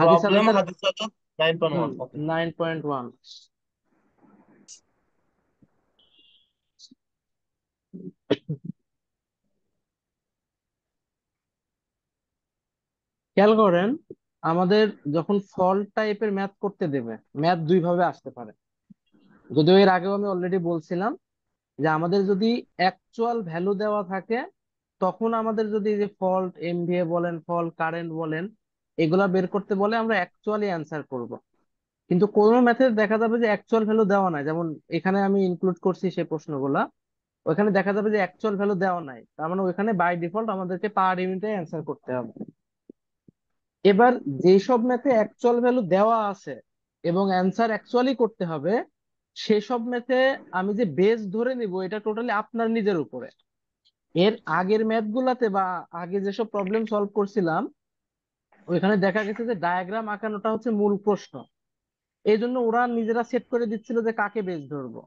হাদিস প্রবলেম হাদিস আদত 9.1 9.1 খেয়াল করেন আমাদের যখন ফল টাইপের ম্যাথ করতে দেবে ম্যাথ দুই ভাবে আসতে পারে যদিও এর আগেও আমি অলরেডি বলছিলাম যে আমাদের যদি অ্যাকচুয়াল ভ্যালু দেওয়া থাকে তখন আমাদের যদি যে ফল্ট এমভিএ বলেন ফল কারেন্ট বলেন এগুলা বের করতে বলে আমরা অ্যাকচুয়ালি অ্যান্সার করব কিন্তু কোন ম্যাথে দেখা যাবে যে অ্যাকচুয়াল ভ্যালু দেওয়া নাই যেমন এখানে আমি ইনক্লুড করছি সেই প্রশ্নগুলা ওখানে দেখা যাবে যে অ্যাকচুয়াল ভ্যালু দেওয়া নাই তার মানে ওখানে বাই ডিফল্ট আমাদেরকে পার ইউনিটে অ্যান্সার করতে হবে এবার যেসব ম্যাথে অ্যাকচুয়াল ভ্যালু দেওয়া আছে এবং অ্যান্সার অ্যাকচুয়ালি করতে হবে সেসব ম্যাথে আমি যে বেস ধরে নিব এটা টোটালি আপনার নিজের উপরে এর আগের ম্যাথ গুলাতে বা আগে যেসব প্রবলেম সলভ করছিলাম ওইখানে দেখা গেছে যে ডায়াগ্রাম আঁকানোটা হচ্ছে মূল প্রশ্ন এই জন্য ওরা নিজেরা সেট করে দিচ্ছিল যে কাকে বেজ ধরবো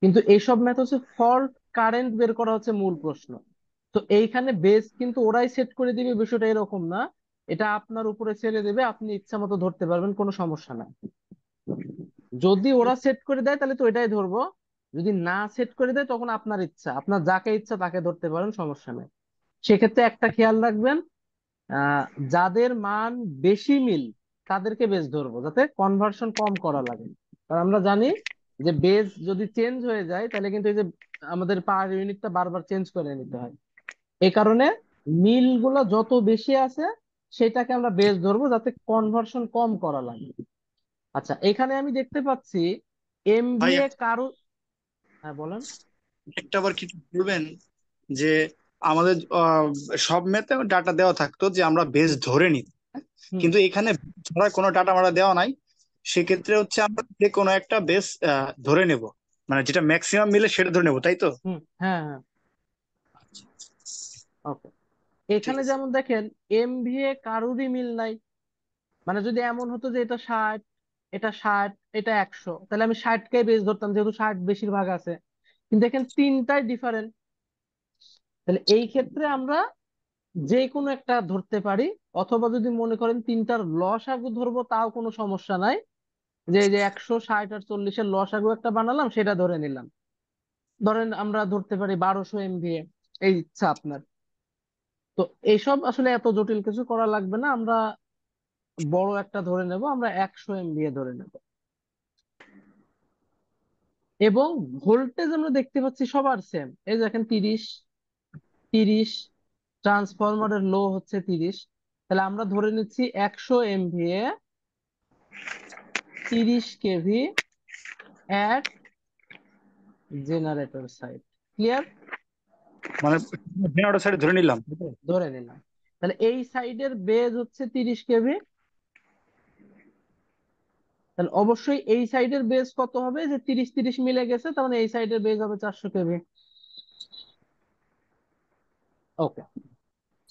কিন্তু এইসব ম্যাথ হচ্ছে ফল্ট কারেন্ট বের করা হচ্ছে মূল প্রশ্ন তো এইখানে বেস কিন্তু ওরাই সেট করে দিবে বিষয়টা এরকম না এটা আপনার উপরে ছেড়ে দেবে আপনি ইচ্ছা মতো ধরতে পারবেন কোনো সমস্যা নাই যদি ওরা সেট করে দেয় তাহলে তো এটাই ধরবো যদি না সেট করে দেয় তখন আপনার ইচ্ছা আপনার যাকে ইচ্ছা তাকে ধরতে পারেন সমস্যা নাই সেক্ষেত্রে একটা খেয়াল রাখবেন যাদের মান বেশি মিল তাদেরকে বেজ ধরবো যাতে কনভার্সন কম করা লাগে কারণ আমরা জানি যে বেজ যদি চেঞ্জ হয়ে যায় তাহলে কিন্তু এই যে আমাদের পার ইউনিটটা বারবার চেঞ্জ করে নিতে হয় এই কারণে মিলগুলো যত বেশি আছে সেটাকে আমরা বেজ ধরবো যাতে কনভার্সন কম করা লাগে আচ্ছা এখানে আমি দেখতে পাচ্ছি এমবিএ কারো হ্যাঁ বলেন একটা আবার কিছু বলবেন যে আমাদের সব মেতে ডাটা দেওয়া থাকতো যে আমরা বেস ধরে নিত কিন্তু এখানে ধরার কোনো ডাটা আমরা দেওয়া নাই সেক্ষেত্রে হচ্ছে আমরা যে কোনো একটা বেস ধরে নেব মানে যেটা ম্যাক্সিমাম মিলে সেটা ধরে নেব তাই তো হ্যাঁ ওকে হ্যাঁ। আচ্ছা। এখানে যেমন দেখেন এমভিএ কারুরই মিল নাই মানে যদি এমন হতো যে এটা ষাট এটা ষাট এটা একশো তাহলে আমি ষাটকে বেস ধরতাম যেহেতু ষাট বেশিরভাগ আছে কিন্তু দেখেন তিনটাই ডিফারেন্ট তাহলে এই ক্ষেত্রে আমরা যে কোনো একটা ধরতে পারি অথবা যদি মনে করেন তিনটার লসাগু ধরবো তাও কোনো সমস্যা নাই যে যে একশো ষাট আর চল্লিশের লসাগু একটা বানালাম সেটা ধরে নিলাম ধরেন আমরা ধরতে পারি বারোশো এমভিএ এই ইচ্ছা আপনার তো এইসব আসলে এত জটিল কিছু করা লাগবে না আমরা বড় একটা ধরে নেব আমরা একশো এমভিএ ধরে নেব এবং ভোল্টেজ আমরা দেখতে পাচ্ছি সবার সেম এই দেখেন তিরিশ তিরিশ ট্রান্সফরমারের লো হচ্ছে তিরিশ তাহলে আমরা ধরে নিচ্ছি একশো এমভিএ তিরিশ kV at generator side clear মানে জেনারেটর সাইড ধরে নিলাম ধরে নিলাম তাহলে এই সাইডের বেজ হচ্ছে তিরিশ কেভি তাহলে অবশ্যই এই সাইডের বেজ কত হবে যে তিরিশ তিরিশ মিলে গেছে তার মানে এই সাইডের বেজ হবে চারশো কেভি ওকে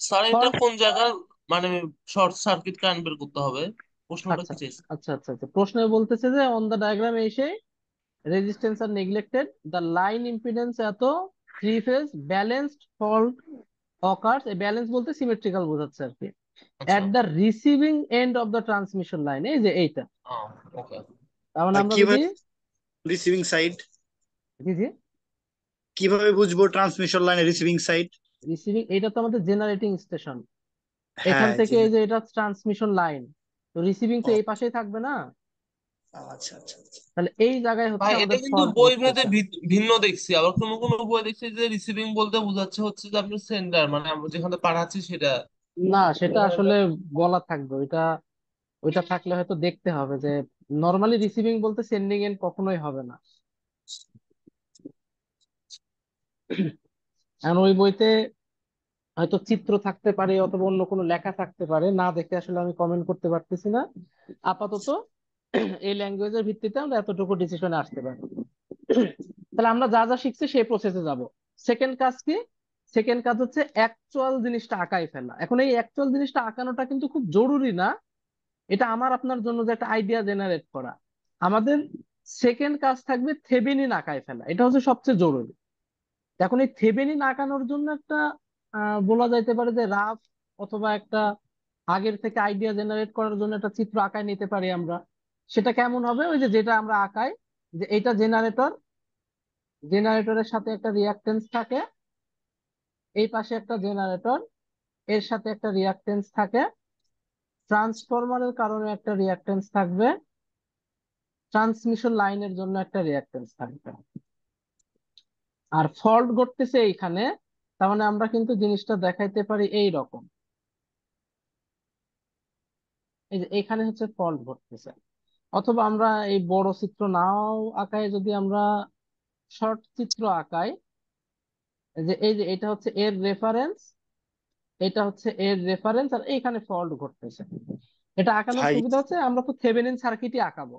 স্যার এটা কোন জায়গায় মানে শর্ট সার্কিট কারেন্ট বের করতে হবে প্রশ্নটা আচ্ছা আচ্ছা আচ্ছা, আচ্ছা। প্রশ্নে বলতেছে যে অন দা ডায়াগ্রামে এসে রেজিস্ট্যান্স আর নেগলেক্টেড দা লাইন ইম্পিডেন্স এত three phase balanced fault occurs এই ব্যালেন্স বলতে সিমেট্রিক্যাল বোঝাচ্ছে আর কি at the receiving end of the transmission line এই যে এইটা ওকে তার মানে আমরা যদি রিসিভিং সাইড জি জি কিভাবে বুঝবো ট্রান্সমিশন লাইনে রিসিভিং সাইড রিসিভিং এটা তো আমাদের জেনারেটিং হ্যাঁ, স্টেশন এখান থেকে এই যে এটা ট্রান্সমিশন লাইন তো রিসিভিং তো এই পাশেই থাকবে না আচ্ছা, আচ্ছা আচ্ছা তাহলে এই জায়গায় হচ্ছে এটা আমাদের কিন্তু ফল্ট বইয়ের ভিন্ন দেখছি আবার কোনো কোনো বই দেখছি যে রিসিভিং বলতে বোঝাচ্ছে হচ্ছে যে আপনি সেন্ডার মানে যেখানে পাঠাচ্ছি সেটা না সেটা আসলে বলা থাকবে ওইটা ওইটা থাকলে হয়তো দেখতে হবে যে নর্মালি রিসিভিং বলতে সেন্ডিং এন্ড কখনোই হবে না এখন ওই বইতে হয়তো চিত্র থাকতে পারে অথবা অন্য কোনো লেখা থাকতে পারে না দেখে আসলে আমি কমেন্ট করতে পারতেছি না আপাতত এই ল্যাঙ্গুয়েজের ভিত্তিতে আমরা এতটুকু ডিসিশনে আসতে পারি তাহলে আমরা যা যা শিখছি সেই প্রসেসে যাব সেকেন্ড কাজ কি সেকেন্ড কাজ হচ্ছে অ্যাকচুয়াল জিনিসটা আঁকাই ফেলা এখন এই অ্যাকচুয়াল জিনিসটা আঁকানোটা কিন্তু খুব জরুরি না এটা আমার আপনার জন্য যে একটা আইডিয়া জেনারেট করা আমাদের সেকেন্ড কাজ থাকবে থেভেনিন আঁকাই ফেলা এটা হচ্ছে সবচেয়ে জরুরি এখন এই থেভেনিন আঁকানোর জন্য একটা বলা যাইতে পারে যে রাফ অথবা একটা আগের থেকে আইডিয়া জেনারেট করার জন্য একটা চিত্র আঁকায় নিতে পারি আমরা সেটা কেমন হবে ওই যে যেটা আমরা আঁকাই যে এটা জেনারেটর জেনারেটরের সাথে একটা রিয়াক্টেন্স থাকে এই পাশে একটা জেনারেটর এর সাথে একটা রিয়াক্টেন্স থাকে ট্রান্সফরমারের কারণে একটা রিয়াক্টেন্স থাকবে ট্রান্সমিশন লাইনের জন্য একটা রিয়াক্টেন্স থাকবে আর ফল্ট ঘটতেছে এইখানে তার মানে আমরা কিন্তু জিনিসটা দেখাইতে পারি এই রকম এই যে এখানে হচ্ছে ফল্ট ঘটতেছে অথবা আমরা এই বড় চিত্র নাও আঁকায় যদি আমরা শর্ট চিত্র আঁকাই যে এই যে এটা হচ্ছে এর রেফারেন্স এটা হচ্ছে এর রেফারেন্স আর এইখানে ফল্ট ঘটতেছে এটা আঁকানোর সুবিধা হচ্ছে আমরা তো থেভেনিন সার্কিটই আঁকাবো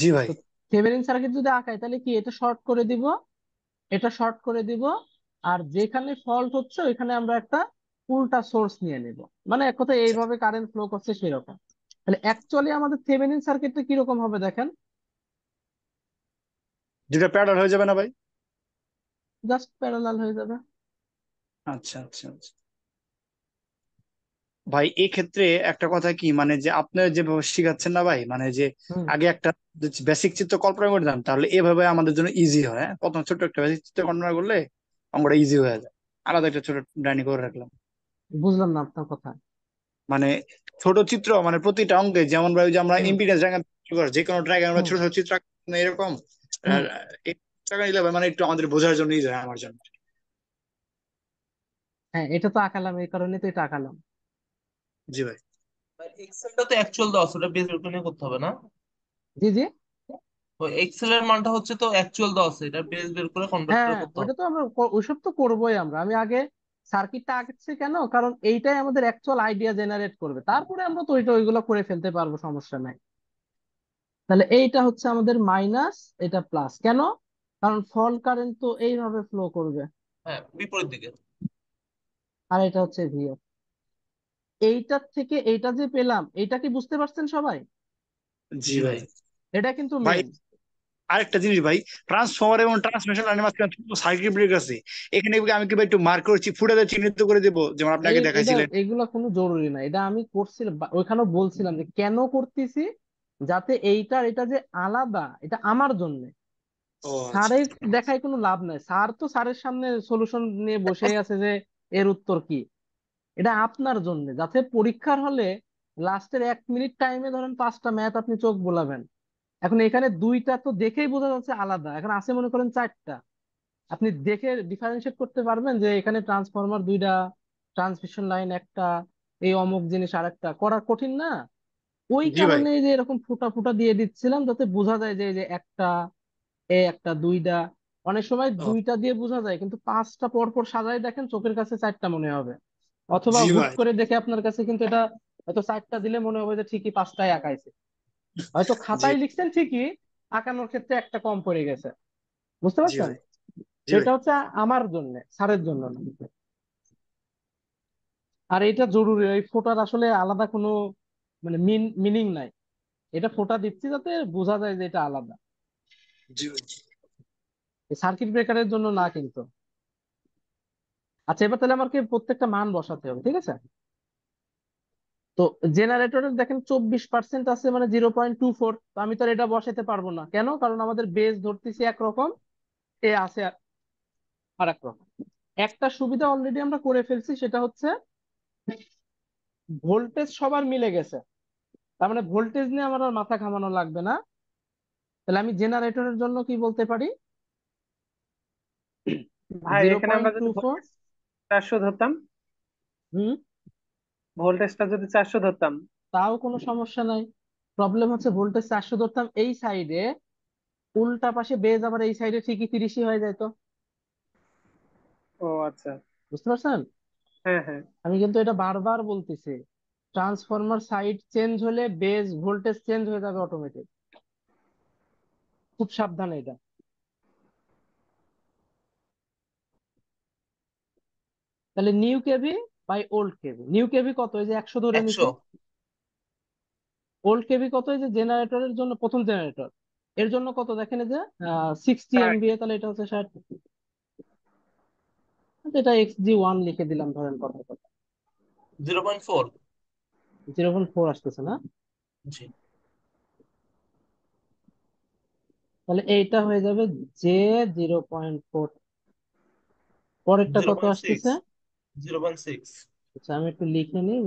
জি ভাই থেভেনিন সার্কিট যদি আঁকাই তাহলে কি এটা শর্ট করে দিব এটা শর্ট করে দিব আর যেখানে ফল্ট হচ্ছে ওইখানে আমরা একটা উল্টা সোর্স নিয়ে নেব মানে এক কথা এইভাবে কারেন্ট ফ্লো করছে সেরকম তাহলে অ্যাকচুয়ালি আমাদের থেভেনিন সার্কিটটা কিরকম হবে দেখেন দুটো প্যারালাল হয়ে যাবে না ভাই জাস্ট প্যারালাল হয়ে যাবে আচ্ছা আচ্ছা আচ্ছা ভাই এক্ষেত্রে একটা কথা কি মানে যে আপনি যেভাবে শিখাচ্ছেন না ভাই মানে যে আগে একটা বেসিক চিত্র কল্পনা করে দেন তাহলে এভাবে আমাদের জন্য ইজি হয় হ্যাঁ প্রথম ছোট একটা বেসিক চিত্র কল্পনা করলে আমরা ইজি হয়ে যায় আলাদা একটা ছোট ডাইনি করে রাখলাম বুঝলাম না আপনার কথা মানে ছোট চিত্র মানে প্রতিটা অঙ্গে যেমন ভাই যে আমরা ইম্পিডেন্স ড্রাগন যে কোনো ড্রাগন আমরা ছোট ছোট চিত্র এরকম মানে একটু আমাদের বোঝার জন্য ইজি হয় আমার জন্য হ্যাঁ এটা তো আঁকালাম এই কারণে তো এটা আঁকালাম জি ভাই এক্সেলটা তো অ্যাকচুয়াল দশ ওটা বেস রুট নিয়ে করতে হবে না জি জি এক্সেল এর মানটা হচ্ছে তো অ্যাকচুয়াল দশ এটা বেস বের করে কনভার্ট হ্যাঁ, করে করতে ওটা তো আমরা ওসব তো করবোই আমরা আমি আগে সার্কিটটা আঁকছি কেন কারণ এইটাই আমাদের অ্যাকচুয়াল আইডিয়া জেনারেট করবে তারপরে আমরা তো ওইটা ওইগুলো করে ফেলতে পারবো সমস্যা নাই তাহলে এইটা হচ্ছে আমাদের মাইনাস এটা প্লাস কেন কারণ ফল কারেন্ট তো এইভাবে ফ্লো করবে হ্যাঁ বিপরীত দিকে আর এটা হচ্ছে ভিএফ এইটার থেকে এইটা যে পেলাম এইটা কি বুঝতে পারছেন সবাই জি ভাই এটা কিন্তু ভাই আরেকটা জিনিস ভাই ট্রান্সফরমার এবং ট্রান্সমিশন লাইনের মাঝখানে সার্কিট ব্রেক আছে এখানে আমি কি ভাই একটু মার্ক করেছি ফুটেজে চিহ্নিত করে দেব যেমন আপনাকে দেখাইছিলেন এগুলো কোনো জরুরি না এটা আমি করছিলাম ওইখানেও বলছিলাম যে কেন করতেছি যাতে এইটার এটা যে আলাদা এটা আমার জন্য আচ্ছা। স্যারের দেখায় কোনো লাভ নাই স্যার তো স্যারের সামনে সলিউশন নিয়ে বসে আছে যে এর উত্তর কি এটা আপনার জন্য যাতে পরীক্ষার হলে লাস্টের এক মিনিট টাইমে ধরেন পাঁচটা ম্যাথ আপনি চোখ বোলাবেন এখন এখানে দুইটা তো দেখেই বোঝা যাচ্ছে আলাদা এখন আছে মনে করেন চারটা আপনি দেখে ডিফারেন্সিয়েট করতে পারবেন যে এখানে ট্রান্সফরমার দুইটা ট্রান্সমিশন লাইন একটা এই অমুক জিনিস আর একটা করা কঠিন না ওই কারণে যে এরকম ফুটা ফুটা দিয়ে দিচ্ছিলাম যাতে বোঝা যায় যে যে একটা এ একটা দুইটা অনেক সময় দুইটা দিয়ে বোঝা যায় কিন্তু পাঁচটা পর পর সাজায় দেখেন চোখের কাছে চারটা মনে হবে অথবা জি হুট ভাই করে দেখে আপনার কাছে কিন্তু এটা হয়তো চারটা দিলে মনে হবে যে ঠিকই পাঁচটায় আঁকাইছে হয়তো জি খাতায় লিখছেন ঠিকই আঁকানোর ক্ষেত্রে একটা কম পড়ে গেছে বুঝতে জি পারছেন ভাই জি ভাই সেটা হচ্ছে আমার জন্য স্যারের জন্য না আর এটা জরুরি ওই ফোটার আসলে আলাদা কোনো মানে মিন মিনিং নাই এটা ফোটা দিচ্ছি যাতে বোঝা যায় যে এটা আলাদা জি ভাই স্যার্কিট ব্রেকারের জন্য না কিন্তু আচ্ছা এবার তাহলে আমাকে প্রত্যেকটা মান বসাতে হবে ঠিক আছে তো জেনারেটরের দেখেন চব্বিশ পার্সেন্ট আছে মানে জিরো পয়েন্ট টু ফোর তো আমি তো আর এটা বসাতে পারবো না কেন কারণ আমাদের বেস ধরতেছি একরকম এ আছে আর এক রকম একটা সুবিধা অলরেডি আমরা করে ফেলছি সেটা হচ্ছে ভোল্টেজ সবার মিলে গেছে তার মানে ভোল্টেজ নিয়ে আমার আর মাথা ঘামানো লাগবে না তাহলে আমি জেনারেটরের জন্য কি বলতে পারি জিরো পয়েন্ট টু ফোর চারশো ধরতাম হুম ভোল্টেজটা যদি চারশো ধরতাম তাও কোনো সমস্যা নাই প্রবলেম হচ্ছে ভোল্টেজ চারশো ধরতাম এই সাইডে উল্টা পাশে বেজ আবার এই সাইডে ঠিকই তিরিশই হয়ে তো ও আচ্ছা বুঝতে পারছেন হ্যাঁ হ্যাঁ আমি কিন্তু এটা বারবার বলতেছি ট্রান্সফরমার সাইড চেঞ্জ হলে বেজ ভোল্টেজ চেঞ্জ হয়ে যাবে অটোমেটিক খুব সাবধানে এটা তাহলে new kV by old kV new kV কত এই যে একশো ধরে নিচ্ছি ওল্ড কেভি কত এই যে জেনারেটরের জন্য প্রথম জেনারেটর এর জন্য কত দেখেন যে সিক্সটি এমবিএ তাহলে এটা হচ্ছে ষাট এটা এক্স জি ওয়ান লিখে দিলাম ধরেন কথা কথা zero point four zero point four আসতেছে না জি তাহলে এইটা হয়ে যাবে জে জিরো পয়েন্ট ফোর পরেরটা কত আসতেছে জিরো পয়েন্ট সিক্স আচ্ছা, আমি একটু লিখে নিই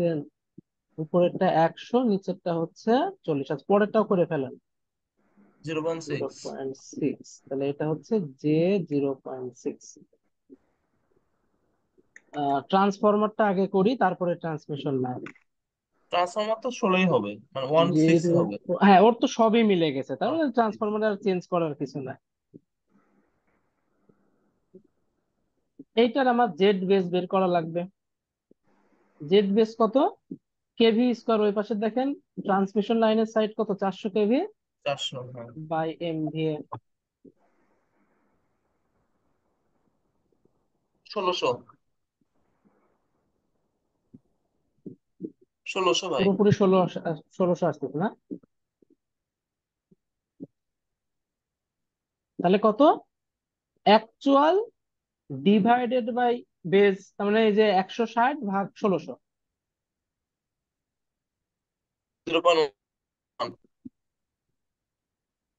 উপরেরটা একশো নিচেরটা হচ্ছে চল্লিশ আচ্ছা পরেরটাও করে ফেলেন জিরো পয়েন্ট সিক্স তাহলে এটা হচ্ছে জে জিরো পয়েন্ট সিক্স ট্রান্সফরমারটা আগে করি তারপরে ট্রান্সমিশন লাইন ট্রান্সফরমার তো ষোলোই হবে মানে ওয়ান সিক্স হবে হ্যাঁ ওর তো সবই মিলে গেছে তাহলে ট্রান্সফরমার আর চেঞ্জ করার কিছু নাই এইটার আমার জেড বেস বের করা লাগবে জেড বেস কত কেভি স্কোয়ার ওই পাশে দেখেন ট্রান্সমিশন লাইনের সাইড কত চারশো কেভি চারশো বাই হ্যাঁ। এমভিএ ষোলোশো ষোলোশো ভাই পুরোপুরি ষোলো ষোলোশো আসতেছে না তাহলে কত অ্যাকচুয়াল ডিভাইডেড বাই বেস তার মানে এই যে একশো ষাট ভাগ ষোলোশো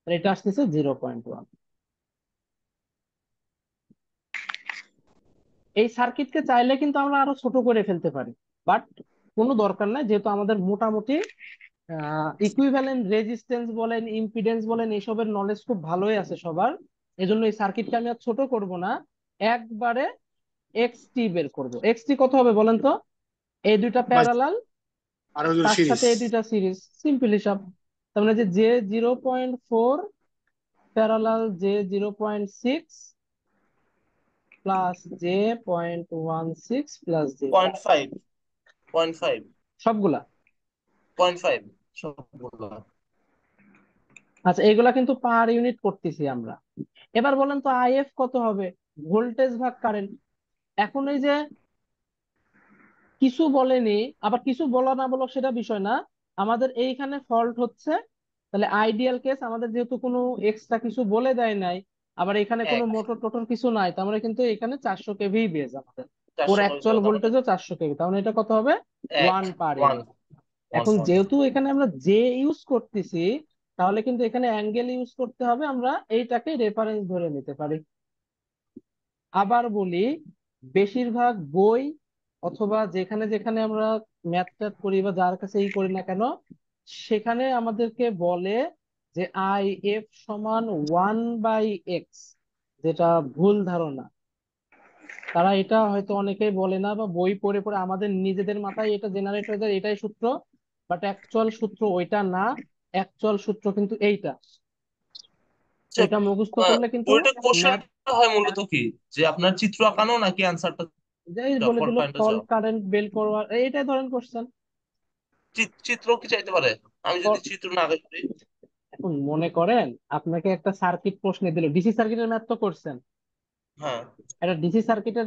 মানে এটা আসতেছে জিরো পয়েন্ট ওয়ান এই সার্কিটকে চাইলে কিন্তু আমরা আরো ছোট করে ফেলতে পারি বাট কোনো দরকার নাই যেহেতু আমাদের মোটামুটি ইকুইভ্যালেন্ট রেজিস্ট্যান্স বলেন ইম্পিডেন্স বলেন এইসবের নলেজ খুব ভালোই আছে সবার এজন্য এই সার্কিটকে আমি আর ছোট করব না একবারে এক্স টি বের করব এক্স টি কত হবে বলেন তো এই দুইটা প্যারালাল আর তার সাথে এই দুইটা সিরিজ সিম্পল হিসাব তার মানে যে J zero point four parallel J zero point six plus J point one six plus J point five point five সবগুলা পয়েন্ট ফাইভ সবগুলা আচ্ছা এগুলা কিন্তু পার ইউনিট করতেছি আমরা এবার বলেন তো আইএফ কত হবে ভোল্টেজ ভাগ কারেন্ট এখন এই যে কিছু বলেনি আবার কিছু বলা না বলো সেটা বিষয় না আমাদের এইখানে ফল্ট হচ্ছে তাহলে আইডিয়াল কেস আমাদের যেহেতু কোনো এক্সট্রা কিছু বলে দেয় নাই আবার এখানে কোনো মোটর টোটর কিছু নাই তার আমরা মানে কিন্তু এখানে চারশো কেভি বেজ আমাদের ওর অ্যাকচুয়াল ভোল্টেজও চারশো কেভি তাহলে মানে এটা কত হবে ওয়ান পার এখন যেহেতু এখানে আমরা যে ইউজ করতেছি তাহলে কিন্তু এখানে অ্যাঙ্গেল ইউজ করতে হবে আমরা এইটাকে রেফারেন্স ধরে নিতে পারি আবার বলি বেশিরভাগ বই অথবা যেখানে যেখানে আমরা ম্যাথ ট্যাথ করি বা যার কাছেই করি না কেন সেখানে আমাদেরকে বলে যে আই এফ সমান ওয়ান বাই এক্স যেটা ভুল ধারণা তারা এটা হয়তো অনেকেই বলে না বা বই পড়ে পড়ে আমাদের নিজেদের মাথায় এটা জেনারেট হয়ে যায় এটাই সূত্র বাট অ্যাকচুয়াল সূত্র ওইটা না অ্যাকচুয়াল সূত্র কিন্তু এইটা মুখস্থ করলে কিন্তু কোশ্চেনটা হয় মূলত কি যে আপনার চিত্র আঁকানো নাকি যাই বলে দিল কল কারেন্ট বেল ধরেন কোশ্চেন চিত্র কি চাইতে পারে আমি যদি চিত্র না এখন মনে করেন আপনাকে একটা সার্কিট প্রশ্নে দিল ডিসি সার্কিটের ম্যাথ তো করছেন হ্যাঁ একটা ডিসি সার্কিটের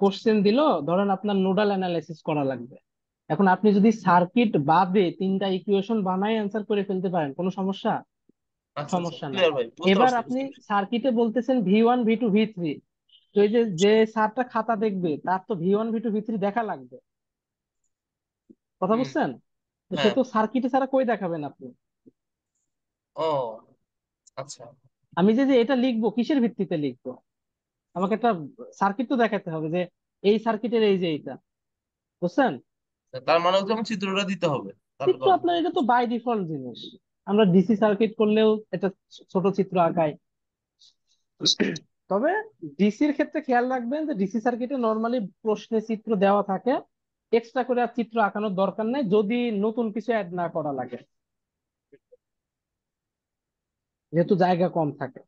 কোশ্চেন দিল ধরেন আপনার নোডাল অ্যানালাইসিস করা লাগবে এখন আপনি যদি সার্কিট বাদে তিনটা ইকুয়েশন বানায় অ্যান্সার করে ফেলতে পারেন কোনো সমস্যা আচ্ছা, আচ্ছা, সমস্যা নাই এবার আপনি সার্কিটে বলতেছেন V one V two V three তো এই যে যে খাতা দেখবে তার তো V one V two V three দেখা লাগবে কথা বুঝছেন সে হ্যাঁ। তো সার্কিটে ছাড়া কই দেখাবেন আপনি ও আচ্ছা আমি যে যে এটা লিখবো কিসের ভিত্তিতে লিখবো আমাকে একটা সার্কিট তো দেখাতে হবে যে এই সার্কিটের এই যে এইটা বুঝছেন তার মানে হচ্ছে আমার চিত্রটা দিতে হবে চিত্র আপনার এটা তো বাই ডিফল্ট জিনিস আমরা ডিসি সার্কিট করলেও একটা ছোট চিত্র আঁকাই তবে ডিসির ক্ষেত্রে খেয়াল রাখবেন যে ডিসি সার্কিটে নর্মালি প্রশ্নে চিত্র দেওয়া থাকে এক্সট্রা করে আর চিত্র আঁকানোর দরকার নাই যদি নতুন কিছু অ্যাড না করা লাগে যেহেতু জায়গা কম থাকে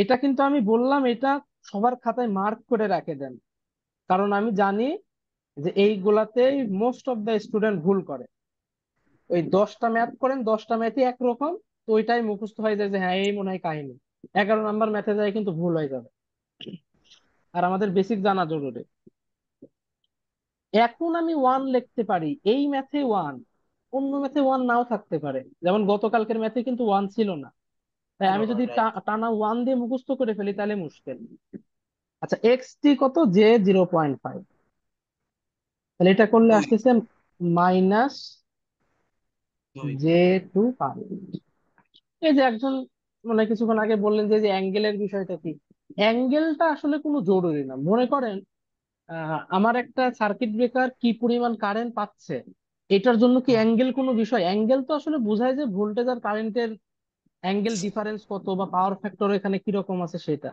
এটা কিন্তু আমি বললাম এটা সবার খাতায় মার্ক করে রাখে দেন কারণ আমি জানি যে এইগুলাতেই মোস্ট অফ দ্য স্টুডেন্ট ভুল করে ওই দশটা ম্যাথ করেন দশটা ম্যাথই একরকম তো ওইটাই মুখস্থ হয়ে যায় যে হ্যাঁ এই মনে হয় কাহিনী এগারো নাম্বার ম্যাথে যায় কিন্তু ভুল হয়ে যাবে আর আমাদের বেসিক জানা জরুরি এখন আমি ওয়ান লিখতে পারি এই ম্যাথে ওয়ান অন্য ম্যাথে ওয়ান নাও থাকতে পারে যেমন গতকালকের ম্যাথে কিন্তু ওয়ান ছিল না তাই আমি যদি টানা ওয়ান দিয়ে মুখস্থ করে ফেলি তাহলে মুশকিল আচ্ছা এক্স টি কত জে জিরো পয়েন্ট ফাইভ তাহলে এটা করলে আসতেছে মাইনাস যে টু পারে এই যে একজন মানে কিছুক্ষণ আগে বললেন যে অ্যাঙ্গেলের বিষয়টা কি অ্যাঙ্গেলটা আসলে কোনো জরুরি না মনে করেন আহ, আমার একটা সার্কিট ব্রেকার কি পরিমাণ কারেন্ট পাচ্ছে এটার জন্য কি অ্যাঙ্গেল কোনো বিষয় অ্যাঙ্গেল তো আসলে বোঝায় যে ভোল্টেজ আর কারেন্টের অ্যাঙ্গেল ডিফারেন্স কত বা পাওয়ার ফ্যাক্টর এখানে কিরকম আছে সেটা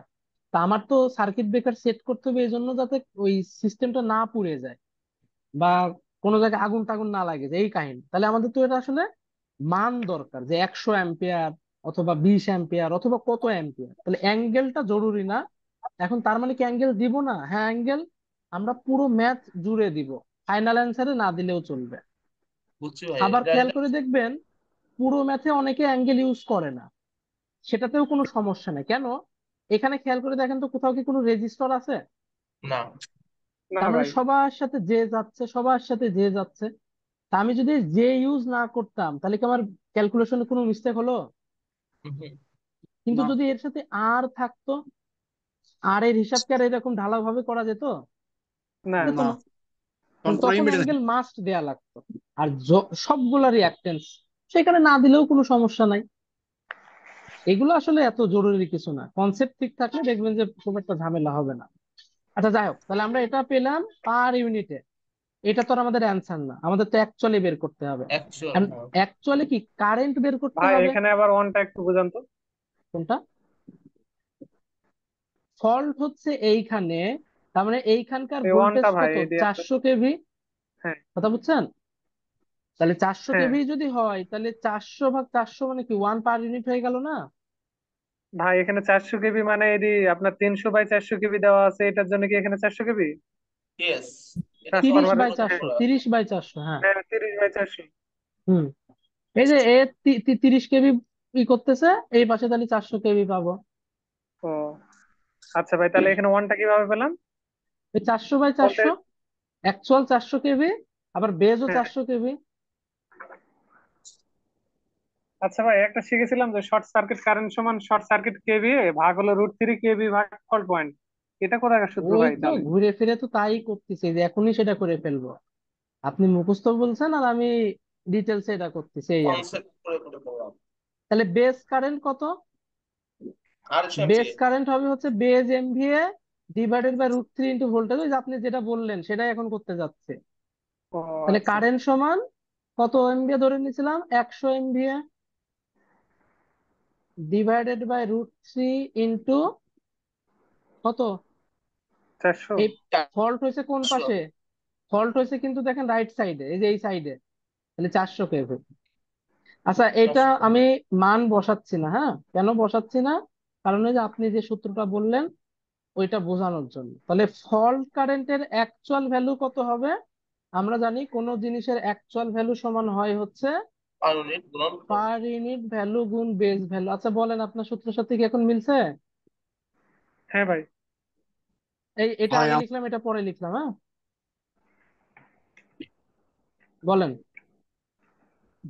তা আমার তো সার্কিট ব্রেকার সেট করতে হবে এই জন্য যাতে ওই সিস্টেমটা না পুড়ে যায় বা কোনো জায়গায় আগুন টাগুন না লাগে যে এই কাহিনী তাহলে আমাদের তো এটা আসলে মান দরকার যে একশো অ্যাম্পিয়ার অথবা বিশ অ্যাম্পিয়ার অথবা কত অ্যাম্পিয়ার তাহলে অ্যাঙ্গেলটা জরুরি না এখন তার মানে কি অ্যাঙ্গেল দিব না হ্যাঁ অ্যাঙ্গেল আমরা পুরো ম্যাথ জুড়ে দিব ফাইনাল অ্যান্সারে না দিলেও চলবে আবার খেয়াল করে দেখবেন পুরো ম্যাথে অনেকে অ্যাঙ্গেল ইউজ করে না সেটাতেও কোনো সমস্যা নেই কেন এখানে খেয়াল করে দেখেন তো কোথাও কি কোনো রেজিস্টার আছে না তার সবার সাথে যে যাচ্ছে সবার সাথে যে যাচ্ছে আমি যদি যে ইউজ না করতাম তাহলে কি আমার ক্যালকুলেশনে কোনো মিস্টেক হলো কিন্তু যদি এর সাথে আর থাকতো আর এর হিসাব কি আর এরকম ঢালাও ভাবে করা যেত না না তখন অ্যাঙ্গেল মাস্ট দেয়া লাগতো আর সবগুলা রিয়াক্টেন্স সেখানে না দিলেও কোনো সমস্যা নাই এগুলো আসলে এত জরুরি কিছু না কনসেপ্ট ঠিক থাকলে দেখবেন যে খুব একটা ঝামেলা হবে না আচ্ছা যাই হোক তাহলে আমরা এটা পেলাম পার ইউনিটে এটা তো আমাদের অ্যানসার না আমাদের তো অ্যাকচুয়ালি বের করতে হবে অ্যাকচুয়ালি কি কারেন্ট বের করতে হবে এখানে আবার ওয়ানটা একটু বুঝান তো কোনটা ফল্ট হচ্ছে এইখানে তার মানে এইখানকার ভোল্টেজ কত চারশো কেভি হ্যাঁ। কথা বুঝছেন তাহলে চারশো হ্যাঁ। কেভি যদি হয় তাহলে চারশো ভাগ চারশো মানে কি ওয়ান পার ইউনিট হয়ে গেল না ভাই এখানে চারশো কেবি মানে এদি আপনার তিনশো বাই চারশো কেবি দেওয়া আছে এটার জন্য কি এখানে চারশো কেবি ইয়েস তিরিশ বাই চারশো তিরিশ বাই চারশো হ্যাঁ হ্যাঁ তিরিশ বাই চারশো হুম এই যে এ তিরিশ কেবি ই করতেছে এই পাশে তাহলে চারশো কেবি পাবো ও আচ্ছা ভাই তাহলে এখানে ওয়ানটা কিভাবে পেলাম চারশো বাই চারশো অ্যাকচুয়াল চারশো কেবি আবার বেজও হ্যাঁ। চারশো কেবি আচ্ছা ভাই একটা শিখেছিলাম যে শর্ট সার্কিট কারেন্ট সমান শর্ট সার্কিট কেভি ভাগ হলো রুট থ্রি কেভি ভাগ ফল পয়েন্ট এটা কোথাকার সূত্র ওই ভাই তো তাহলে ঘুরে ফিরে তো তাই করতেছি যে এখনই সেটা করে ফেলবো আপনি মুখস্থ বলছেন আর আমি ডিটেলস এটা করতেছি এই আর কি। কনসেপ্ট করে করে তাহলে বেস কারেন্ট কত আর বেস কারেন্ট হবে হচ্ছে base MVA divided by root three into voltage ওই যে আপনি যেটা বললেন সেটাই এখন করতে যাচ্ছে তাহলে আচ্ছা কারেন্ট সমান কত এমভিএ ধরে নিয়েছিলাম একশো MVA divided by root three into কত ফল্ট হয়েছে কোন পাশে ফল্ট হয়েছে কিন্তু দেখেন রাইট সাইডে এই যে এই সাইডে মানে চারশো কেভি আচ্ছা এটা আমি মান বসাচ্ছি না হ্যাঁ কেন বসাচ্ছি না কারণ যে আপনি যে সূত্রটা বললেন ওইটা বোঝানোর জন্য তাহলে ফল্ট কারেন্টের অ্যাকচুয়াল ভ্যালু কত হবে আমরা জানি কোনো জিনিসের অ্যাকচুয়াল ভ্যালু সমান হয় হচ্ছে পার ইউনিট গুণন পার ইউনিট ভ্যালু গুণ বেস ভ্যালু আচ্ছা বলেন আপনার সাথে কি এখন মিলছে হ্যাঁ ভাই এই এটা আগে লিখলাম এটা পরে লিখলাম হ্যাঁ বলেন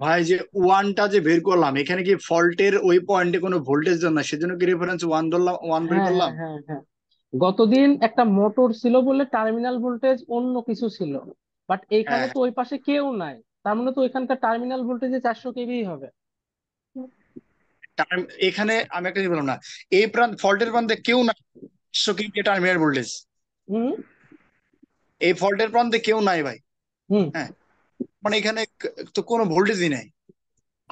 ভাই যে ওয়ানটা যে বের করলাম এখানে কি ফল্টের ওই পয়েন্টে কোনো ভোল্টেজ না সেজন্য কি রেফারেন্স ওয়ান ধরলাম ওয়ান বের হ্যাঁ, হ্যাঁ, করলাম হ্যাঁ, গতদিন একটা মোটর ছিল বলে টার্মিনাল ভোল্টেজ অন্য কিছু ছিল বাট এইখানে তো ওই পাশে কেউ নাই তার মানে তো এখানকার টার্মিনাল ভোল্টেজ চারশো কেভি হবে এখানে আমি একটা বললাম না এই প্রান্ত ফল্টের প্রান্তে কেউ নাই চারশো কেভি টার্মিনাল ভোল্টেজ এই ফল্টের প্রান্তে কেউ নাই ভাই হ্যাঁ মানে এখানে তো কোনো ভোল্টেজই নাই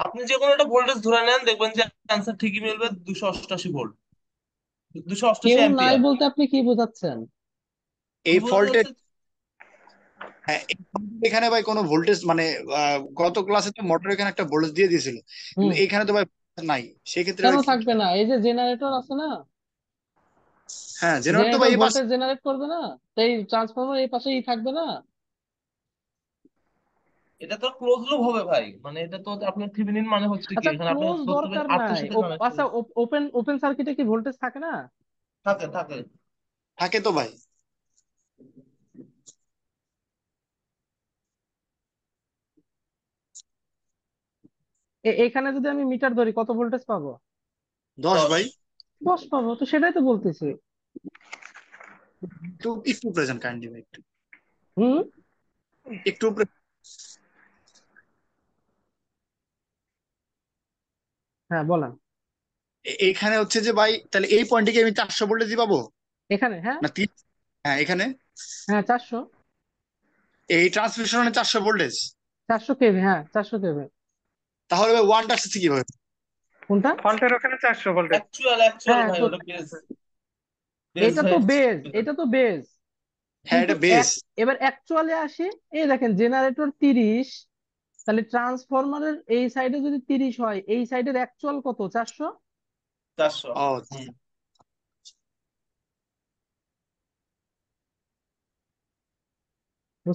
আপনি যে কোনো একটা ভোল্টেজ ধরে নেন দেখবেন যে आंसर ঠিকই মিলবে দুশো অষ্টাশি ভোল্ট দুশো অষ্টাশি নাই বলতে আপনি কি বোঝাচ্ছেন এই ফল্টের হ্যাঁ এখানে ভাই কোনো ভোল্টেজ মানে গত ক্লাসে তো মোটর এখানে একটা ভোল্টেজ দিয়ে দিয়েছিল কিন্তু এখানে তো ভাই নাই সেক্ষেত্রে কেন থাকবে না এই যে জেনারেটর আছে না হ্যাঁ জেনারেটর তো ভাই এই পাশে জেনারেট করবে না সেই ট্রান্সফরমার এই পাশেই থাকবে না এটা তো ক্লোজ লুপ হবে ভাই মানে এটা তো আপনার থেভেনিন মানে হচ্ছে কি আচ্ছা, এখানে আপনি ক্লোজ দরকার নাই আচ্ছা ওপেন ওপেন সার্কিটে কি ভোল্টেজ থাকে না থাকে থাকে থাকে তো ভাই এখানে যদি আমি মিটার ধরি কত ভোল্টেজ পাবো দশ ভাই দশ পাবো তো সেটাই তো বলতেছি একটু একটু প্রেজেন্ট কাইন্ডলি ভাই একটু হুম একটু হ্যাঁ বলেন এখানে হচ্ছে যে ভাই তাহলে এই পয়েন্টে কি আমি চারশো ভোল্টেজ পাবো এখানে হ্যাঁ না তিন হ্যাঁ এখানে হ্যাঁ চারশো এই ট্রান্সমিশনে চারশো ভোল্টেজ চারশো কেভি হ্যাঁ চারশো কেভি তাহলে ওয়ান্ডার ওয়ানটা কিভাবে কোনটা ওখানে 400 ভোল্ট অ্যাকচুয়াল অ্যাকচুয়াল ভাই ওটা বেস এটা তো বেস হ্যাঁ, এটা তো বেস এবার অ্যাকচুয়ালি এই দেখেন জেনারেটর 30 তাহলে ট্রান্সফরমারের এই সাইডে যদি 30 হয় এই সাইডের অ্যাকচুয়াল কত 400 400 ও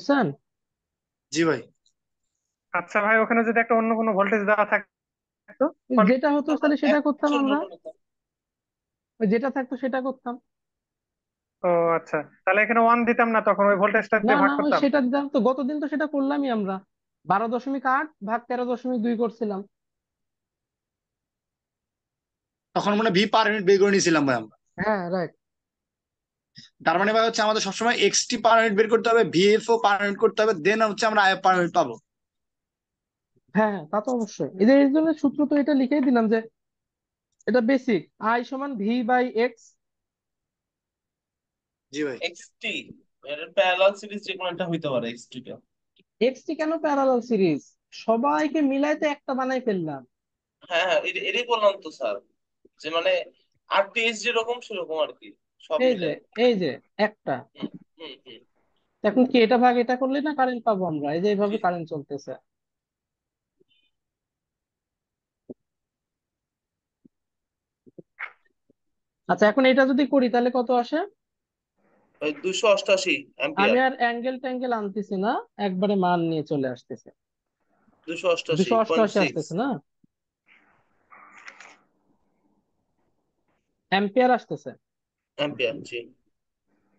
হ্যাঁ। জি ভাই আচ্ছা ভাই ওখানে যদি একটা অন্য কোনো ভোল্টেজ দেওয়া থাকতো যেটা হতো তাহলে সেটা করতাম আমরা যেটা থাকতো সেটা করতাম ও আচ্ছা তাহলে এখানে ওয়ান দিতাম না তখন ওই ভোল্টেজটা দিয়ে ভাগ করতাম সেটা দিতাম তো গতদিন তো সেটা করলামই আমরা বারো দশমিক আট ভাগ তেরো দশমিক দুই করছিলাম তখন মানে ভি পার ইউনিট বের করে নিয়েছিলাম ভাই আমরা হ্যাঁ রাইট তার মানে ভাই হচ্ছে আমাদের সবসময় এক্সটি পার ইউনিট বের করতে হবে ভিএফও পার ইউনিট করতে হবে দেন হচ্ছে আমরা আই পার ইউনিট পাবো হ্যাঁ হ্যাঁ তা তো অবশ্যই এদের এই জন্য সূত্র তো এটা লিখেই দিলাম যে এটা বেসিক আই সমান ভি বাই এক্স জি ভাই এক্সটি এর প্যারালাল সিরিজ যে কোনো একটা হইতে পারে এক্সটিটা এক্সটি কেন প্যারালাল সিরিজ সবাইকে মিলাই তো একটা বানাই ফেললাম হ্যাঁ হ্যাঁ এটাই বললাম তো স্যার যে মানে আরটিএস যেরকম সেরকম আর কি সব এই যে এই যে একটা হুম হুম এখন কি এটা ভাগ এটা করলে না কারেন্ট পাবো আমরা এই যে এইভাবে কারেন্ট চলতেছে আচ্ছা এখন এটা যদি করি তাহলে কত আসে ওই আমি আর অ্যাঙ্গেল ট্যাঙ্গেল আনতেছি না একবারে মান নিয়ে চলে আসতেছে দুশো অষ্টাশি দুশো অষ্টআশি আসতেছে না অ্যাম্পিয়ার আসতেছে অ্যাম্পিয়ার জি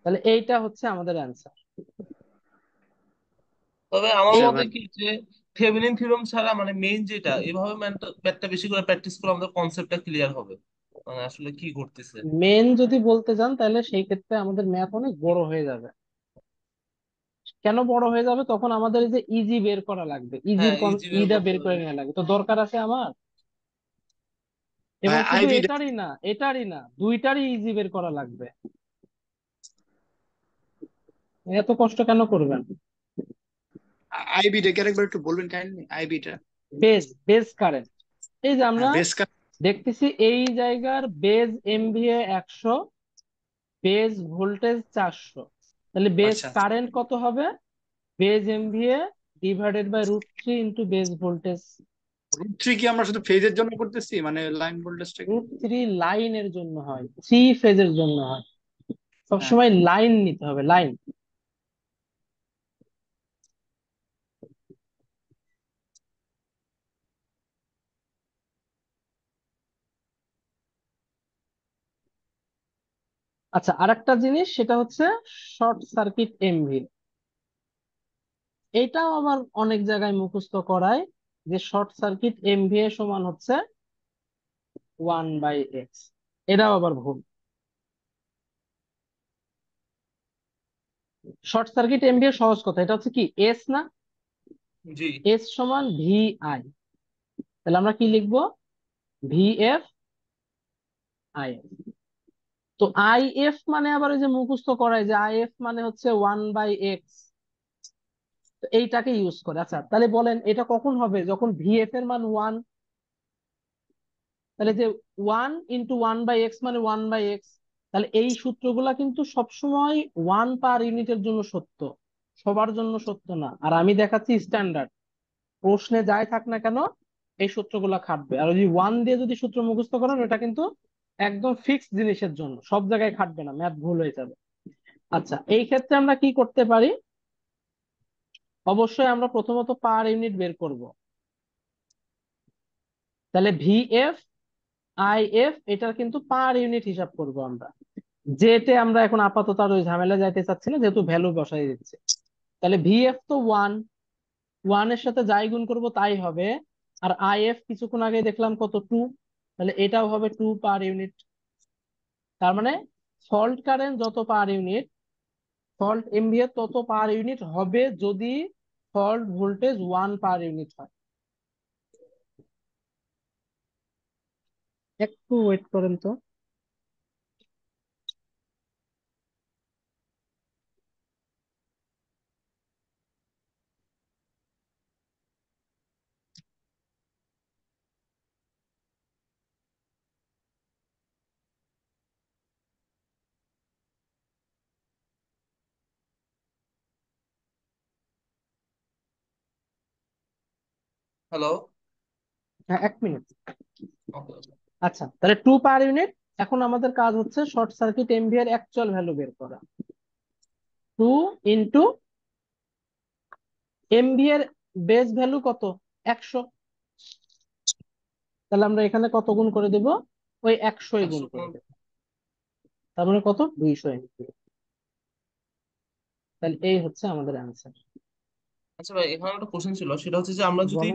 তাহলে এইটা হচ্ছে আমাদের অ্যান্সার তবে আমার মতে কি যে থেভেনিন থিওরেম ছাড়া মানে মেইন যেটা এভাবে ম্যাথটা বেশি করে প্র্যাকটিস করে আমাদের কনসেপ্টটা ক্লিয়ার হবে মানে আসলে কি ঘটতেছে মেন যদি বলতে যান তাহলে সেই ক্ষেত্রে আমাদের ম্যাথ অনেক বড় হয়ে যাবে কেন বড় হয়ে যাবে তখন আমাদের যে ইজি e বের করা লাগবে ইজির e হ্যাঁ কন ইজি e বের ইটা করতে বের করে হবে নেওয়া লাগবে তো দরকার আছে আমার এবং ভাই হ্যাঁ, শুধু আইবি এটারই না এটারই না দুইটারই ইজি বের করা লাগবে এত কষ্ট কেন করবেন আইবিটা আরেকবার একটু বলবেন কাইন্ডলি আইবিটা বেস বেস কারেন্ট এই যে আমরা হ্যাঁ বেস কারেন্ট দেখতেছি এই জায়গার বেজ এমভিএ একশো বেজ ভোল্টেজ চারশো তাহলে বেজ কারেন্ট আচ্ছা। কত হবে base MVA divided by root three into base voltage root three কি আমরা শুধু ফেজের জন্য করতেছি মানে লাইন ভোল্টেজটা রুট থ্রি লাইনের জন্য হয় থ্রি ফেজের জন্য হয় সবসময় লাইন হ্যাঁ। নিতে হবে লাইন আচ্ছা আর একটা জিনিস সেটা হচ্ছে শর্ট সার্কিট এমভি এটাও আবার অনেক জায়গায় মুখস্থ করায় যে শর্ট সার্কিট এ সমান হচ্ছে ওয়ান বাই এক্স এটাও আবার ভুল শর্ট সার্কিট এর সহজ কথা এটা হচ্ছে কি এস না এস সমান ভি আই তাহলে আমরা কি লিখবো ভি এফ আই এফ তো আই এফ মানে আবার ওই যে মুখস্থ করায় যে আই এফ মানে হচ্ছে ওয়ান বাই এক্স এইটাকে ইউজ করে আচ্ছা তাহলে বলেন এটা কখন হবে যখন ভিএফ এর মান ওয়ান তাহলে যে one into one by X মানে ওয়ান বাই এক্স তাহলে এই সূত্রগুলা কিন্তু সবসময় ওয়ান পার ইউনিটের জন্য সত্য সবার জন্য সত্য না আর আমি দেখাচ্ছি স্ট্যান্ডার্ড প্রশ্নে যাই থাক না কেন এই সূত্রগুলা খাটবে আর যদি ওয়ান দিয়ে যদি সূত্র মুখস্থ করেন ওটা কিন্তু একদম ফিক্সড জিনিসের জন্য সব জায়গায় খাটবে না ম্যাথ ভুল হয়ে যাবে আচ্ছা এই ক্ষেত্রে আমরা কি করতে পারি অবশ্যই আমরা প্রথমত পার ইউনিট বের করব তাহলে ভিএফ আইএফ এটার কিন্তু পার ইউনিট হিসাব করব আমরা যেতে আমরা এখন আপাতত আর ওই ঝামেলা যাইতে চাচ্ছি না যেহেতু ভ্যালু বসাই দিচ্ছে তাহলে ভিএফ তো ওয়ান ওয়ান এর সাথে যাই গুণ করব তাই হবে আর আইএফ কিছুক্ষণ আগে দেখলাম কত টু তাহলে এটাও হবে টু পার ইউনিট তার মানে ফল্ট কারেন্ট যত পার ইউনিট ফল্ট এমভিএ তত পার ইউনিট হবে যদি fault voltage one per unit হয় একটু ওয়েট করেন তো হ্যালো হ্যাঁ এক মিনিট আচ্ছা তাহলে টু পার ইউনিট এখন আমাদের কাজ হচ্ছে short circuit MVR actual value বের করা two into MVR base value কত একশো তাহলে আমরা এখানে কত গুণ করে দেব ওই একশো গুণ করে দেব তার মানে কত দুইশো তাহলে এই হচ্ছে আমাদের অ্যান্সার আচ্ছা ভাই এখানে একটা কোশ্চেন ছিল সেটা হচ্ছে যে আমরা যদি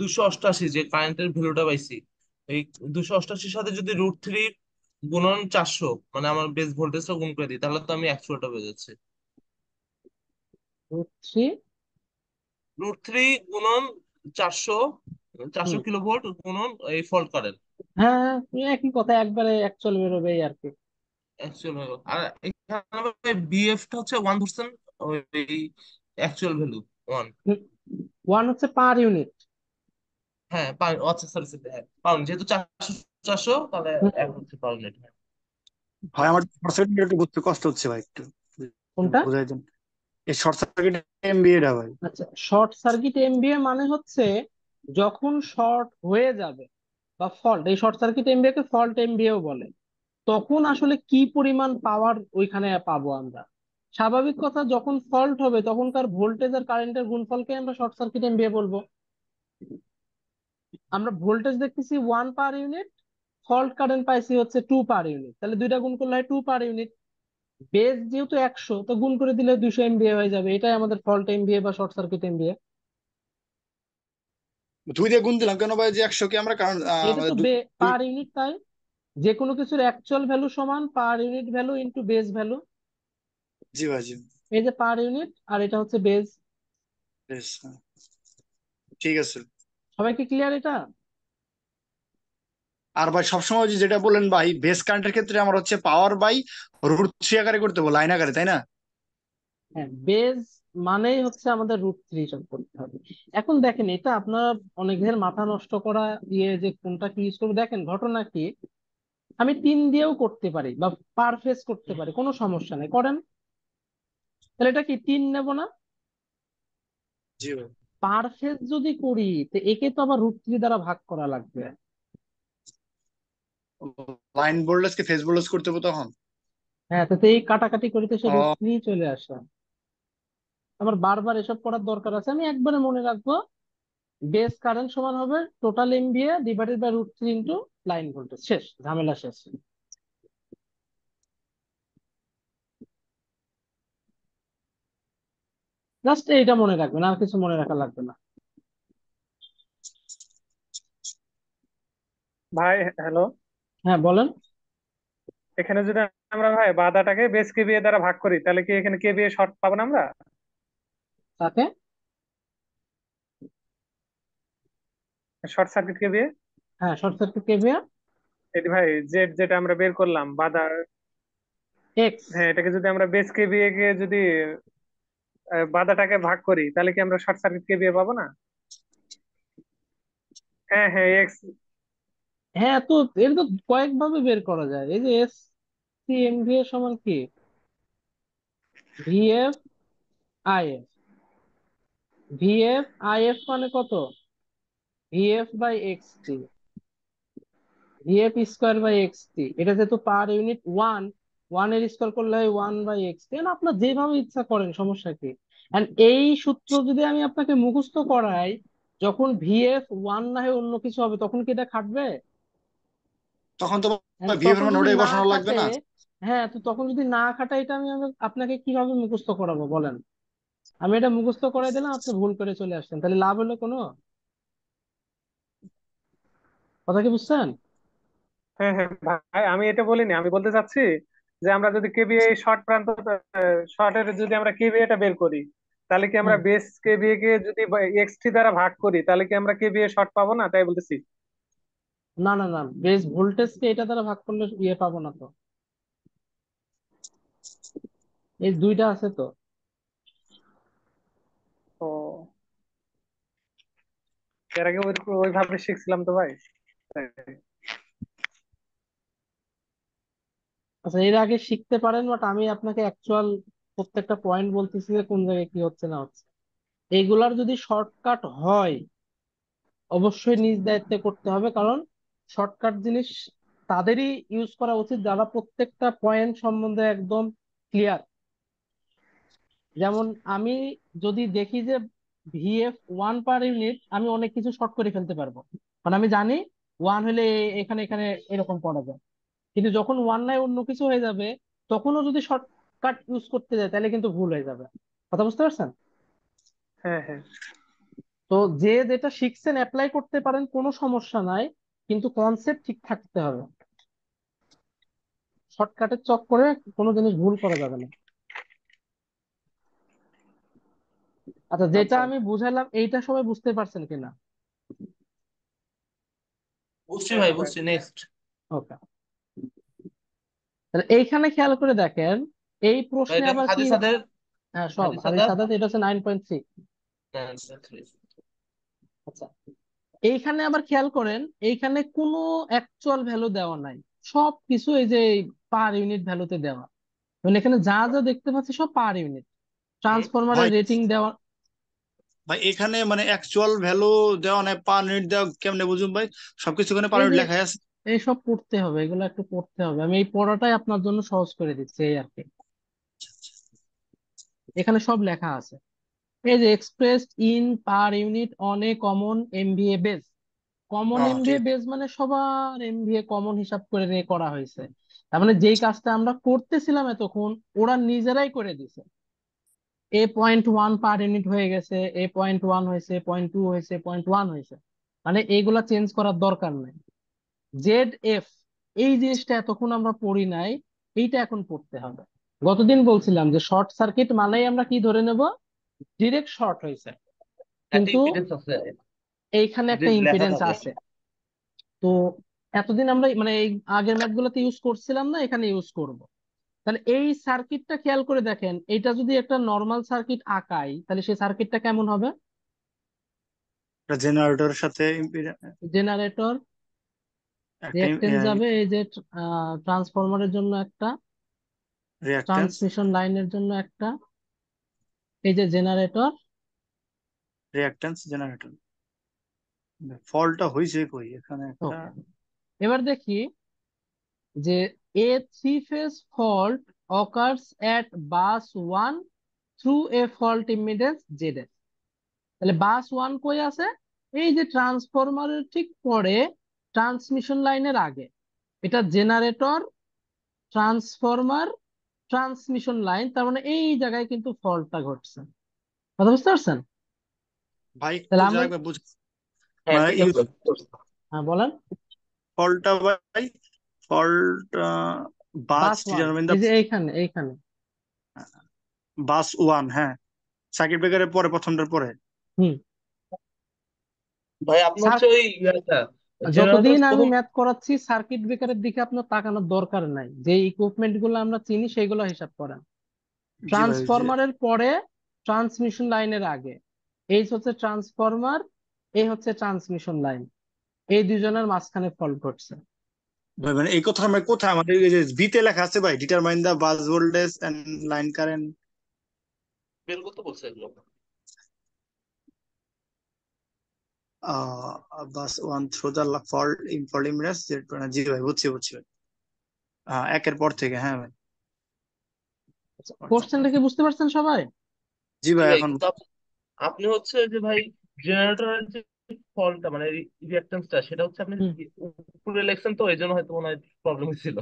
দুশো অষ্টাশি যে কারেন্টের ভ্যালুটা পাইছি এই দুশো অষ্টাশির সাথে যদি রুট থ্রি গুণন চারশো মানে আমার বেস ভোল্টেজটা গুণ করে দিই তাহলে তো আমি একশোটা পেয়ে যাচ্ছি রুট থ্রি রুট থ্রি গুণন চারশো চারশো কিলো ভোল্ট গুণন এই ফল্ট কারেন্ট হ্যাঁ, হ্যাঁ একই কথা একবারে অ্যাকচুয়াল বেরোবে আর কি অ্যাকচুয়াল ভ্যালু আর এখানে বিএফটা হচ্ছে ওয়ান পার্সেন্ট ওই অ্যাকচুয়াল ভ্যালু ওয়ান ওয়ান হচ্ছে পার ইউনিট হ্যাঁ আচ্ছা সরি হ্যাঁ, পাউন্ড যেহেতু চারশো চারশো তাহলে এক হচ্ছে পাউন্ড ভাই আমার শর্ট সার্কিট একটু বুঝতে কষ্ট হচ্ছে ভাই একটু কোনটা বোঝাই দেন এই শর্ট সার্কিট এমবিএ টা ভাই আচ্ছা শর্ট সার্কিট এমবিএ মানে হচ্ছে যখন শর্ট হয়ে যাবে বা ফল্ট এই শর্ট সার্কিট এমবিএ কে ফল্ট ও বলে তখন আসলে কি পরিমাণ পাওয়ার ওইখানে পাবো আমরা স্বাভাবিক কথা যখন ফল্ট হবে তখন তার ভোল্টেজ আর কারেন্টের গুণফলকে আমরা শর্ট সার্কিট এমবিএ বলবো আমরা ভোল্টেজ দেখতেছি one per unit fault current পাইছি হচ্ছে টু পার ইউনিট তাহলে দুইটা গুণ করলে হয় টু পার ইউনিট বেস যেহেতু একশো তো গুণ করে দিলে দুইশো এমবিএ হয়ে যাবে এটাই আমাদের ফল্ট এমবিএ বা শর্ট সার্কিট এমবিএ দুই দিয়ে গুণ দিলাম কেন ভাই যে একশো কে আমরা কারণ পার ইউনিট তাই যে কোনো কিছুর অ্যাকচুয়াল ভ্যালু সমান per unit value into base value জি ভাই জি এই যে পার ইউনিট আর এটা হচ্ছে বেস বেস হ্যাঁ। ঠিক আছে সবাই কি ক্লিয়ার এটা আর ভাই সবসময় যেটা বলেন ভাই বেস কারেন্টের ক্ষেত্রে আমার হচ্ছে পাওয়ার বাই রুট থ্রি আকারে করতে বলো লাইন আকারে তাই না হ্যাঁ বেস মানেই হচ্ছে আমাদের রুট থ্রি হিসাব করতে হবে এখন দেখেন এটা আপনারা অনেকের মাথা নষ্ট করা দিয়ে যে কোনটা কি ইউজ করবো দেখেন ঘটনা কি আমি তিন দিয়েও করতে পারি বা পার ফেস করতে পারি কোনো সমস্যা নেই করেন তাহলে এটা কি তিন নেব না জি ভাই পারফেক্ট যদি করি তো একে তো আবার রুট থ্রি দ্বারা ভাগ করা লাগবে লাইন বোল্ডস কে ফেস বোল্ডস করতে হবে তখন হ্যাঁ তো এই কাটাকাটি করিতে সে রুট থ্রি চলে আসে আবার বারবার এসব করার দরকার আছে আমি একবারে মনে রাখবো বেস কারেন্ট সমান হবে total MVA divided by root three into line voltage শেষ ঝামেলা শেষ জাস্ট এইটা মনে রাখবেন আর কিছু মনে রাখা লাগবে না ভাই হ্যালো হ্যাঁ বলেন এখানে যদি আমরা ভাই বাধাটাকে বেস কেবিএ দ্বারা ভাগ করি তাহলে কি এখানে কেবিএ শর্ট পাবো না আমরা তাতে শর্ট সার্কিট কেবিএ হ্যাঁ শর্ট সার্কিট কেবিএ এটি ভাই জেড যেটা আমরা বের করলাম বাধা এক্স হ্যাঁ এটাকে যদি আমরা বেস কেবিএ কে যদি বাধাটাকে ভাগ করি তাহলে কি আমরা শর্ট কে বিয়ে পাবো না হ্যাঁ হ্যাঁ এক্স হ্যাঁ তো এর তো কয়েকভাবে বের করা যায় এই যে এস সি এম ভি এর সমান কি ভিএফ আইএফ ভিএফ এফ মানে কত VF by X T VF square by X T এটা যেহেতু পার ইউনিট ওয়ান ওয়ান এর স্কোয়ার করলে হয় ওয়ান বাই এক্স দেন আপনার যেভাবে ইচ্ছা করেন সমস্যা কি এই সূত্র যদি আমি আপনাকে মুখস্থ করাই যখন ভিএফ ওয়ান না হয় অন্য কিছু হবে তখন কি এটা খাটবে তখন তো ভিএফ এর না বসানো লাগবে না হ্যাঁ তো তখন যদি না খাটা এটা আমি আপনাকে কিভাবে মুখস্থ করাবো বলেন আমি এটা মুখস্থ করাই দিলাম আপনি ভুল করে চলে আসছেন তাহলে লাভ হলো কোনো কথা কি বুঝছেন হ্যাঁ হ্যাঁ ভাই আমি এটা বলিনি আমি বলতে চাচ্ছি যে আমরা যদি কেবিএ শর্ট প্রান্ত শর্টের যদি আমরা কেবিএ টা বের করি তাহলে কি আমরা বেস কেবিএ কে যদি এক্স টি দ্বারা ভাগ করি তাহলে কি আমরা কেবিএ শর্ট পাবো না তাই বলতেছি না না না বেস ভোল্টেজ কে এটা দ্বারা ভাগ করলে ইয়ে পাবো না তো এই দুইটা আছে তো ও এর আগে ওইভাবে শিখছিলাম তো ভাই আচ্ছা এর আগে শিখতে পারেন বাট আমি আপনাকে অ্যাকচুয়াল প্রত্যেকটা পয়েন্ট বলতেছি যে কোন জায়গায় কি হচ্ছে না হচ্ছে এগুলার যদি শর্টকাট হয় অবশ্যই নিজ দায়িত্বে করতে হবে কারণ শর্টকাট জিনিস তাদেরই ইউজ করা উচিত যারা প্রত্যেকটা পয়েন্ট সম্বন্ধে একদম ক্লিয়ার যেমন আমি যদি দেখি যে ভিএফ ওয়ান পার ইউনিট আমি অনেক কিছু শর্ট করে ফেলতে পারবো কারণ মানে আমি জানি ওয়ান হলে এখানে এখানে এরকম পড়া যায় কিন্তু যখন ওয়ান নাই অন্য কিছু হয়ে যাবে তখনও যদি শর্টকাট ইউজ করতে যায় তাহলে কিন্তু ভুল হয়ে যাবে কথা বুঝতে পারছেন হ্যাঁ হ্যাঁ তো যে যেটা শিখছেন অ্যাপ্লাই করতে পারেন কোনো সমস্যা নাই কিন্তু কনসেপ্ট ঠিক থাকতে হবে শর্টকাটের চক করে কোনো জিনিস ভুল করা যাবে না আচ্ছা যেটা আচ্ছা। আমি বুঝালাম এইটা সবাই বুঝতে পারছেন কিনা বুঝছি ভাই বুঝছি নেক্সট ওকে তাহলে এইখানে খেয়াল করে দেখেন এই প্রশ্নে আবার কি হ্যাঁ, হ্যাঁ, আচ্ছা, এইখানে আবার খেয়াল করেন এইখানে কোনো অ্যাকচুয়াল ভ্যালু দেওয়া নাই সব কিছু এই যে পার ইউনিট ভ্যালুতে দেওয়া মানে এখানে যা যা দেখতে পাচ্ছি সব পার ইউনিট ট্রান্সফরমারের রেটিং দেওয়া ভাই এখানে মানে অ্যাকচুয়াল ভ্যালু দেওয়া নাই পার ইউনিট দেওয়া কেমনে বুঝুন ভাই সবকিছু এখানে পার ইউনিট লেখা আছে এইসব পড়তে হবে এগুলো একটু পড়তে হবে আমি এই পড়াটাই আপনার জন্য সহজ করে দিচ্ছি এই আর কি এখানে সব লেখা আছে এই যে express in per unit on a common MVA base common MVA base মানে সবার এমবিএ কমন হিসাব করে নিয়ে করা হয়েছে তার মানে যেই কাজটা আমরা করতেছিলাম এতক্ষণ ওরা নিজেরাই করে দিছে এ পয়েন্ট ওয়ান পার ইউনিট হয়ে গেছে এ পয়েন্ট ওয়ান হয়েছে পয়েন্ট টু হয়েছে পয়েন্ট ওয়ান হয়েছে মানে এগুলা চেঞ্জ করার দরকার নাই জেড এফ এই জিনিসটা এতক্ষণ আমরা পড়ি নাই এইটা এখন পড়তে হবে গতদিন বলছিলাম যে শর্ট সার্কিট মানেই আমরা কি ধরে নেব ডিরেক্ট শর্ট হয়েছে কিন্তু এইখানে একটা ইম্পিডেন্স আছে তো এতদিন আমরা মানে এই আগের ম্যাথগুলোতে ইউজ করছিলাম না এখানে ইউজ করব তাহলে এই সার্কিটটা খেয়াল করে দেখেন এটা যদি একটা নর্মাল সার্কিট আঁকাই তাহলে সেই সার্কিটটা কেমন হবে জেনারেটর সাথে জেনারেটর রিঅ্যাক্ট্যান্ট যাবে এই যে ট্রান্সফরমারের জন্য একটা ট্রান্সমিশন লাইনের জন্য একটা এই যে জেনারেটর রিঅ্যাক্ট্যান্স জেনারেটর ফলটা হয়েছে কই এখানে একটা এবার দেখি যে a three phase fault occurs at bus one through a fault impedance Z তাহলে বাস ওয়ান কই আছে এই যে ট্রান্সফরমারের ঠিক পরে ট্রান্সমিশন লাইনের আগে এটা জেনারেটর ট্রান্সফরমার ট্রান্সমিশন লাইন তার মানে এই জায়গায় কিন্তু ফলটা ঘটছে কথা বুঝতে পারছেন ভাই হ্যাঁ, হ্যাঁ বলেন ফলটা ভাই ফলটা বাস এইখানে এইখানে বাস ওয়ান হ্যাঁ সার্কিট ব্রেকারের পরে প্রথমটার পরে হুম ভাই আপনি হচ্ছে ওই যতদিন আমি ম্যাথ করাচ্ছি সার্কিট ব্রেকারের দিকে আপনার তাকানোর দরকার নাই যে ইকুইপমেন্ট গুলো আমরা চিনি সেগুলো হিসাব করেন ট্রান্সফরমারের পরে ট্রান্সমিশন লাইনের আগে এই হচ্ছে ট্রান্সফরমার এই হচ্ছে ট্রান্সমিশন লাইন এই দুজনের মাঝখানে ফল ঘটছে ভাই মানে এই কথা আমরা কোথায় আমাদের এই যে ভিতে লেখা আছে ভাই determine the bus voltage and line current বের করতে বলছে এগুলো bus one one through the fault in polymerase জি ভাই বুঝছি বুঝছি ভাই একের পর থেকে হ্যাঁ ভাই কোশ্চেনটা কি বুঝতে পারছেন সবাই জি ভাই এখন আপনি হচ্ছে যে ভাই জেনারেটরের যে ফলটা মানে রিঅ্যাক্ট্যান্সটা সেটা হচ্ছে আপনি উপরে লিখছেন তো এই জন্য হয়তো মনে হয় প্রবলেম হয়েছিল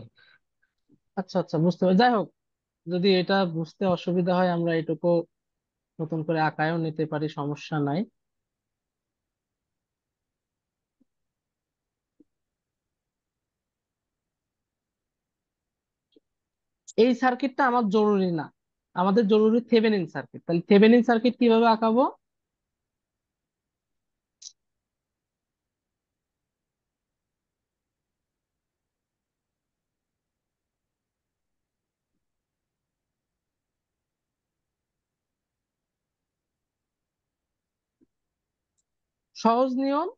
আচ্ছা আচ্ছা বুঝতে পারি যাই হোক যদি এটা বুঝতে অসুবিধা হয় আমরা এটুকু নতুন করে আঁকায়ও নিতে পারি সমস্যা নাই এই সার্কিটটা আমার জরুরি না আমাদের জরুরি থেভেনিন সার্কিট তাহলে থেভেনিন সার্কিট কিভাবে আঁকাবো সহজ নিয়ম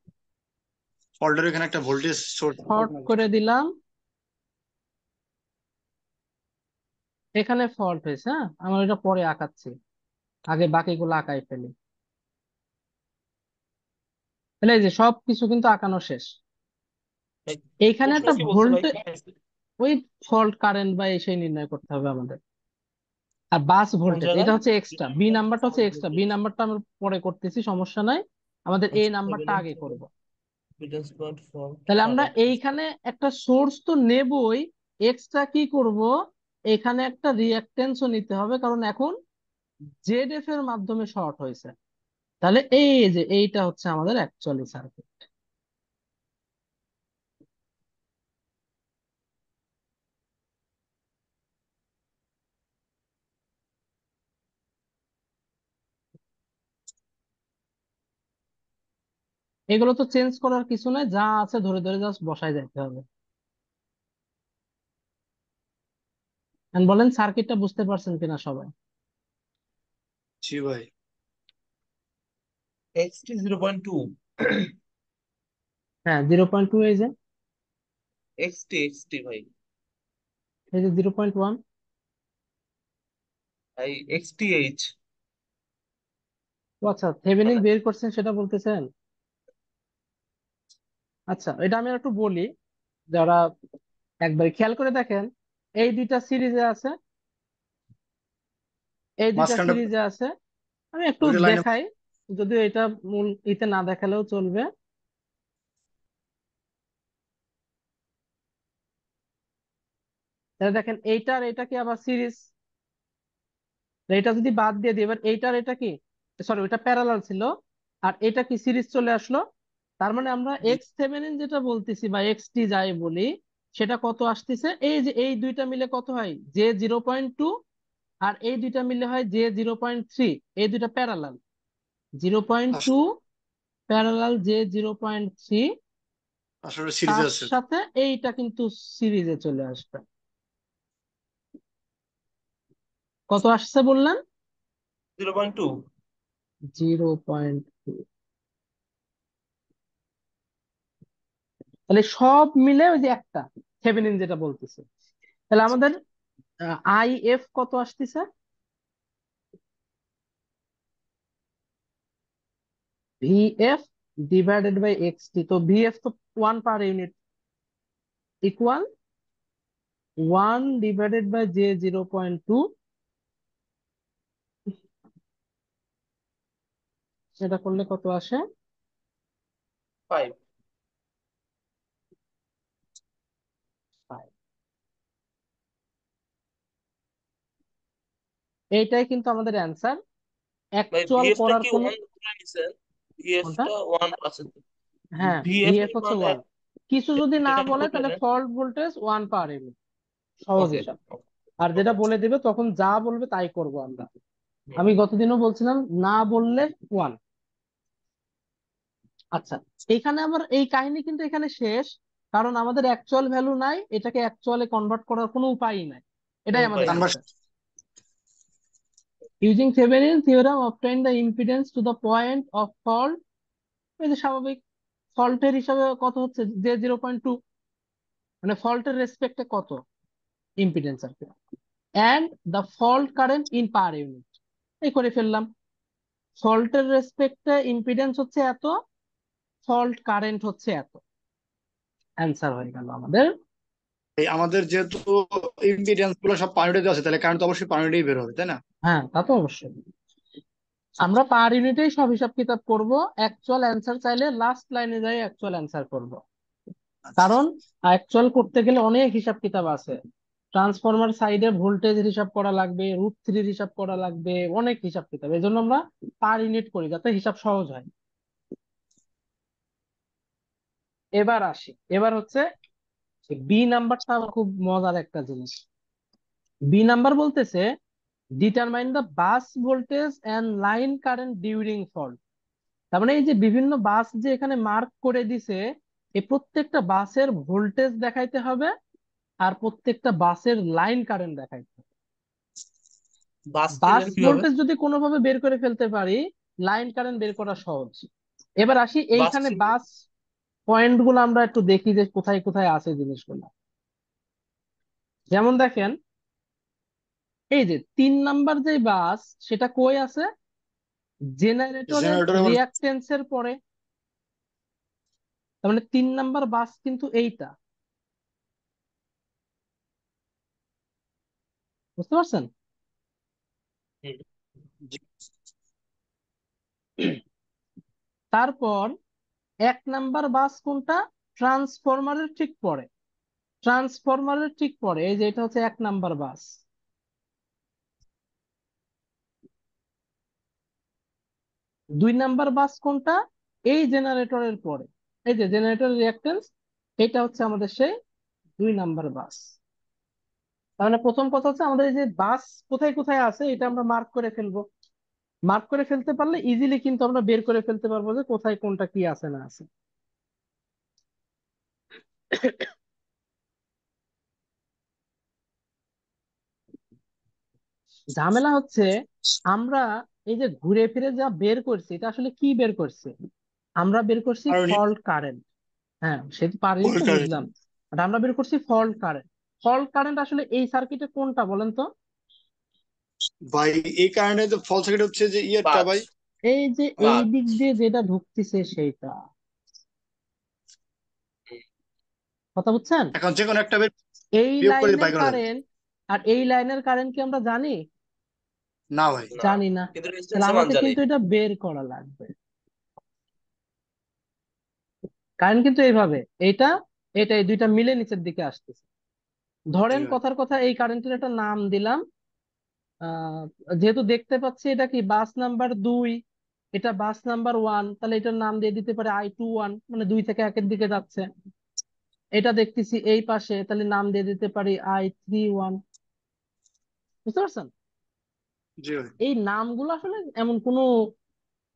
অল্ডার এখানে একটা ভোল্টেজ শর্ট করে দিলাম এখানে ফল্ট হয়েছে হ্যাঁ আমার এটা পরে আঁকাচ্ছি আগে বাকিগুলো আঁকাই ফেলি তাহলে এই যে সব কিছু কিন্তু আঁকানো শেষ এইখানে একটা ভোল্টেজ ওই ফল্ট কারেন্ট বা এই সেই নির্ণয় করতে হবে আমাদের আর বাস ভোল্টেজ এটা হচ্ছে এক্সট্রা বি নাম্বারটা হচ্ছে এক্সট্রা বি নাম্বারটা আমরা পরে করতেছি সমস্যা নাই আমাদের এই নাম্বারটা আচ্ছা, আগে করব তাহলে আমরা এইখানে একটা সোর্স তো নেবই এক্সট্রা কি করব এখানে একটা রিয়াক্টেন্সও নিতে হবে কারণ এখন জেড এফ এর মাধ্যমে শর্ট হয়েছে তাহলে এই যে এইটা হচ্ছে আমাদের অ্যাকচুয়ালি সার্কিট এগুলো তো চেঞ্জ করার কিছু নাই যা আছে ধরে ধরে জাস্ট বসায় যাইতে হবে বলেন সার্কিটটা বুঝতে পারছেন কিনা সবাই জি ভাই এক্সটি জিরো পয়েন্ট টু হ্যাঁ জিরো পয়েন্ট টু এই যে এক্সটি এক্সটি ভাই এই যে জিরো পয়েন্ট ওয়ান ভাই এক্সটি এইচ আচ্ছা থেভেনিন আচ্ছা। বের করছেন সেটা বলতেছেন আচ্ছা এটা আমি একটু বলি যারা একবার খেয়াল করে দেখেন এই দুইটা সিরিজে আছে এই দুইটা সিরিজে আছে আমি একটু দেখাই যদি এটা মূল ইতে না দেখালেও চলবে দেখেন এইটার এটা কি আবার সিরিজ এটা যদি বাদ দিয়ে দিই এবার এইটার এটা কি সরি ওইটা প্যারালাল ছিল আর এটা কি সিরিজ চলে আসলো তার মানে আমরা এক্স থেভেনিন যেটা বলতেছি বা এক্স টি যাই বলি সেটা কত আসতেছে এই যে এই দুইটা মিলে কত হয় যে জিরো পয়েন্ট টু আর এই দুইটা মিলে হয় যে জিরো পয়েন্ট থ্রি এই দুইটা parallel zero point two parallel J zero point three সাথে এইটা কিন্তু সিরিজে চলে আসবে কত আসছে বললেন zero point two zero point two তাহলে সব মিলে ওই যে একটা থেভেনিন যেটা বলতেছে তাহলে আচ্ছা। আমাদের আই এফ কত আসতেছে VF divided by X T তো ভিএফ তো one per unit equal one divided by J zero point two সেটা করলে কত আসে ফাইভ এইটাই কিন্তু আমাদের অ্যান্সার অ্যাকচুয়াল করার কোন হ্যাঁ ভিএফ হচ্ছে ওয়ান মানে কিছু যদি না বলে তাহলে fault voltage one per MA সহজ আর যেটা বলে দেবে তখন যা বলবে তাই করব আমরা আমি গতদিনও বলছিলাম না বললে ওয়ান আচ্ছা এখানে আবার এই কাহিনী কিন্তু এখানে শেষ কারণ আমাদের অ্যাকচুয়াল ভ্যালু নাই এটাকে অ্যাকচুয়ালে কনভার্ট করার কোনো উপায়ই নাই এটাই আমাদের using Thevenin theorem obtain the impedance to the point of fault এই যে স্বাভাবিক ফল্টের হিসাবে কত হচ্ছে যে জিরো পয়েন্ট টু মানে ফল্টের রেসপেক্টে কত ইম্পিডেন্স আর কি and the fault current in per unit এই করে ফেললাম ফল্টের রেসপেক্টে ইম্পিডেন্স হচ্ছে এত ফল্ট কারেন্ট হচ্ছে এত অ্যান্সার হয়ে গেল আমাদের আমাদের যেহেতু ইম্পিডেন্স গুলো সব পার ইউনিটে আছে তাহলে কারেন্ট তো অবশ্যই পার ইউনিটেই বের হবে তাই না হ্যাঁ তা তো অবশ্যই আমরা পার ইউনিটেই সব হিসাব কিতাব করব অ্যাকচুয়াল অ্যান্সার চাইলে লাস্ট লাইনে যাই অ্যাকচুয়াল অ্যান্সার করব আচ্ছা। কারণ অ্যাকচুয়াল করতে গেলে অনেক হিসাব কিতাব আছে ট্রান্সফরমার সাইডে ভোল্টেজ হিসাব করা লাগবে রুট থ্রি হিসাব করা লাগবে অনেক হিসাব কিতাব এই জন্য আমরা পার ইউনিট করি যাতে হিসাব সহজ হয় এবার আসি এবার হচ্ছে বি নাম্বারটা খুব মজার একটা জিনিস বি নাম্বার বলতেছে determine the bus voltage and line current during fault তার মানে এই যে বিভিন্ন বাস যে এখানে মার্ক করে দিছে এই প্রত্যেকটা বাসের ভোল্টেজ দেখাইতে হবে আর প্রত্যেকটা বাসের লাইন কারেন্ট দেখাইতে হবে বাস ভোল্টেজ যদি কোনোভাবে বের করে ফেলতে পারি লাইন কারেন্ট বের করা সহজ এবার আসি এইখানে বাস পয়েন্ট গুলো আমরা একটু দেখি যে কোথায় কোথায় আছে জিনিসগুলো যেমন দেখেন এই যে তিন নাম্বার যে বাস সেটা কই আছে জেনারেটরের রিয়াকটেন্সের পরে তার মানে তিন নাম্বার বাস কিন্তু এইটা বুঝতে পারছেন তারপর এক নাম্বার বাস কোনটা ট্রান্সফরমারের ঠিক পরে ট্রান্সফরমারের ঠিক পরে এই যে এটা হচ্ছে এক নাম্বার বাস দুই নাম্বার বাস কোনটা এই জেনারেটরের পরে এই যে জেনারেটর রিয়াক্টেন্স এটা হচ্ছে আমাদের সেই দুই নাম্বার বাস তাহলে মানে প্রথম কথা হচ্ছে আমাদের এই যে বাস কোথায় কোথায় আছে এটা আমরা মার্ক করে ফেলবো মার্ক করে ফেলতে পারলে ইজিলি কিন্তু আমরা বের করে ফেলতে পারবো যে কোথায় কোনটা কি আছে না আছে ঝামেলা হচ্ছে আমরা এই যে ঘুরে ফিরে যা বের করছি এটা আসলে কি বের করছে আমরা বের করছি ফল্ট কারেন্ট হ্যাঁ সে তো পারি বুঝলাম আমরা বের করছি ফল্ট কারেন্ট ফল্ট কারেন্ট আসলে এই সার্কিটে কোনটা বলেন তো ভাই এই কারণে যে হচ্ছে যে ইয়ারটা ভাই এই যে এই দিক দিয়ে যেটা ঢুকতেছে সেইটা কথা বুঝছেন এখন যে কোনো একটা এই লাইনের কারেন্ট আর এই লাইনের কারেন্ট কি আমরা জানি না ভাই জানি না কিন্তু তাহলে আমাদের কিন্তু এটা বের করা লাগবে কারেন্ট কিন্তু এইভাবে এইটা এটা এই দুইটা মিলে নিচের দিকে আসতেছে ধরেন কথার কথা এই কারেন্টের একটা নাম দিলাম যেহেতু দেখতে পাচ্ছি এটা কি বাস নাম্বার দুই এটা বাস নাম্বার ওয়ান তাহলে এটার নাম দিয়ে দিতে পারে আই টু ওয়ান মানে দুই থেকে একের দিকে যাচ্ছে এটা দেখতেছি এই পাশে তাহলে নাম দিয়ে দিতে পারি আই থ্রি ওয়ান বুঝতে পারছেন এই নামগুলো আসলে এমন কোনো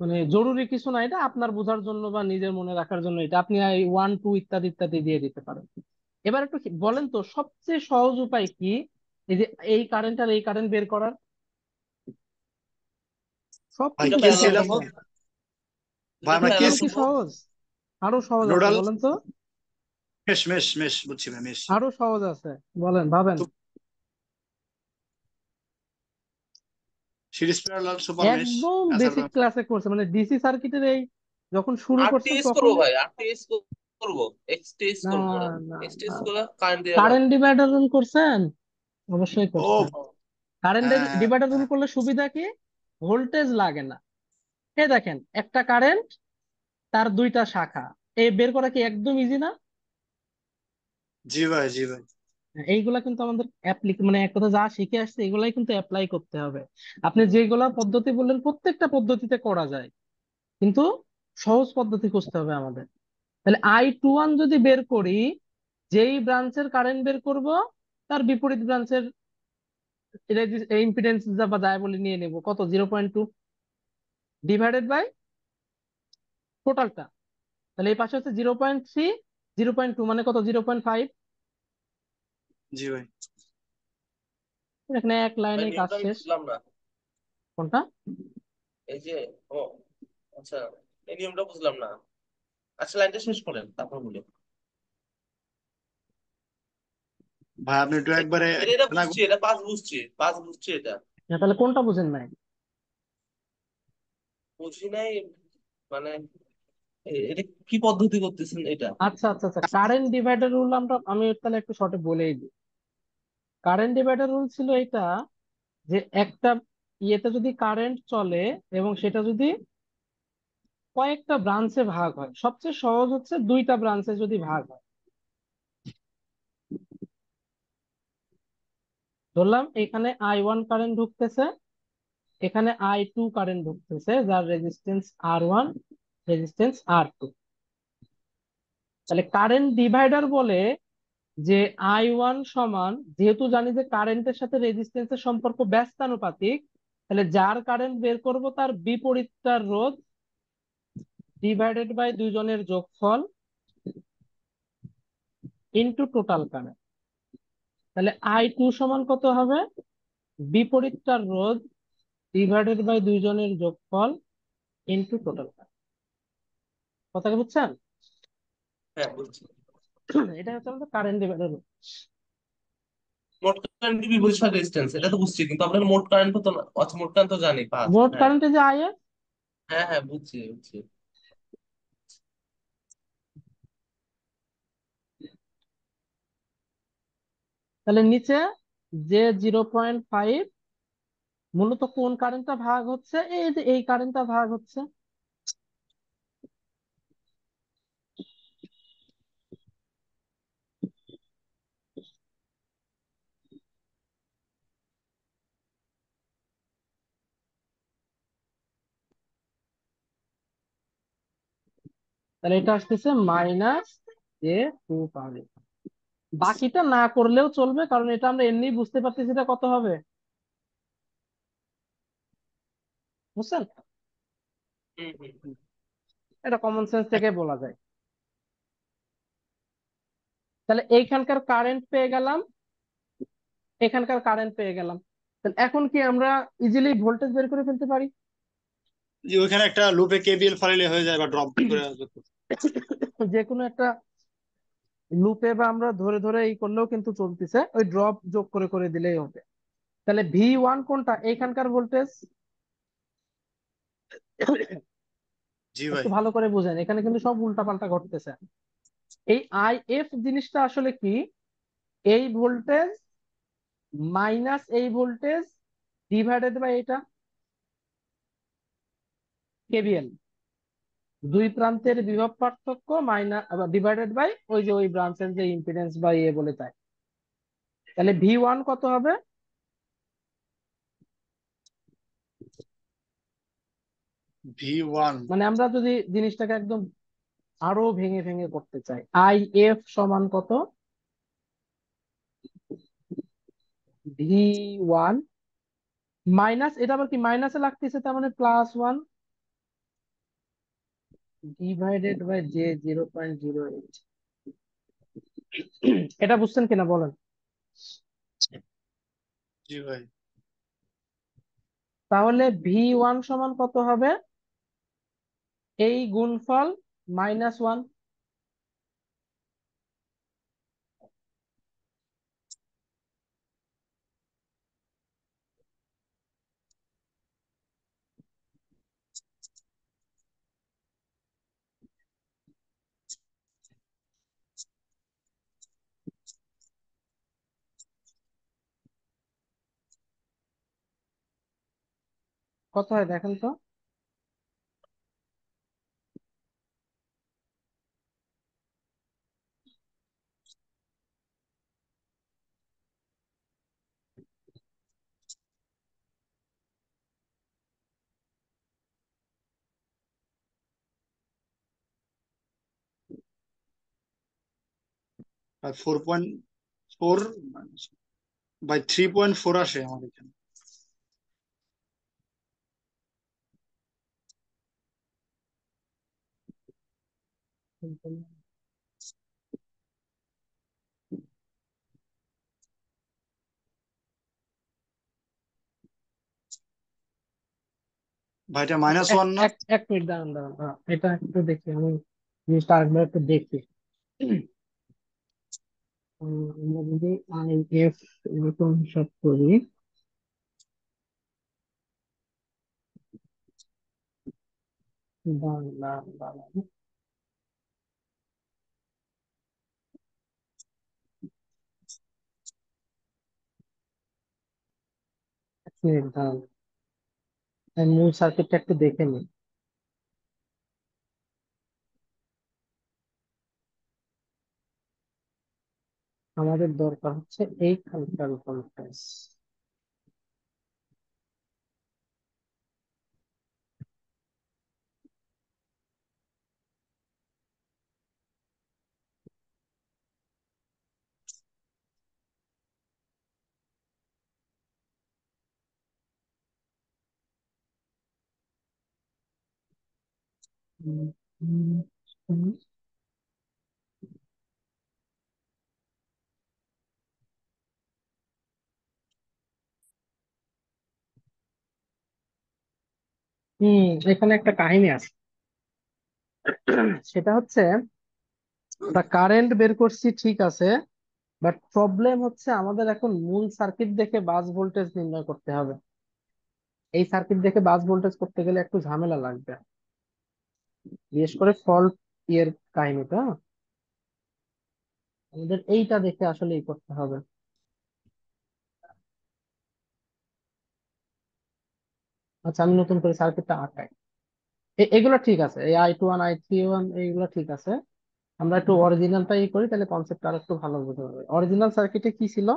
মানে জরুরি কিছু না এটা আপনার বোঝার জন্য বা নিজের মনে রাখার জন্য এটা আপনি ওয়ান টু ইত্যাদি ইত্যাদি দিয়ে দিতে পারেন এবার একটু বলেন তো সবচেয়ে সহজ উপায় কি এই যে এই কারেন্ট আর এই কারেন্ট বের করার সব কিছু সহজ আরো সহজ আছে বলেন তো মেশ মেশ মেশ বুঝছি মেশ আরো সহজ আছে বলেন ভাবেন সিরিজ প্যারালাল সুপার মেশ একদম বেসিক আচ্ছা, ক্লাসে আচ্ছা। করছে মানে ডিসি সার্কিটের এই যখন শুরু করছে করব ভাই আরটিএস করব এক্সটিএস করব এক্সটিএস কারেন্ট কারেন্ট ডিভাইডার করছেন অবশ্যই করতে হবে কারেন্ট ডিভাইডার রুল করলে সুবিধা কি ভোল্টেজ লাগে না হে দেখেন একটা কারেন্ট তার দুইটা শাখা এই বের করা কি একদম ইজি না জি ভাই জি ভাই হ্যাঁ, এইগুলা কিন্তু আমাদের অ্যাপ্লিক মানে এক কথা যা শিখে আসছে এগুলাই কিন্তু অ্যাপ্লাই করতে হবে আপনি যেগুলা পদ্ধতি বললেন প্রত্যেকটা পদ্ধতিতে করা যায় কিন্তু সহজ পদ্ধতি খুঁজতে হবে আমাদের তাহলে আই টু ওয়ান যদি বের করি যেই ব্রাঞ্চের কারেন্ট বের করব তার বিপরীত ব্রাঞ্চের ইম্পিডেন্স যা বা বলে নিয়ে নেব কত zero point two divided by টোটালটা তাহলে এই পাশে হচ্ছে zero point three zero point two মানে কত জিরো পয়েন্ট ফাইভ এখানে এক লাইনে কাজ শেষ কোনটা এই যে ও আচ্ছা এই নিয়মটা বুঝলাম না আচ্ছা লাইনটা শেষ করেন তারপর বলি ভাই আপনি একটু একবারে তাহলে কোনটা বুঝেন নাই বুঝি নাই মানে কি পদ্ধতি করতেছেন এটা আচ্ছা আচ্ছা আচ্ছা কারেন্ট ডিভাইডার রুল আমরা আমি তাহলে একটু শর্টে বলেই দিই কারেন্ট ডিভাইডার রুল ছিল এটা যে একটা ইয়েতে যদি কারেন্ট চলে এবং সেটা যদি কয়েকটা ব্রাঞ্চে ভাগ হয় সবচেয়ে সহজ হচ্ছে দুইটা ব্রাঞ্চে যদি ভাগ হয় ধরলাম এখানে আই ওয়ান কারেন্ট ঢুকতেছে এখানে আই টু কারেন্ট ঢুকতেছে যার resistance R one resistance R two তাহলে কারেন্ট ডিভাইডার বলে যে আই ওয়ান সমান যেহেতু জানি যে কারেন্টের সাথে এর সম্পর্ক ব্যস্তানুপাতিক তাহলে যার কারেন্ট বের করব তার বিপরীতটার রোধ ডিভাইডেড বাই দুইজনের যোগফল ইন্টু টোটাল কারেন্ট তাহলে আই টু সমান কত হবে বিপরীতটার রোধ ডিভাইডেড বাই দুইজনের যোগফল ইনটু টোটাল কথা কি বুঝছেন হ্যাঁ বুঝছি এটা হচ্ছে আমাদের কারেন্ট ডিভাইডেড রোধ মোট কারেন্ট এটা তো বুঝছি কিন্তু মোট তো আচ্ছা, মোট কারেন্ট তো জানি মোট হ্যাঁ। যে আই হ্যাঁ হ্যাঁ বুঝছি বুঝছি তাহলে নিচে যে জিরো পয়েন্ট ফাইভ মূলত কোন কারেন্টটা ভাগ হচ্ছে এই যে এই কারেন্টটা ভাগ হচ্ছে তাহলে এটা আসতেছে মাইনাস এ টু পাবে বাকিটা না করলেও চলবে কারণ এটা আমরা এমনি বুঝতে পারতেছি এটা কত হবে বুঝছেন এটা কমন সেন্স থেকে বলা যায় তাহলে এইখানকার কারেন্ট পেয়ে গেলাম এখানকার কারেন্ট পেয়ে গেলাম তাহলে এখন কি আমরা ইজিলি ভোল্টেজ বের করে ফেলতে পারি ওইখানে একটা লুপে কেবিএল ফাইলে হয়ে যায় বা ড্রপ করে যে কোনো একটা লুপে বা আমরা ধরে ধরে এই করলেও কিন্তু চলতেছে ওই ড্রপ যোগ করে করে দিলেই হবে তাহলে ভি ওয়ান কোনটা এইখানকার ভোল্টেজ ভালো করে বুঝেন এখানে কিন্তু সব উল্টাপাল্টা ঘটতেছে এই আই এফ জিনিসটা আসলে কি এই ভোল্টেজ মাইনাস এই ভোল্টেজ ডিভাইডেড বাই এটা কেবিএল দুই প্রান্তের বিভব পার্থক্য মাইনাস ডিভাইডেড বাই ওই যে ওই ব্রাঞ্চের যে ইম্পিডেন্স বা ইয়ে বলে তাই তাহলে ভি ওয়ান কত হবে মানে আমরা যদি জিনিসটাকে একদম আরো ভেঙে ভেঙে করতে চাই আই এফ সমান কত ভি ওয়ান মাইনাস এটা আবার কি মাইনাসে লাগতেছে তার মানে plus one divided by J zero point zero eight এটা বুঝছেন কিনা বলেন তাহলে ভি ওয়ান সমান কত হবে এই গুণফল মাইনাস ওয়ান কত হয় দেখেন তো four point four by three point four আসে আমার এখানে ভাইটা মাইনাস ওয়ান না এক মিনিট দাঁড়ান দাঁড়ান হ্যাঁ, এটা একটু দেখি আমি জিনিসটা আরেকবার একটু দেখি আমরা যদি আই এফ এরকম হিসাব করি দাঁড়ান দাঁড়ান দাঁড়ান হুম, হ্যাঁ, হ্যাঁ আমি মূল সার্কিটটা একটু দেখে নিই আমাদের দরকার হচ্ছে এই কন্ট্রোল ভোল্টেজ হম এখানে একটা কাহিনী আছে সেটা হচ্ছে দা কারেন্ট বের করছি ঠিক আছে বাট প্রবলেম হচ্ছে আমাদের এখন মূল সার্কিট দেখে বাস ভোল্টেজ নির্ণয় করতে হবে এই সার্কিট দেখে বাস ভোল্টেজ করতে গেলে একটু ঝামেলা লাগবে বিশেষ করে সল্ট ইয়ের কাহিনীটা আমাদের এইটা দেখে আসলে ই করতে হবে আচ্ছা আমি নতুন করে সার্কিটটা আঁকাই এগুলো ঠিক আছে এই I two one I three one এইগুলো ঠিক আছে আমরা একটু অরিজিনালটাই করি তাহলে কনসেপ্ট আর একটু ভালো বুঝতে পারবে অরিজিনাল সার্কিটে কি ছিল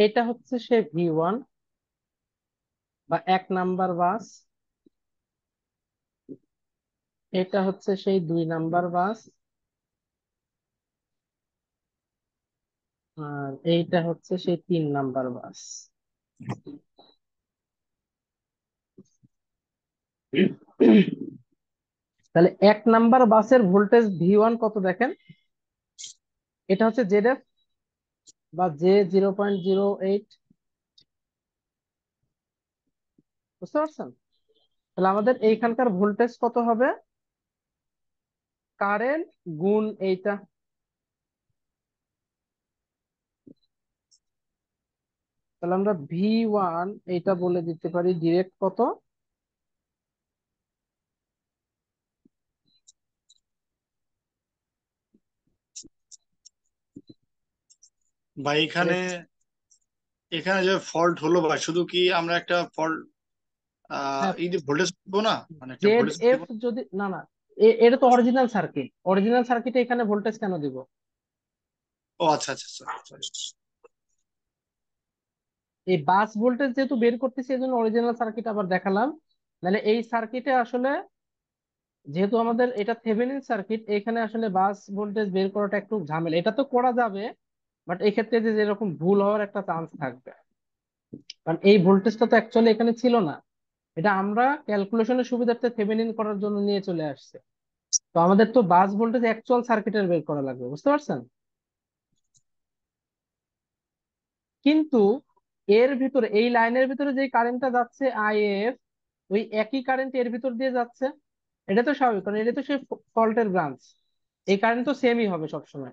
এটা হচ্ছে সে ভি ওয়ান বা এক নাম্বার বাস এটা হচ্ছে সেই দুই নাম্বার বাস আর এইটা হচ্ছে সেই তিন নাম্বার বাস তাহলে এক নাম্বার বাসের ভোল্টেজ ভি ওয়ান কত দেখেন এটা হচ্ছে জেড এফ বা J zero point zero eight বুঝতে পারছেন তাহলে আমাদের এইখানকার ভোল্টেজ কত হবে কারেন্ট গুণ এইটা তাহলে আমরা ভি ওয়ান এইটা বলে দিতে পারি ডিরেক্ট কত বা এখানে এখানে যে ফল্ট হলো ভাই শুধু কি আমরা একটা ফল্ট হ্যাঁ। এই যে ভোল্টেজ দিব না মানে এফ যদি না না এটা তো অরিজিনাল সার্কিট অরিজিনাল সার্কিটে এখানে ভোল্টেজ কেন দিব ও আচ্ছা আচ্ছা, আচ্ছা, আচ্ছা। এই বাস ভোল্টেজ যেহেতু বের করতেছি এই জন্য অরিজিনাল সার্কিট আবার দেখালাম মানে এই সার্কিটে আসলে যেহেতু আমাদের এটা থেভেনিন সার্কিট এখানে আসলে বাস ভোল্টেজ বের করাটা একটু ঝামেলা এটা তো করা যাবে বাট এই ক্ষেত্রে যে যেরকম ভুল হওয়ার একটা চান্স থাকবে কারণ এই ভোল্টেজটা তো অ্যাকচুয়ালি এখানে ছিল না এটা আমরা ক্যালকুলেশনের সুবিধার্থে থেভেনিন করার জন্য নিয়ে চলে আসছে তো আমাদের তো বাস ভোল্টেজ অ্যাকচুয়াল সার্কিটের বের করা লাগবে বুঝতে পারছেন কিন্তু এর ভিতরে এই লাইনের ভিতরে যে কারেন্টটা যাচ্ছে আইএফ ওই একই কারেন্ট এর ভিতর দিয়ে যাচ্ছে এটা তো স্বাভাবিক কারণ এটা তো সে ফল্টের ব্রাঞ্চ এই কারেন্ট তো সেমই হবে সবসময়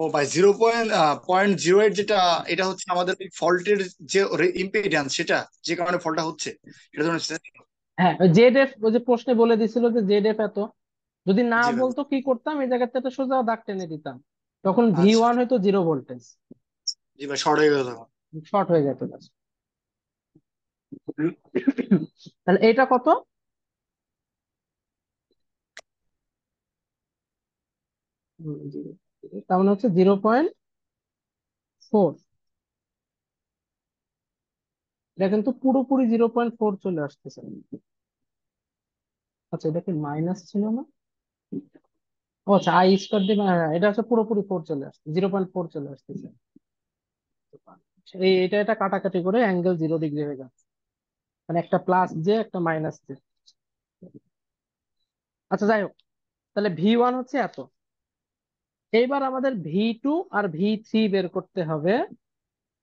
ও ভাই zero point point zero eight যেটা এটা হচ্ছে আমাদের ফল্টের যে ইম্পিডেন্স সেটা যে কারণে ফলটা হচ্ছে এটা ধরুন হ্যাঁ জেড এফ ওই যে প্রশ্নে বলে দিছিল যে জেড এফ এত যদি না বলতো কি করতাম এই জায়গাতে একটা সোজা দাগ টেনে দিতাম তখন ভি ওয়ান হয়তো জিরো ভোল্টেজ জি ভাই শর্ট হয়ে গেল শর্ট হয়ে যেত তাহলে এটা কত জি তার মানে হচ্ছে জিরো পয়েন্ট ফোর এটা কিন্তু পুরোপুরি জিরো পয়েন্ট ফোর চলে আসতেছে আচ্ছা এটা কি মাইনাস ছিল না আচ্ছা আই স্কোয়ার দিয়ে হ্যাঁ এটা হচ্ছে পুরোপুরি ফোর চলে আসছে জিরো পয়েন্ট ফোর চলে আসতেছে এই এটা এটা কাটাকাটি করে অ্যাঙ্গেল জিরো ডিগ্রি হয়ে যাচ্ছে মানে একটা প্লাস যে একটা মাইনাস যে আচ্ছা যাই হোক তাহলে ভি ওয়ান হচ্ছে এত এইবার আমাদের ভি টু আর ভি থ্রি বের করতে হবে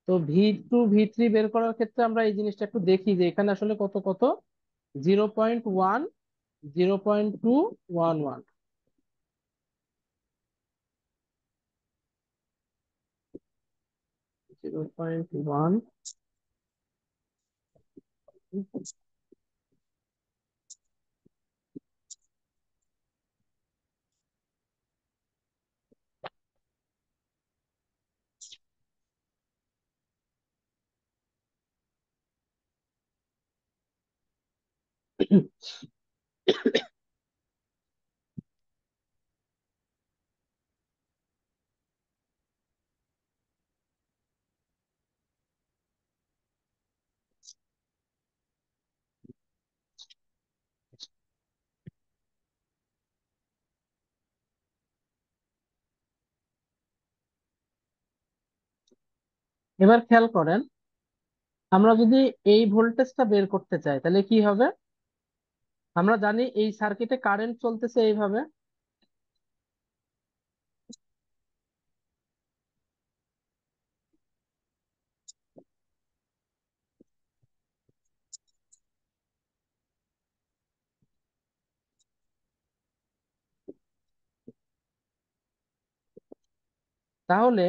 তো ভি টু ভি থ্রি বের করার ক্ষেত্রে আমরা এই জিনিসটা একটু দেখি যে এখানে আসলে কত কত zero point one zero point two one one zero point one এবার খেয়াল করেন আমরা যদি এই ভোল্টেজটা বের করতে চাই তাহলে কি হবে আমরা জানি এই সার্কিটে কারেন্ট চলতেছে এইভাবে তাহলে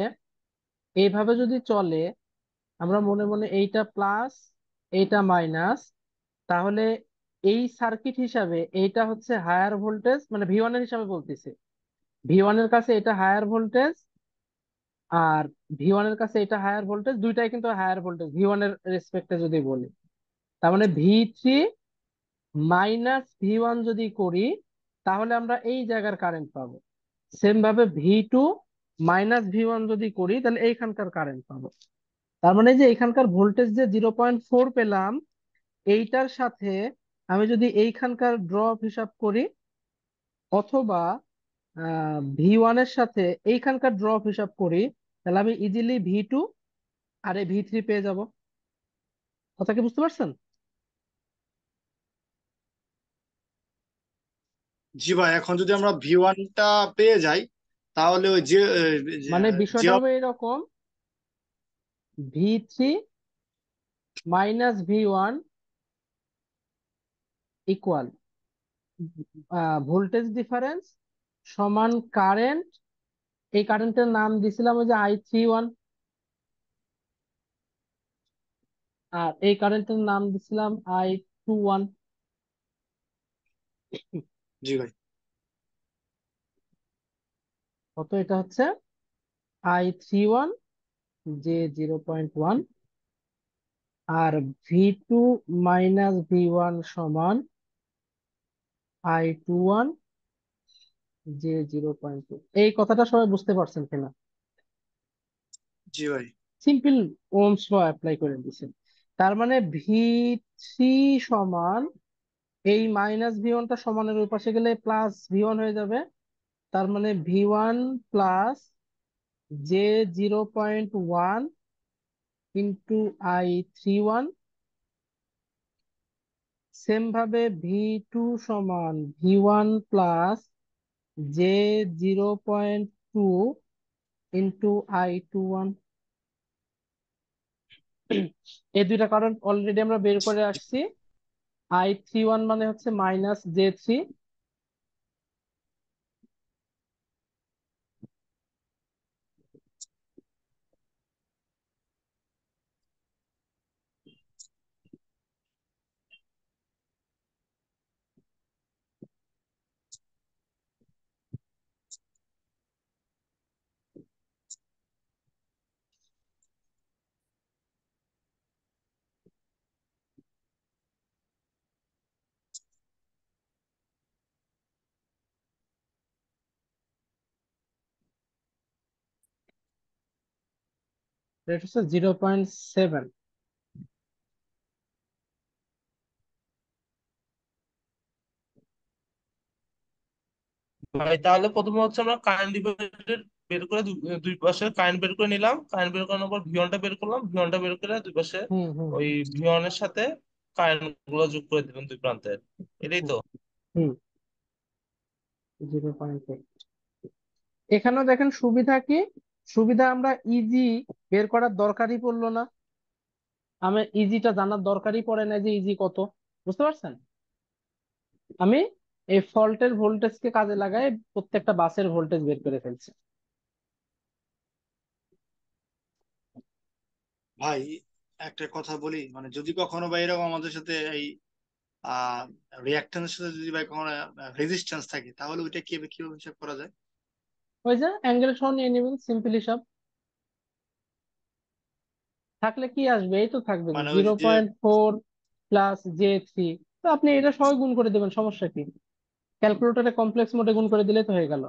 এইভাবে যদি চলে আমরা মনে মনে এইটা প্লাস এইটা মাইনাস তাহলে এই সার্কিট হিসাবে এটা হচ্ছে হায়ার ভোল্টেজ মানে ভি ওয়ানের হিসাবে বলতেছে ভি ওয়ানের কাছে এটা হায়ার ভোল্টেজ আর ভি ওয়ানের কাছে এটা হায়ার ভোল্টেজ দুইটাই কিন্তু হায়ার ভোল্টেজ ভি ওয়ানের রেসপেক্টে যদি বলি তার মানে V three minus V one যদি করি তাহলে আমরা এই জায়গার কারেন্ট পাবো সেম ভাবে V two minus V one যদি করি তাহলে এইখানকার কারেন্ট পাবো তার মানে যে এখানকার ভোল্টেজ যে জিরো পয়েন্ট ফোর পেলাম এইটার সাথে আমি যদি এইখানকার ড্রপ হিসাব করি অথবা ভি ওয়ান এর সাথে এইখানকার ড্রপ হিসাব করি তাহলে আমি ইজিলি ভি টু আর এই ভি থ্রি পেয়ে যাব কথা কি বুঝতে পারছেন জি ভাই এখন যদি আমরা ভি ওয়ানটা পেয়ে যাই তাহলে ওই যে মানে বিষয়টা হবে এরকম V three minus V one equal voltage difference সমান কারেন্ট এই কারেন্টের নাম দিছিলাম ওই যে আই থ্রি ওয়ান আর এই কারেন্টের নাম দিছিলাম আই টু ওয়ান জি ভাই কত এটা হচ্ছে I three one J zero point one আর V two minus V one সমান I two one J zero point two এই কথাটা সবাই বুঝতে পারছেন কিনা জি ভাই সিম্পল ওমস ল অ্যাপ্লাই করে দিয়েছেন তার মানে ভি থ্রি সমান এই মাইনাস ভি ওয়ানটা সমানের ওই পাশে গেলে প্লাস ভি ওয়ান হয়ে যাবে তার মানে V one plus J zero point one into I three one same ভাবে ভি টু সমান V one plus J zero point two into I two one এই দুইটা কারণ অলরেডি আমরা বের করে আসছি আই থ্রি ওয়ান মানে হচ্ছে মাইনাস জে থ্রি এটা হচ্ছে জিরো পয়েন্ট সেভেন ভাই তাহলে প্রথমে হচ্ছে আমরা কারেন্ট ডিভাইডের বের করে দুই পাশে কারেন্ট বের করে নিলাম কারেন্ট বের করার পর ভিওনটা বের করলাম ভিওনটা বের করে দুই পাশে ওই ভিওনের সাথে কারেন্ট গুলো যোগ করে দিবেন দুই প্রান্তের এটাই তো হুম জিরো পয়েন্ট এখানেও দেখেন সুবিধা কি সুবিধা আমরা ইজি বের করার দরকারই পড়লো না আমি ইজিটা জানার দরকারই পড়ে না যে ইজি কত বুঝতে পারছেন আমি এই ফল্টের ভোল্টেজকে কাজে লাগায় প্রত্যেকটা বাসের ভোল্টেজ বের করে ফেলছি ভাই একটা কথা বলি মানে যদি কখনো বা এরকম আমাদের সাথে এই রিয়াক্টেন্সের সাথে যদি ভাই কখনো রেজিস্ট্যান্স থাকে তাহলে ওইটা কিভাবে কিভাবে হিসাব করা যায় যে অ্যাঙ্গেল সহ নিয়ে নেবেন সিম্পল হিসাব থাকলে কি আসবে এই তো থাকবে zero point four plus J three তো আপনি এটা সবাই গুণ করে দেবেন সমস্যা কি ক্যালকুলেটরে কমপ্লেক্স মোডে গুণ করে দিলে তো হয়ে গেল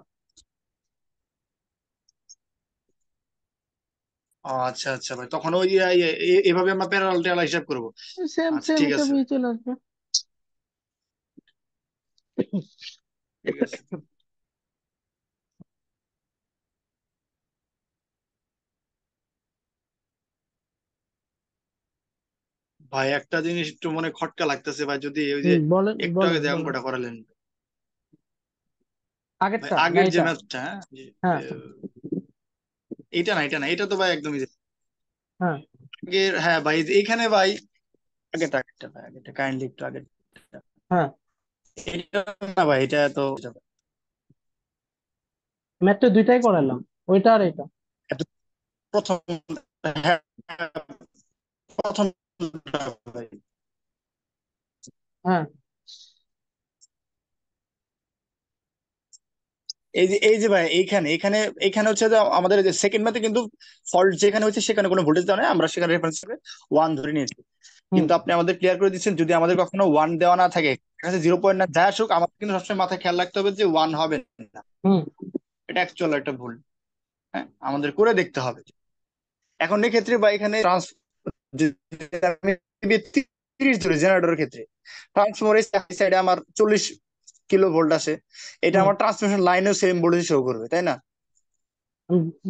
আচ্ছা আচ্ছা ভাই তখন ওই ইয়ে, এভাবে আমরা প্যারাল টেরাল হিসাব করবো সেম সেম আচ্ছা, ঠিক আছে চলে আসবে ঠিক আছে ভাই একটা জিনিস একটু মনে খটকা লাগতেছে ভাই যদি ওই যে বলেন একটু আগে যে অঙ্কটা করালেন আগেরটা আগের যে ম্যাচটা হ্যাঁ, হ্যাঁ। এটা না এটা না এটা তো ভাই একদমই হ্যাঁ আগের হ্যাঁ ভাই এখানে ভাই আগেরটা আগেরটা ভাই আগেটা কাইন্ডলি একটু আগে হ্যাঁ না ভাই এটা তো ম্যাথটা দুইটাই করালাম ওইটা আর এটা প্রথম হ্যাঁ, প্রথম হ্যাঁ এই যে এই যে ভাই এইখানে এখানে এখানে হচ্ছে যে আমাদের যে সেকেন্ড ম্যাথে কিন্তু ফল্ট যেখানে হচ্ছে সেখানে কোনো ভোল্টেজ দেওয়া নাই আমরা সেখানে রেফারেন্স হিসেবে ওয়ান ধরে নিয়েছি কিন্তু আপনি আমাদের ক্লিয়ার করে দিচ্ছেন যদি আমাদের কখনো ওয়ান দেওয়া না থাকে কাছে জিরো পয়েন্ট না যায় আসুক আমাদের কিন্তু সবসময় মাথায় খেয়াল রাখতে হবে যে ওয়ান হবে না এটা অ্যাকচুয়াল একটা ভুল হ্যাঁ আমাদের করে দেখতে হবে এখন এক্ষেত্রে বা এখানে ট্রান্স তিরিশ ধরে জেনারেটরের ক্ষেত্রে এই সাইডে আমার চল্লিশ কিলো ভোল্ট আছে এটা আমার ট্রান্সমিশন লাইনেও সেম ভোল্টেজ শো করবে তাই না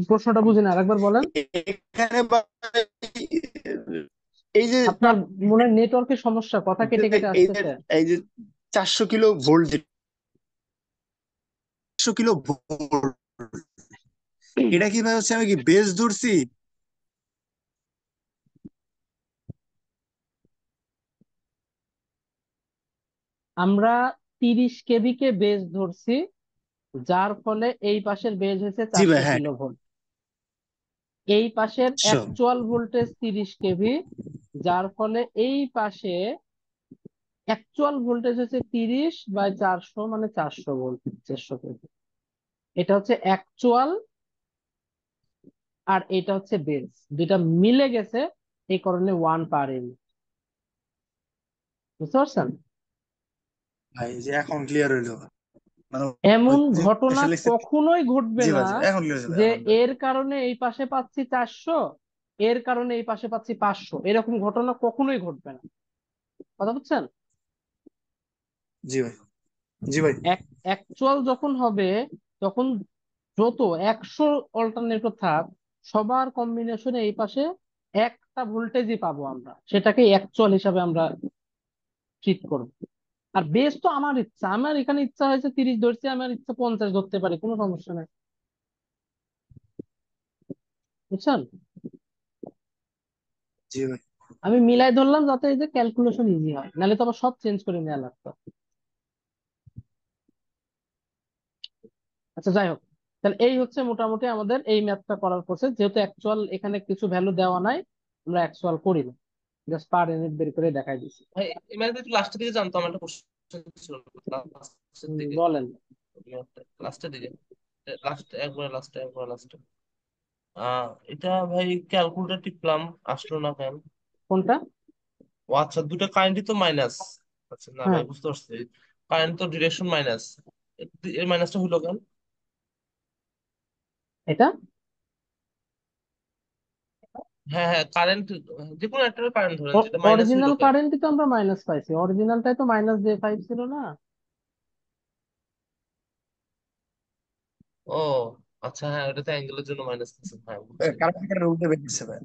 প্রশ্নটা বুঝিনি আরেকবার বলেন এখানে এই যে আপনার মনে নেটওয়ার্কের সমস্যা কথা কেটে কেটে আসছে এই যে চারশো কিলো ভোল্ট চারশো কিলো ভোল্ট এটা ভাই হচ্ছে আমি কি বেস ধরছি আমরা তিরিশ কেভি কে ধরছি যার ফলে এই পাশের বেজ হয়েছে জি চারশো ভাই হ্যাঁ। কিলো ভোল্ট এই পাশের Sure. অ্যাকচুয়াল ভোল্টেজ তিরিশ কেভি যার ফলে এই পাশে অ্যাকচুয়াল ভোল্টেজ হচ্ছে তিরিশ বাই চারশো মানে চারশো ভোল্ট চারশো কেভি এটা হচ্ছে অ্যাকচুয়াল আর এটা হচ্ছে বেজ দুটা মিলে গেছে এই কারণে ওয়ান পার ইউনিট বুঝতে পারছেন এখন ক্লিয়ার হইলো মানে এমন ঘটনা কখনোই ঘটবে না যে এর কারণে এই পাশে পাচ্ছি চারশো এর কারণে এই পাশে পাচ্ছি পাঁচশো এরকম ঘটনা কখনোই ঘটবে না কথা বুঝছেন জি ভাই জি ভাই অ্যাকচুয়াল যখন হবে তখন যত একশো অল্টারনেটর থাক সবার কম্বিনেশনে এই পাশে একটা ভোল্টেজই পাবো আমরা সেটাকে অ্যাকচুয়াল হিসাবে আমরা ট্রিট করবো আর বেশ তো আমার ইচ্ছা আমার এখানে ইচ্ছা হয়েছে তিরিশ ধরছি আমার ইচ্ছা পঞ্চাশ ধরতে পারে কোনো সমস্যা নাই বুঝছেন জি ভাই আমি মিলাই ধরলাম যাতে এই যে ক্যালকুলেশন ইজি হয় নাহলে তো আবার সব চেঞ্জ করে নেওয়া লাগতো আচ্ছা যাই হোক তাহলে এই হচ্ছে মোটামুটি আমাদের এই ম্যাথটা করার প্রসেস যেহেতু অ্যাকচুয়াল এখানে কিছু ভ্যালু দেওয়া নাই আমরা অ্যাকচুয়াল করি না জাস্ট পার ইউনিট বের করে দেখাই দিছি ভাই এমআইতে লাস্টের দিকে জানতো আমার একটা কোশ্চেন ছিল লাস্টের দিকে বলেন লাস্টের দিকে লাস্ট একবার লাস্টে একবার লাস্টে এটা ভাই ক্যালকুলেটর টিপলাম আসলো না কেন কোনটা ও আচ্ছা দুটা কারেন্টই তো মাইনাস আচ্ছা না ভাই হ্যাঁ। বুঝতে পারছি কারেন্ট তো ডিরেকশন মাইনাস এর মাইনাসটা হলো কেন এটা হ্যাঁ হ্যাঁ কারেন্ট যে কোনো একটা কারেন্ট যেটা মাইনাস অরিজিনাল কারেন্টই তো আমরা মাইনাস পাইছি অরিজিনালটাই তো মাইনাস জে ফাইভ ছিল না ও আচ্ছা হ্যাঁ ওটা তো অ্যাঙ্গেলের জন্য মাইনাস দিচ্ছে হ্যাঁ দিচ্ছে হ্যাঁ, ভাই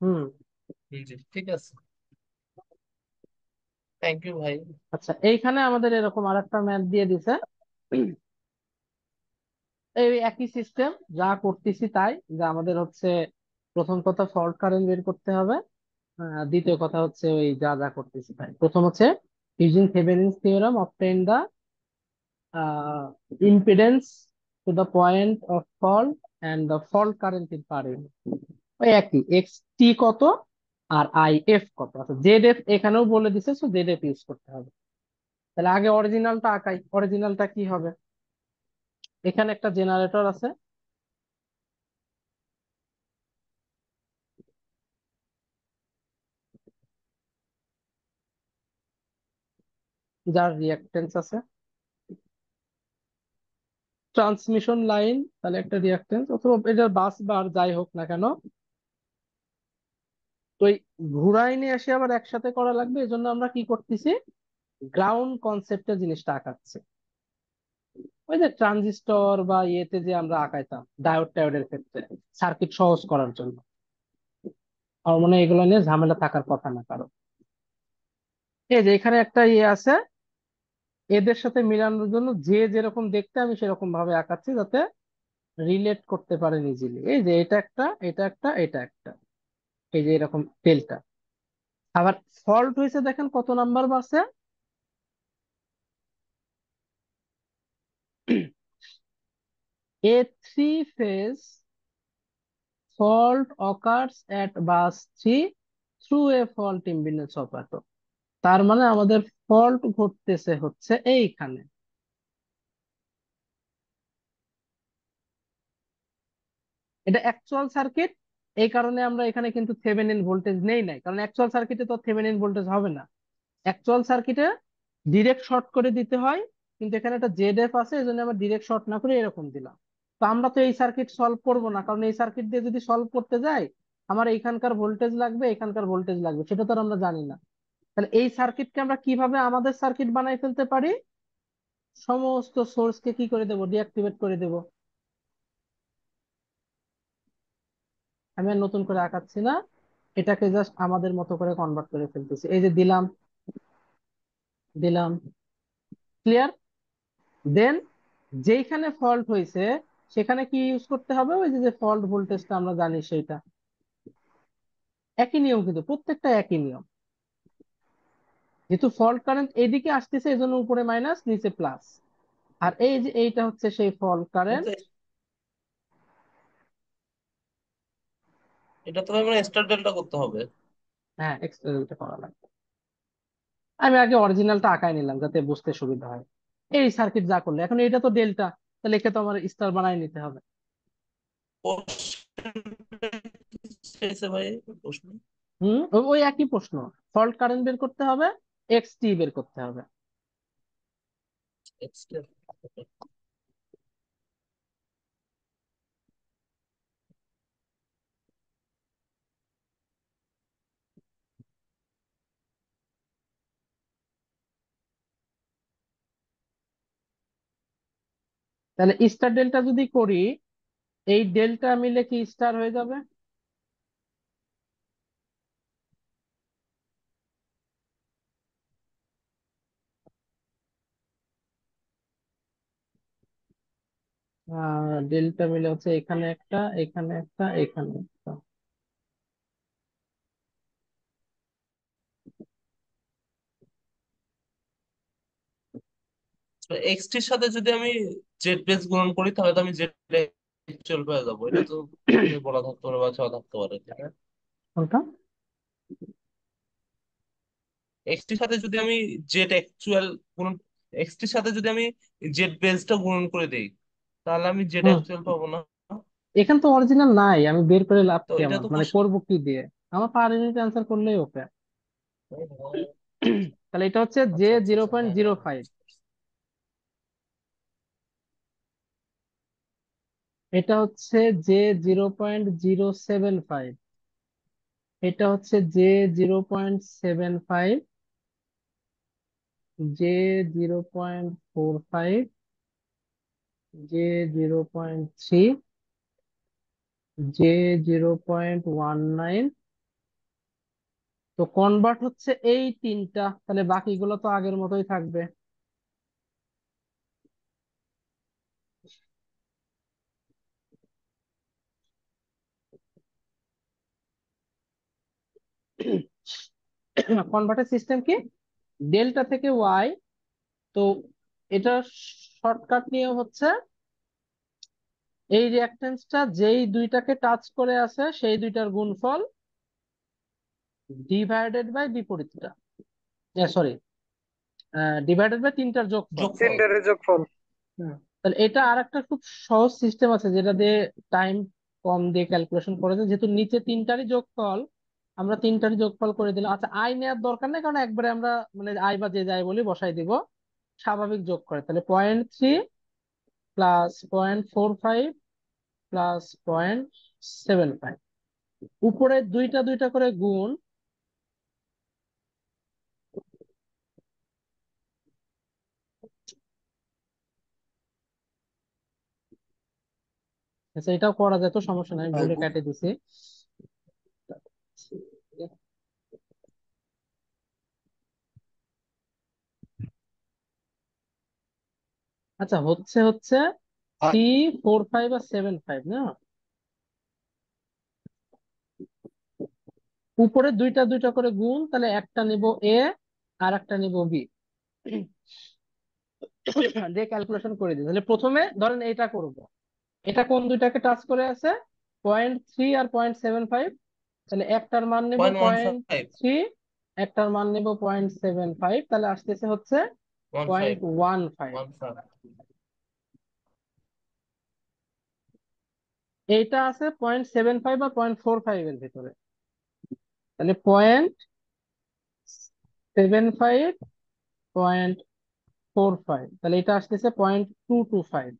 হুম জি ঠিক আছে থ্যাংক ইউ ভাই আচ্ছা এইখানে আমাদের এরকম আরেকটা ম্যাথ দিয়ে দিছে এই একই সিস্টেম যা করতেছি তাই যে আমাদের হচ্ছে প্রথম কথা শর্ট কারেন্ট বের করতে হবে দ্বিতীয় কথা হচ্ছে ওই যা যা করতেছি তাই প্রথম হচ্ছে using Thevenin's theorem obtain the impedance to the point of fault and the fault current in per ওই একই এক্স টি কত আর আই এফ কত আচ্ছা জেড এফ এখানেও বলে দিছে সো জেড এফ ইউজ করতে হবে তাহলে আগে অরিজিনালটা আঁকাই অরিজিনালটা কি হবে এখানে একটা জেনারেটর আছে যার রিয়াকটেন্স আছে ট্রান্সমিশন লাইন তাহলে একটা রিয়াকটেন্স অথবা এটা বাস বার যাই হোক না কেন তো এই ঘুরাই নিয়ে এসে আবার একসাথে করা লাগবে এজন্য আমরা কি করতেছি গ্রাউন্ড কনসেপ্টে জিনিসটা আঁকাচ্ছি ওই যে ট্রানজিস্টর বা ইয়েতে যে আমরা আঁকাইতাম ডায়োড টায়োডের ক্ষেত্রে সার্কিট সহজ করার জন্য আমার মনে হয় এগুলো নিয়ে ঝামেলা থাকার কথা না কারো এই যে এখানে একটা ইয়ে আছে এদের সাথে মিলানোর জন্য যে যেরকম দেখতে আমি সেরকম ভাবে আঁকাচ্ছি যাতে রিলেট করতে পারে ইজিলি এই যে এটা একটা এটা একটা এটা একটা এই যে এরকম তেলটা আবার ফল্ট হয়েছে দেখেন কত নাম্বার বাসে a three phase fault occurs at bus three through a fault impedance operator তার মানে আমাদের ফল্ট ঘটতেছে হচ্ছে এইখানে এটা অ্যাকচুয়াল সার্কিট এই কারণে আমরা এখানে কিন্তু থেভেনিন ভোল্টেজ নেই নাই কারণ অ্যাকচুয়াল সার্কিটে তো থেভেনিন ভোল্টেজ হবে না অ্যাকচুয়াল সার্কিটে ডিরেক্ট শর্ট করে দিতে হয় কিন্তু এখানে একটা জেড এফ আছে এই জন্য আমরা ডিরেক্ট শর্ট না করে এরকম দিলাম তো আমরা তো এই সার্কিট সলভ করব না কারণ এই সার্কিট দিয়ে যদি সলভ করতে যাই আমার এখানকার ভোল্টেজ লাগবে এখানকার ভোল্টেজ লাগবে সেটা তো আমরা জানি না তাহলে এই সার্কিটকে আমরা কিভাবে আমাদের সার্কিট বানাই ফেলতে পারি সমস্ত সোর্সকে কি করে দেব ডিঅ্যাক্টিভেট করে দেব আমি আর নতুন করে আঁকাচ্ছি না এটাকে জাস্ট আমাদের মতো করে কনভার্ট করে ফেলতেছি এই যে দিলাম দিলাম ক্লিয়ার দেন যেইখানে ফল্ট হয়েছে সেখানে কি ইউজ করতে হবে ওই যে ফল্ট ভোল্টেজটা আমরা জানি সেইটা একই নিয়ম কিন্তু প্রত্যেকটা একই নিয়ম যেহেতু ফল্ট কারেন্ট এদিকে আসতেছে এজন্য উপরে মাইনাস নিচে প্লাস আর এই যে এইটা হচ্ছে সেই ফল্ট কারেন্ট এটা তো আমরা স্টার ডেল্টা করতে হবে হ্যাঁ এক্সট্রা ডেল্টা করা লাগবে আমি আগে অরিজিনালটা আঁকায় নিলাম যাতে বুঝতে সুবিধা হয় এই সার্কিট যা করলে এখন এটা তো ডেল্টা তাহলে একে তো আমার স্টার বানাই নিতে হবে হুম ওই একই প্রশ্ন ফল্ট কারেন্ট বের করতে হবে এক্স টি বের করতে হবে তাহলে স্টার ডেল্টা যদি করি এই ডেল্টা মিলে কি স্টার হয়ে যাবে আহ ডেল্টা মিলে হচ্ছে এখানে একটা এখানে একটা এখানে একটা এক্স টির সাথে যদি আমি জেড বেস গুণন করি তাহলে তো আমি জেড অ্যাকচুয়াল পেয়ে যাবো এটা তো বলা থাকতে পারে বা ছাড়া থাকতে পারে কোনটা এক্স সাথে যদি আমি জেড অ্যাকচুয়াল গুণন এক্স টির সাথে যদি আমি জেড বেসটা গুণন করে দিই তাহলে আমি জেড এক্সএল পাবো না এখানে তো অরিজিনাল নাই আমি বের করে লাভ তো কি এটা আমার তো মানে কোশ্চেন করবো কি দিয়ে আমার পার আনসার করলেই ওকে তাহলে এটা হচ্ছে জে আচ্ছা আচ্ছা জিরো আচ্ছা পয়েন্ট হ্যাঁ জিরো হ্যাঁ ফাইভ হ্যাঁ। এটা হচ্ছে J zero point zero seven five এটা হচ্ছে J zero point seven five J zero point four five J zero point three J zero point one nine তো কনভার্ট হচ্ছে এই তিনটা তাহলে বাকিগুলো তো আগের মতোই থাকবে কনভার্টার সিস্টেম কি ডেল্টা থেকে ওয়াই তো এটা শর্টকাট নিয়ে হচ্ছে এই রিয়াক্টেন্সটা যেই দুইটাকে টাচ করে আছে সেই দুইটার গুণফল ডিভাইডেড বাই বিপরীতটা সরি ডিভাইডেড বাই তিনটার যোগ তিনটার যোগফল তাহলে এটা আর একটা খুব সহজ সিস্টেম আছে যেটা দিয়ে টাইম কম দিয়ে ক্যালকুলেশন করে যায় যেহেতু নিচে তিনটারই যোগফল আমরা তিনটারই যোগফল করে দিলাম আচ্ছা আই নেওয়ার দরকার নেই কারণ একবারে আমরা মানে আই বা যে যাই বলি বসাই দিব স্বাভাবিক যোগ করে তাহলে point three plus point four five plus point seven five উপরে দুইটা দুইটা করে গুণ আচ্ছা এটাও করা যেত সমস্যা নাই ভুলে আচ্ছা। কেটে দিছি আচ্ছা হচ্ছে হচ্ছে থ্রি ফোর ফাইভ আর সেভেন ফাইভ না উপরে দুইটা দুইটা করে গুণ তাহলে একটা নিব এ আর একটা নিব বি দিয়ে ক্যালকুলেশন করে দিই তাহলে প্রথমে ধরেন এটা করব এটা কোন দুইটাকে টাচ করে আছে পয়েন্ট থ্রি আর পয়েন্ট সেভেন ফাইভ তাহলে একটার মান নেব পয়েন্ট থ্রি একটার মান নেব পয়েন্ট সেভেন ফাইভ তাহলে আসতেছে হচ্ছে One point five. one এইটা আছে পয়েন্ট সেভেন ফাইভ বা পয়েন্ট ফোর ফাইভ এর ভিতরে তাহলে point seven five point four five তাহলে এটা আসতেছে পয়েন্ট টু টু ফাইভ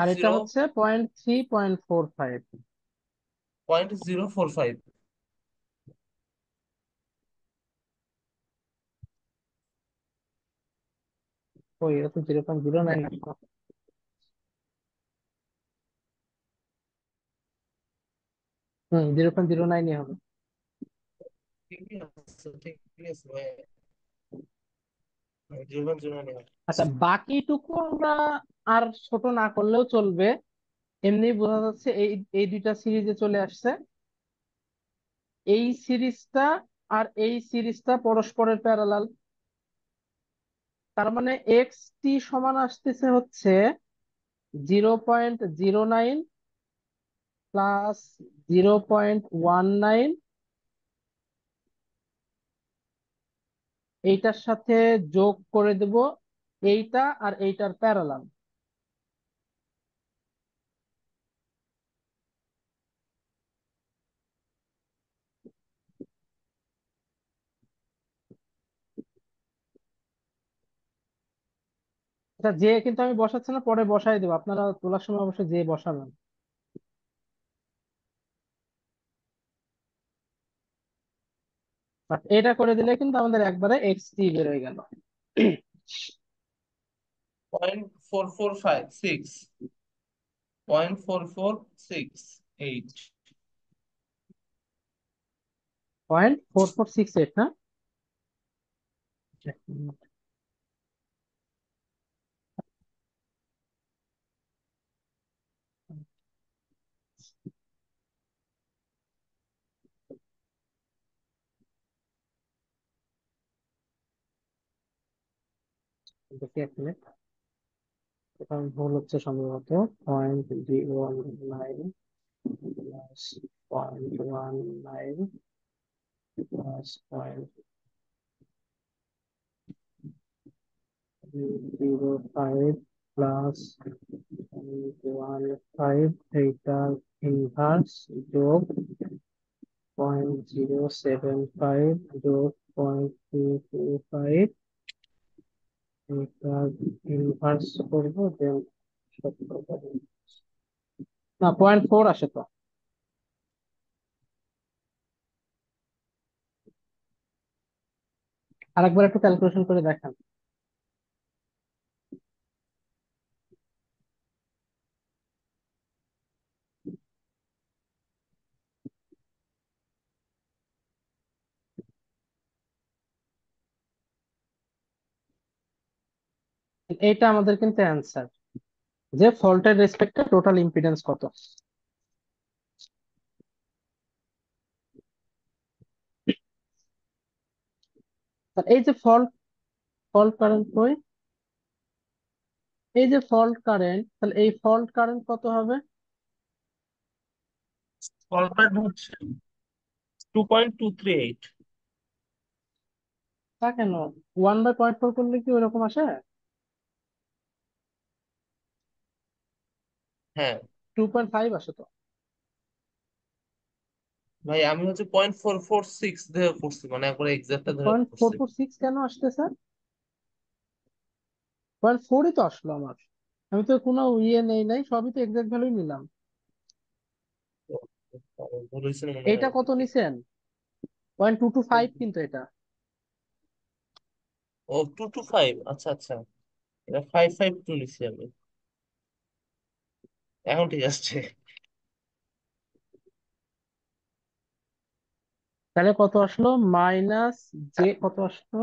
আর এটা হচ্ছে point three point four five point zero four five ও তো জিরো পয়েন্ট জিরো নাইন হম জিরো পয়েন্ট জিরো নাইনই হবে আচ্ছা বাকিটুকু আমরা আর ছোট না করলেও চলবে এমনি বোঝা যাচ্ছে এই এই দুইটা সিরিজে চলে আসছে এই সিরিজটা আর এই সিরিজটা পরস্পরের প্যারালাল তার মানে এক্স টি সমান আসতেছে হচ্ছে zero point zero nine plus zero point one nine এইটার সাথে যোগ করে দেব এইটা আর এইটার প্যারালাম এটা আচ্ছা, যে কিন্তু আমি বসাচ্ছি না পরে বসাই দেবো আপনারা তোলার সময় অবশ্যই যে বসাবেন এটা করে দিলে কিন্তু আমাদের একবারে এক্স টি বেরোয় গেল point four four five six point four four six eight point four four six eight না দেখি এক মিনিট কারণ ভুল হচ্ছে সম্ভবত point zero nine plus point one nine plus point zero five plus one five এইটার ইনভার্স যোগ point zero seven five যোগ point two two five inverse করব দেন না পয়েন্ট ফোর আসে তো আরেকবার একটু ক্যালকুলেশন করে দেখেন এটা আমাদের কিন্তু অ্যান্সার যে ফল্টের রেসপেক্টে টোটাল ইম্পিডেন্স কত এই যে ফল্ট ফল্ট কারেন্ট কই এই যে ফল্ট কারেন্ট তাহলে এই ফল্ট কারেন্ট কত হবে ফল্ট কারেন্ট হচ্ছে 2.238 তা কেন 1 বাই 0.4 করলে কি ওরকম আসে হ্যাঁ টু পয়েন্ট ফাইভ আসে তো ভাই আমি হচ্ছে পয়েন্ট ফোর ফোর সিক্স ধরে করছি মানে একবারে এক্সাক্টটা ধরে পয়েন্ট ফোর ফোর সিক্স কেন স্যার পয়েন্ট ফোরই তো আসলো আমার আমি তো কোনো ইয়ে নেই নাই সবই তো এক্সাক্ট ভ্যালুই নিলাম এটা কত নিছেন পয়েন্ট টু টু ফাইভ কিন্তু এটা ও টু টু ফাইভ আচ্ছা আচ্ছা এটা ফাইভ ফাইভ টু নিছি আমি এখন ঠিক আসছে তাহলে কত আসলো মাইনাস জে কত আসলো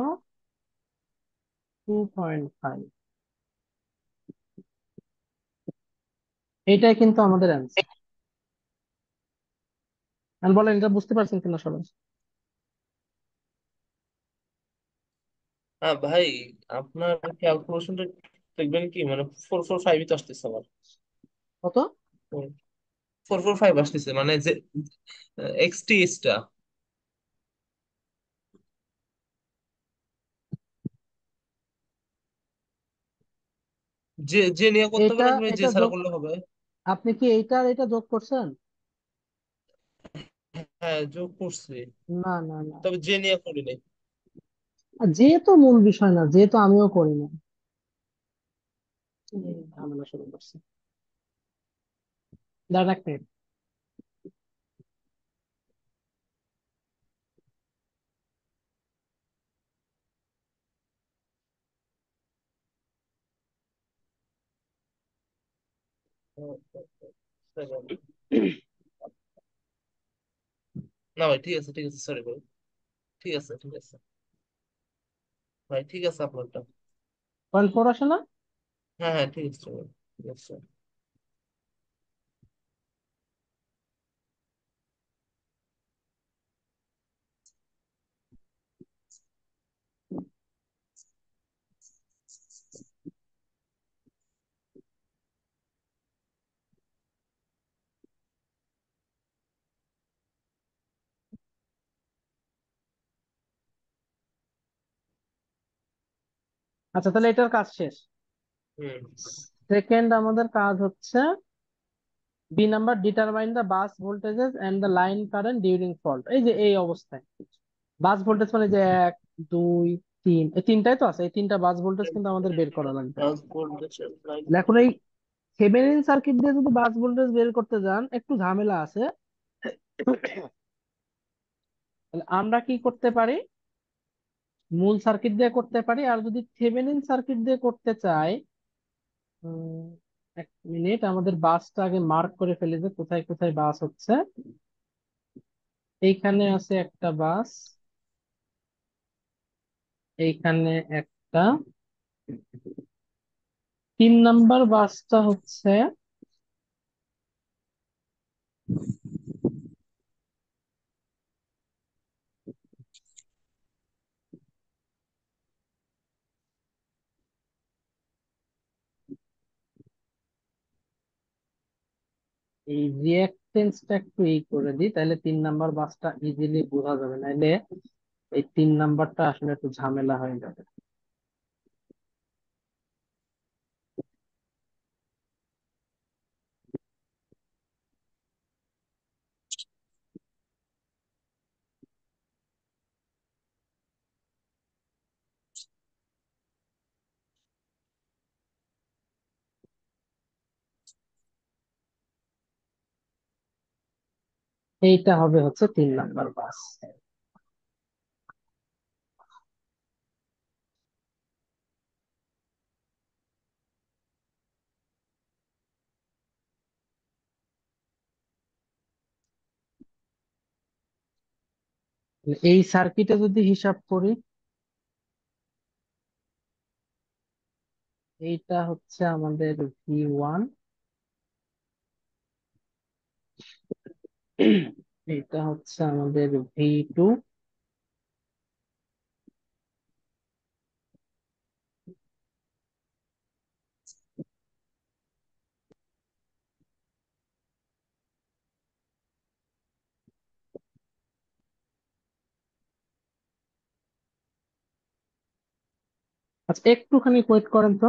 টু পয়েন্ট ফাইভ এটাই কিন্তু আমাদের অ্যান্সার বলেন এটা বুঝতে পারছেন কিনা সবাই হ্যাঁ ভাই আপনার ক্যালকুলেশনটা দেখবেন কি মানে ফোর ফোর ফাইভই তো আসতেছে আবার কত ফোর ফোর ফাইভ আসতেছে মানে যে এক্সটি এসটা যে যে নিয়ে করতে এটা পারবে যে এটা ছাড়া করলে হবে আপনি কি এইটা আর এটা যোগ করছেন হ্যাঁ যোগ করছি না না না তবে যে নিয়ে করি নাই যে তো মূল বিষয় না যে তো আমিও করি না ঝামেলা শুরু করছি দাঁড়ান এক না ভাই ঠিক আছে ঠিক আছে সরি ভাই ঠিক আছে ঠিক আছে ভাই ঠিক আছে আপনারটা পয়েন্ট ফোর হ্যাঁ হ্যাঁ ঠিক আছে ঠিক আছে আচ্ছা তাহলে এটার কাজ শেষ সেকেন্ড আমাদের কাজ হচ্ছে B number determine the bus voltages and the line current during fault এই যে এই অবস্থায় বাস ভোল্টেজ মানে যে আচ্ছা। এক দুই তিন এই তিনটাই তো আছে এই তিনটা বাস ভোল্টেজ কিন্তু আমাদের বের করা লাগবে এখন এই থেভেনিন সার্কিট দিয়ে যদি বাস ভোল্টেজ বের করতে যান একটু ঝামেলা আছে আমরা কি করতে পারি মূল সার্কিট দিয়ে করতে পারি আর যদি থেভেনিন সার্কিট দিয়ে করতে চাই এক মিনিট আমাদের বাসটা আগে মার্ক করে ফেলি যে কোথায় কোথায় বাস হচ্ছে এইখানে আছে একটা বাস এইখানে একটা তিন নাম্বার বাসটা হচ্ছে এই রিয়াকটেন্সটা একটু ই করে দিই তাহলে তিন নাম্বার বাসটা ইজিলি বোঝা যাবে নাইলে এই তিন নাম্বারটা আসলে একটু ঝামেলা হয়ে যাবে এইটা হবে হচ্ছে তিন নাম্বার বাস এই সার্কিটে যদি হিসাব করি এইটা হচ্ছে আমাদের ভি ওয়ান এটা হচ্ছে আমাদের ভি টু আচ্ছা একটুখানি ওয়েট করেন তো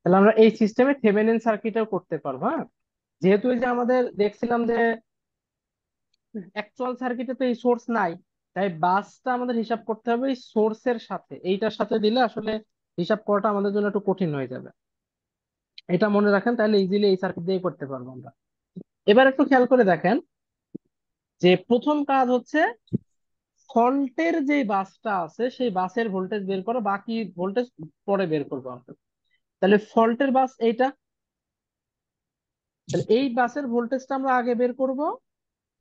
তাহলে আমরা এই সিস্টেমে থেভেনিন সার্কিটও করতে পারবো হ্যাঁ যেহেতু এই যে আমাদের দেখছিলাম যে অ্যাকচুয়াল সার্কিটে তো এই সোর্স নাই তাই বাসটা আমাদের হিসাব করতে হবে এই সোর্সের সাথে এইটার সাথে দিলে আসলে হিসাব করাটা আমাদের জন্য একটু কঠিন হয়ে যাবে এটা মনে রাখেন তাহলে ইজিলি এই সার্কিট দিয়ে করতে পারবো আমরা এবার একটু খেয়াল করে দেখেন যে প্রথম কাজ হচ্ছে ফল্টের যে বাসটা আছে সেই বাসের ভোল্টেজ বের করো বাকি ভোল্টেজ পরে বের করবো আমরা তাহলে ফল্টের বাস এইটা তাহলে এই বাসের ভোল্টেজটা আমরা আগে বের করব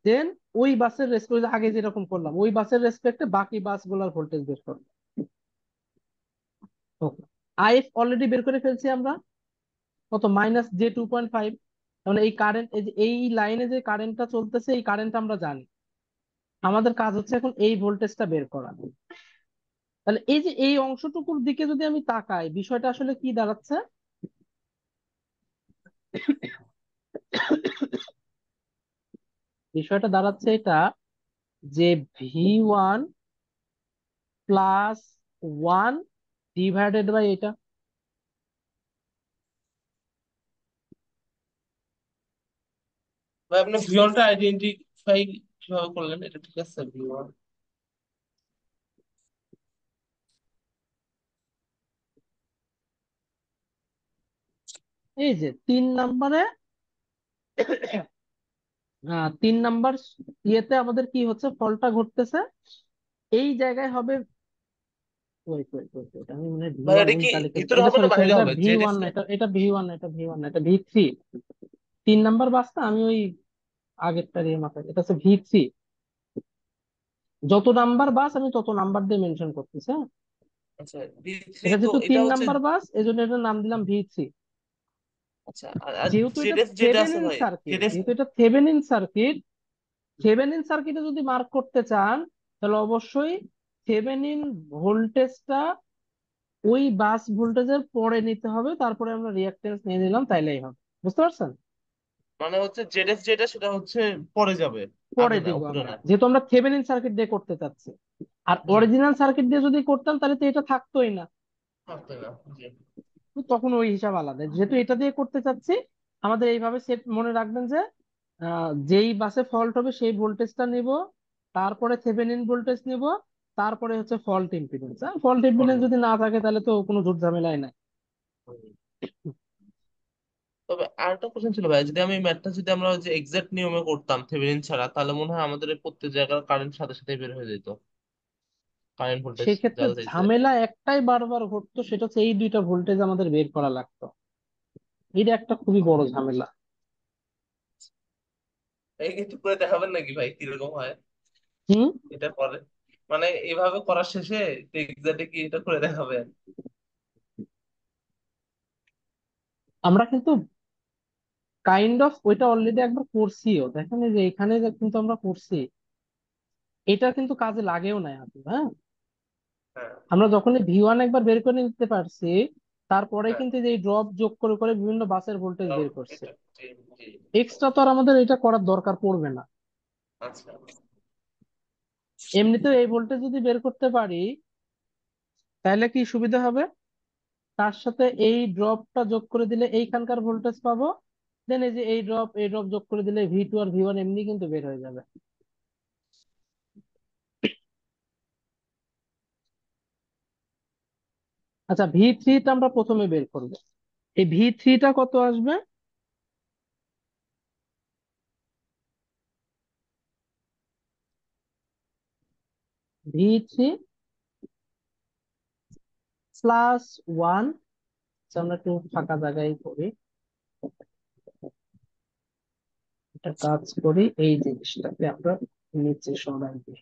দেন ওই বাসের রেসপেক্ট আগে যেরকম করলাম ওই বাসের রেসপেক্টে বাকি বাসগুলোর ভোল্টেজ বের করলাম আইএফ অলরেডি বের করে ফেলছি আমরা কত minus J two point five মানে এই কারেন্ট এই লাইনে যে কারেন্টটা চলতেছে এই কারেন্ট আমরা জানি আমাদের কাজ হচ্ছে এখন এই ভোল্টেজটা বের করা তাহলে এই যে এই অংশটুকুর দিকে যদি আমি তাকাই বিষয়টা আসলে কি দাঁড়াচ্ছে বিষয়টা দাঁড়াচ্ছে এটা যে V one plus one divided by এটা আইডেন্টিফাই কিভাবে এই যে তিন নম্বরে তিন নাম্বার ইয়েতে আমাদের কি হচ্ছে ফলটা ঘটতেছে এই জায়গায় হবে মানে এটা এটা এটা ভি ভি ওয়ান ওয়ান তিন নাম্বার বাসটা আমি ওই আগেরটার ইয়ে মাথায় এটা হচ্ছে ভি থ্রি যত নাম্বার বাস আমি তত নাম্বার দিয়ে মেনশন করতেছি হ্যাঁ আচ্ছা, এটা যেহেতু তিন নাম্বার বাস এজন্য এটার নাম দিলাম ভি থ্রি আচ্ছা, যেহেতু এটা সার্কিট থেভেনিন সার্কিটে যদি মার্ক করতে চান তাহলে অবশ্যই থেভেনিন ভোল্টেজটা ওই বাস ভোল্টেজের পরে নিতে হবে তারপরে আমরা রিয়াকটেন্স নিয়ে নিলাম তাইলেই হবে বুঝতে পারছেন মানে হচ্ছে যেটা সেটা হচ্ছে পরে যাবে পরে যেহেতু আমরা থেভেনিন সার্কিট দিয়ে করতে চাচ্ছি আর অরিজিনাল সার্কিট দিয়ে যদি করতাম তাহলে তো এটা থাকতোই না তখন ওই হিসাব আলাদা যেহেতু এটা দিয়ে করতে চাচ্ছি আমাদের এইভাবে সেট মনে রাখবেন যে যেই বাসে ফল্ট হবে সেই ভোল্টেজটা নিব তারপরে থেভেনিন ভোল্টেজ নিব তারপরে হচ্ছে ফল্ট ইম্পিডেন্স আর ফল্ট ইম্পিডেন্স যদি না থাকে তাহলে তো কোনো ঝুট ঝামেলাই নাই তবে আরেকটা কোশ্চেন ছিল ভাই যদি আমি ম্যাথটা যদি আমরা যে এক্সাক্ট নিয়মে করতাম থেভেনিন ছাড়া তাহলে মনে হয় আমাদের প্রত্যেক জায়গার কারেন্ট সাথে সাথে বের হয়ে যেত কারেন্ট ভোল্টেজ সেক্ষেত্রে ঝামেলা একটাই বারবার ঘটতো সেটা হচ্ছে এই দুইটা ভোল্টেজ আমাদের বের করা লাগতো এটা একটা খুবই বড় ঝামেলা একটু করে দেখাবেন নাকি ভাই কিরকম হয় হুম এটা পরে মানে এভাবে করার শেষে এক্সাক্টলি কি এটা করে দেখাবেন আমরা কিন্তু কাইন্ড অফ ওইটা অলরেডি একবার করছিও দেখেন যে এখানে কিন্তু আমরা করছি এটা কিন্তু কাজে লাগেও নাই এখন হ্যাঁ হ্যাঁ আমরা যখন ভি ওয়ান একবার বের করে নিতে পারছি তারপরে হ্যাঁ। কিন্তু এই ড্রপ যোগ করে করে বিভিন্ন বাসের ভোল্টেজ বের oh, করছে এটা এক্সট্রা তো আর আমাদের এটা করার দরকার পড়বে না আচ্ছা এমনিতেও এই ভোল্টেজ যদি বের করতে পারি তাহলে কি সুবিধা হবে তার সাথে এই ড্রপটা যোগ করে দিলে এইখানকার ভোল্টেজ পাবো দেন এই যে এই ড্রপ এই ড্রপ যোগ করে দিলে ভি টু আর ভি ওয়ান এমনি কিন্তু বের হয়ে যাবে আচ্ছা ভি থ্রিটা আমরা প্রথমে বের করবো এই ভি থ্রিটা কত আসবে ভি থ্রি প্লাস ওয়ান আমরা একটু ফাঁকা জায়গায় করি একটা কাজ করি এই জিনিসটাকে আমরা নিচে সরাই দিই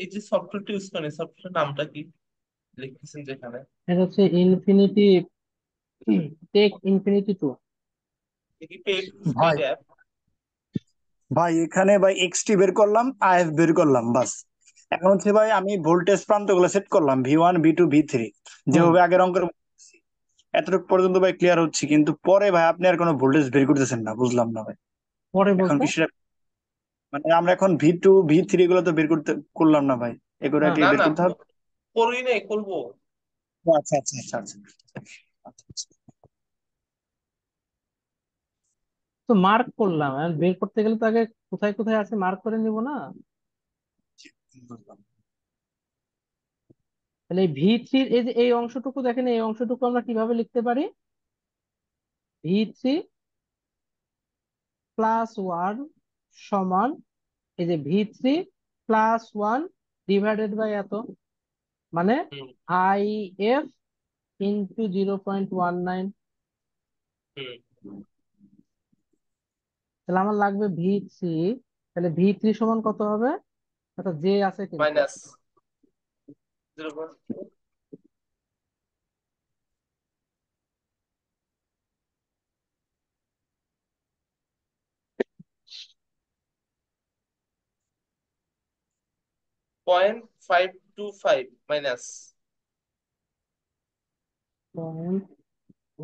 এই যে সফটওয়্যারটা ইউজ করেন সফটওয়্যারের নামটা কি লিখতেছেন যেখানে এটা হচ্ছে ইনফিনিটি টেক ইনফিনিটি টু ভাই ভাই এখানে ভাই বের করলাম এফ বের করলাম বাস এখন হচ্ছে ভাই আমি ভোল্টেজ প্রান্তগুলো সেট করলাম V one V two V three যেভাবে আগের অঙ্কের এতটুকু পর্যন্ত ভাই ক্লিয়ার হচ্ছে কিন্তু পরে ভাই আপনি আর কোনো ভোল্টেজ বের করতেছেন না বুঝলাম না ভাই পরে এখন বিষয়টা মানে আমরা এখন ভি টু ভি থ্রি গুলো তো বের করতে করলাম না ভাই এগুলো কি বের করতে হবে করি নাই করবো আচ্ছা আচ্ছা আচ্ছা আচ্ছা তো মার্ক করলাম বের করতে গেলে তো আগে কোথায় কোথায় আছে মার্ক করে নিব না তাহলে ভি থ্রির এই যে এই অংশটুকু দেখেন এই অংশটুকু আমরা কিভাবে লিখতে পারি ভি থ্রি প্লাস ওয়ান সমান এই যে V three plus one divided by এত মানে I F into zero point one nine তাহলে আমার লাগবে ভি থ্রি তাহলে ভি থ্রি সমান কত হবে অর্থাৎ জে আছে minus point five two five minus point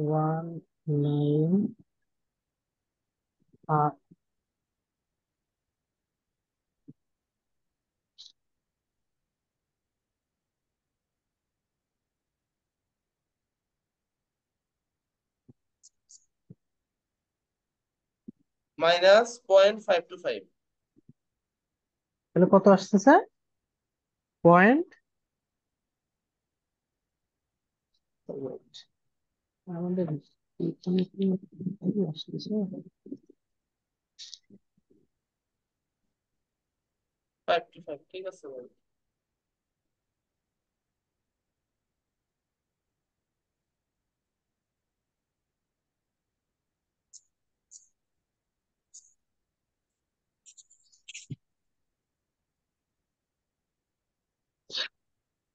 one nine আট minus point five two five তাহলে কত আসতেছে point Wait. I wonder if anything actually saw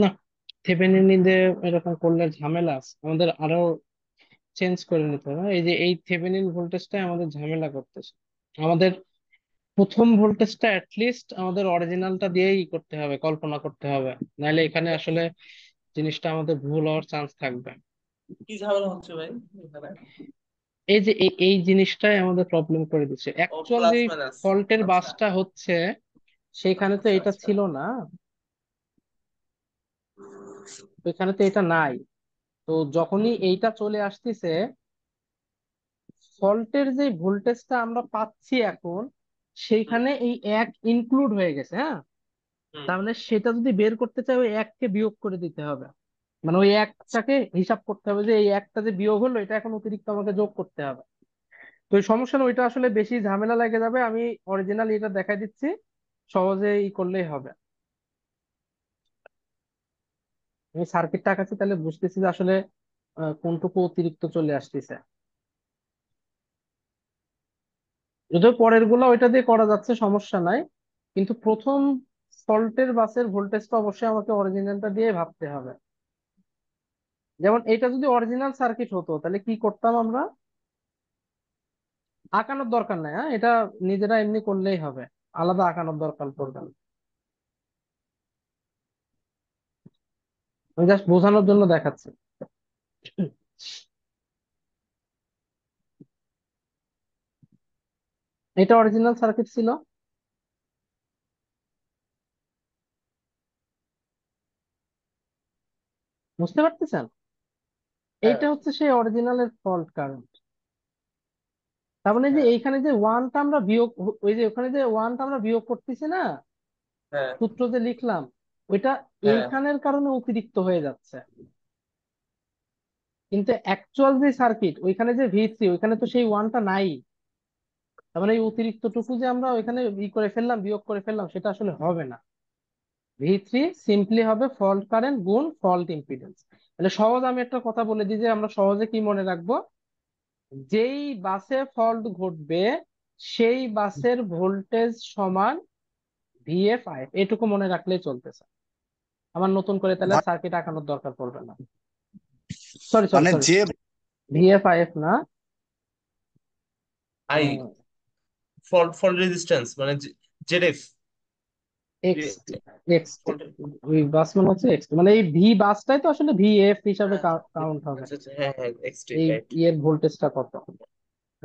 না থেভেনিনদের এরকম করলে ঝামেলা আছে আমাদের আরো চেঞ্জ করে নিতে হবে এই যে এই থেভেনিন ভোল্টেজটাই আমাদের ঝামেলা করতেছে আমাদের প্রথম ভোল্টেজটা অ্যাটলিস্ট আমাদের অরিজিনালটা দিয়েই করতে হবে কল্পনা করতে হবে নাহলে এখানে আসলে জিনিসটা আমাদের ভুল হওয়ার চান্স থাকবে কি ঝামেলা হচ্ছে ভাই এখানে? এই যে এই জিনিসটাই আমাদের প্রবলেম করে দিচ্ছে ও অ্যাকচুয়াল যে ফল্টের আচ্ছা বাসটা হচ্ছে সেখানে তো আচ্ছা এটা আচ্ছা ছিল না এখানে তো এটা নাই তো যখনই এইটা চলে আসতেছে ফল্টের যে ভোল্টেজটা আমরা পাচ্ছি এখন সেইখানে এই এক ইনক্লুড হয়ে গেছে হ্যাঁ তার মানে সেটা যদি বের করতে চাই ওই এককে বিয়োগ করে দিতে হবে মানে ওই একটাকে হিসাব করতে হবে যে এই একটা যে বিয়োগ হলো এটা এখন অতিরিক্ত আমাকে যোগ করতে হবে তো ওই সমস্যা না ওইটা আসলে বেশি ঝামেলা লেগে যাবে আমি অরিজিনাল এটা দেখাই দিচ্ছি সহজে ই করলেই হবে সার্কিট সার্কিটটা কাছে তাহলে বুঝতেছি যে আসলে কোনটুকু অতিরিক্ত চলে আসতেছে যদিও পরের গুলা ওইটা দিয়ে করা যাচ্ছে সমস্যা নাই কিন্তু প্রথম সল্টের বাসের ভোল্টেজটা অবশ্যই আমাকে অরিজিনালটা দিয়ে ভাবতে হবে যেমন এটা যদি অরিজিনাল সার্কিট হতো তাহলে কি করতাম আমরা আঁকানোর দরকার নাই হ্যাঁ এটা নিজেরা এমনি করলেই হবে আলাদা আঁকানোর দরকার পড়বে না আমি জাস্ট বোঝানোর জন্য দেখাচ্ছি এটা অরিজিনাল সার্কিট ছিল বুঝতে পারতেছেন হ্যাঁ। এটা হচ্ছে সেই অরিজিনালের ফল্ট কারেন্ট তার মানে যে হ্যাঁ। এইখানে যে ওয়ানটা আমরা বিয়োগ ওই যে ওখানে যে ওয়ানটা আমরা বিয়োগ করতেছি না হ্যাঁ। সূত্র যে লিখলাম ওইটা হ্যাঁ। এইখানের কারণে অতিরিক্ত হয়ে যাচ্ছে কিন্তু অ্যাকচুয়াল যে সার্কিট ওইখানে যে ভি ওইখানে তো সেই ওয়ানটা নাই তার মানে এই অতিরিক্ত টুকু যে আমরা ওইখানে ই করে ফেললাম বিয়োগ করে ফেললাম সেটা আসলে হবে না সিম্পলি হবে ফল্ট কারেন্ট গুণ ফল্ট ইম্পিডেন্স সহজ আমি একটা কথা বলে দিই যে আমরা সহজে কি মনে রাখবো যেই বাসে ফল্ট ঘটবে সেই বাসের ভোল্টেজ সমান ভিএফ আইএফ এটুকু মনে রাখলেই চলতেছে আমার নতুন করে তাহলে সার্কিট আঁকানোর দরকার পড়বে না সরি সরি মানে, মানে যে ভিএফআইএফ না আই ফল্ট ফল্ট রেজিস্ট্যান্স মানে জেডএফ এক্স ওই বাস হচ্ছে মানে এই ভি বাসটাই তো আসলে ভিএফ হিসাবে হ্যাঁ, আচ্ছা, আচ্ছা, হ্যাঁ, হ্যাঁ, কত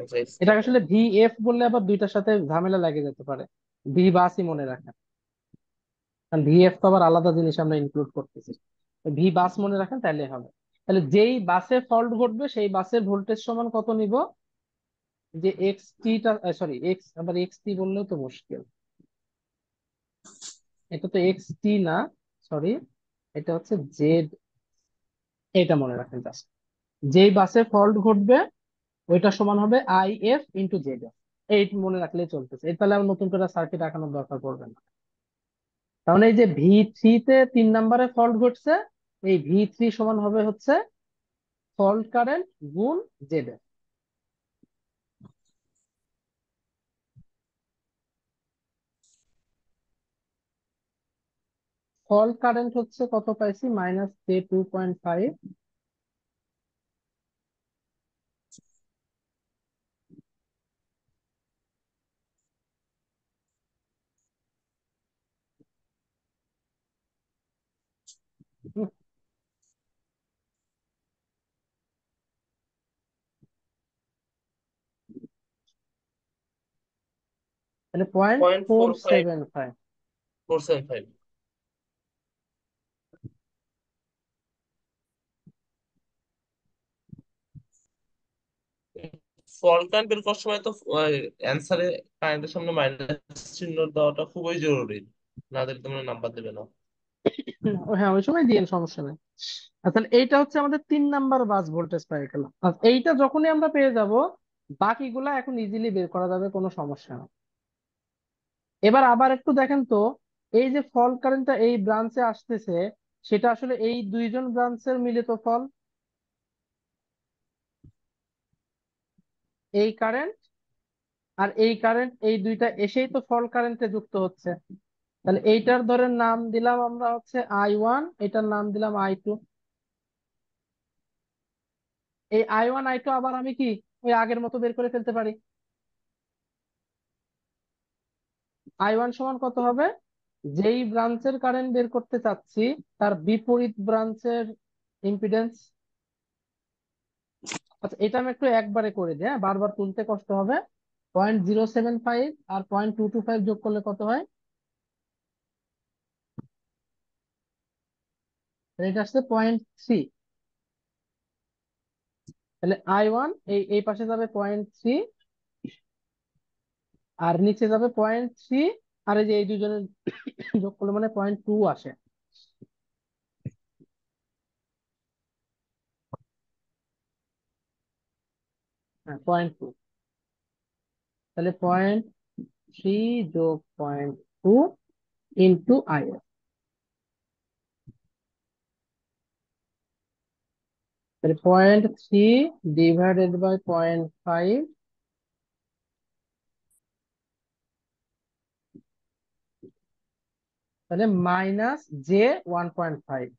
আচ্ছা, আসলে ভিএফ বললে আবার দুইটার সাথে ঝামেলা লাগে যেতে পারে ভি বাসই মনে রাখা কারণ ভিএফ তো আবার আলাদা জিনিস আমরা ইনক্লুড করতেছি ভি বাস মনে রাখেন তাহলে হবে তাহলে যেই বাসে ফল্ট ঘটবে সেই বাসের ভোল্টেজ সমান কত নিব যে এক্স টিটা সরি এক্স আবার এক্স টি বললেও তো মুশকিল এটা তো এক্স টি না সরি এটা হচ্ছে জেড এটা মনে রাখেন জাস্ট যেই বাসে ফল্ট ঘটবে ওইটা সমান হবে I F into Z F eight মনে রাখলে চলতেছে এর তাহলে আর নতুন করে সার্কিট আঁকানোর দরকার পড়বে না তাহলে এই যে ভি থ্রি তে তিন নম্বরে ফল্ট ঘটছে এই ভি থ্রি সমান হবে হচ্ছে ফল্ট কারেন্ট গুণ জেড ফল্ট কারেন্ট হচ্ছে কত পাইছি minus K two point five মানে point four seven five four seven five বের করার সময় তো অ্যান্সারে কারেন্টের সামনে মাইনাস চিহ্ন দেওয়াটা খুবই জরুরি না দিলে তোমরা নাম্বার দেবে না হ্যাঁ ওই সময় দিয়ে সমস্যা নেই তাহলে এইটা হচ্ছে আমাদের তিন নাম্বার বাস ভোল্টেজ এইটা যখনই আমরা পেয়ে যাব বাকিগুলা এখন ইজিলি বের করা যাবে কোনো সমস্যা না এবার আবার একটু দেখেন তো এই যে ফল কারেন্টটা এই ব্রাঞ্চে আসতেছে সেটা আসলে এই দুইজন ব্রাঞ্চের মিলে তো ফল এই কারেন্ট আর এই কারেন্ট এই দুইটা এসেই তো ফল কারেন্টে যুক্ত হচ্ছে তাহলে এইটার ধরেন নাম দিলাম আমরা হচ্ছে আই ওয়ান এটার নাম দিলাম আই টু এই আই ওয়ান আই টু আবার আমি কি ওই আগের মতো বের করে ফেলতে পারি আই ওয়ান সমান কত হবে যেই ব্রাঞ্চের কারেন্ট বের করতে চাচ্ছি তার বিপরীত ব্রাঞ্চের ইম্পিডেন্স আচ্ছা এটা আমি একটু একবারে করে দিই হ্যাঁ বারবার তুলতে কষ্ট হবে পয়েন্ট জিরো সেভেন ফাইভ আর পয়েন্ট টু টু ফাইভ যোগ করলে কত হয় এটা আসছে পয়েন্ট থ্রি তাহলে আই ওয়ান এই এই পাশে যাবে পয়েন্ট থ্রি আর নিচে যাবে পয়েন্ট থ্রি আর এই যে এই দুজনের যোগ করলে মানে পয়েন্ট টু আসে হ্যাঁ পয়েন্ট টু তাহলে পয়েন্ট থ্রি যোগ পয়েন্ট টু ইন্টু আই তাহলে point three divided by point five তাহলে minus J one point five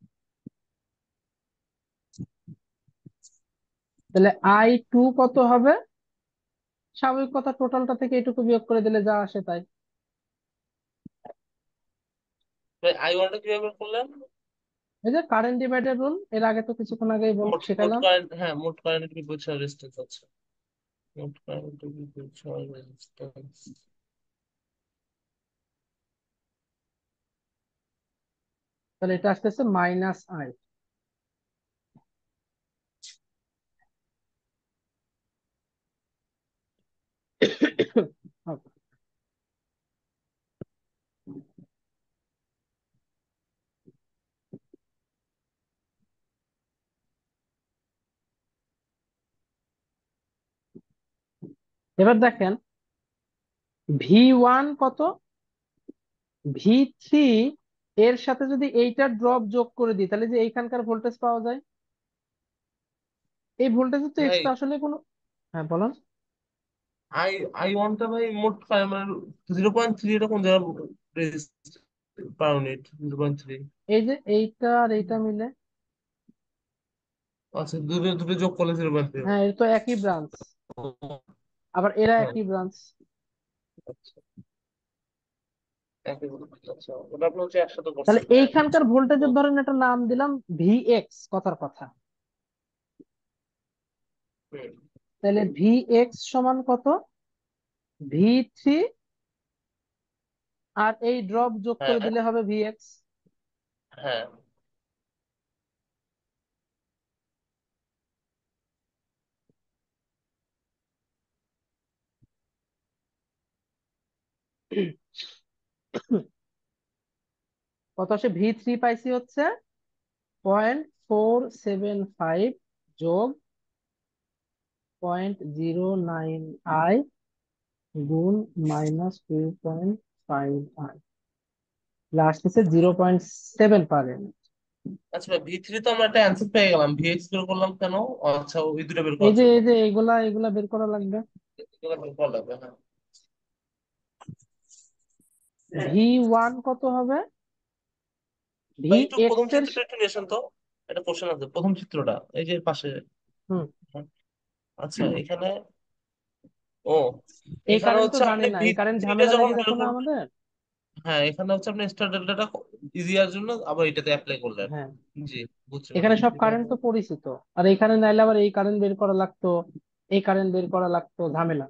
তাহলে আই টু কত হবে স্বাভাবিক কথা টোটালটা থেকে এটুকু বিয়োগ করে দিলে যা আসে তাই যে কারেন্ট এর আগে তো কিছুক্ষণ আগেই তাহলে এটা আসতেছে মাইনাস আই এবার দেখেন ভি ওয়ান কত ভি থ্রি এর সাথে যদি এইটার ড্রপ যোগ করে দিই তাহলে যে এইখানকার ভোল্টেজ পাওয়া যায় এই ভোল্টেজের তো এক্সট্রা আসলে কোনো হ্যাঁ বলুন আই আই ওয়ানটা ভাই মোট মানে জিরো পয়েন্ট থ্রি এটা কোন জায়গা পার মিনিট জিরো এই যে এইটা আর এইটা মিলে আচ্ছা দুটো দুটো যোগ করলে জিরো হ্যাঁ এটা তো একই ব্রাঞ্চ আবার এরা হ্যাঁ। একই ব্রাঞ্চ আচ্ছা তাহলে এইখানকার ভোল্টেজের ধরেন একটা নাম দিলাম ভি এক্স কথার কথা তাহলে ভি এক্স সমান কত ভি থ্রি আর এই ড্রপ যোগ করে হ্যাঁ। দিলে হবে ভি এক্স হ্যাঁ কত আসে ভি থ্রি পাইছি হচ্ছে পয়েন্ট ফোর সেভেন ফাইভ যোগ পয়েন্ট জিরো নাইন আই গুণ minus two point five I last হচ্ছে জিরো পয়েন্ট সেভেন পার আচ্ছা ভি থ্রি তো আমরা একটা অ্যান্সার পেয়ে গেলাম ভি এক্স বের করলাম কেন আচ্ছা ওই দুটো বের এই যে এই যে এগুলা এগুলা বের করা লাগবে হ্যাঁ। ভি ওয়ান কত হবে প্রথম চিত্রটা এই যে পাশে আচ্ছা এখানে ও এখানে হচ্ছে হ্যাঁ, হ্যাঁ এখানে হচ্ছে আপনি স্টার ডেল্টাটা জন্য আবার এটাতে অ্যাপ্লাই করলেন হ্যাঁ জি এখানে সব কারেন্ট তো পরিচিত আর এখানে নাইলে আবার এই কারেন্ট বের করা লাগতো এই কারেন্ট বের করা লাগতো ঝামেলা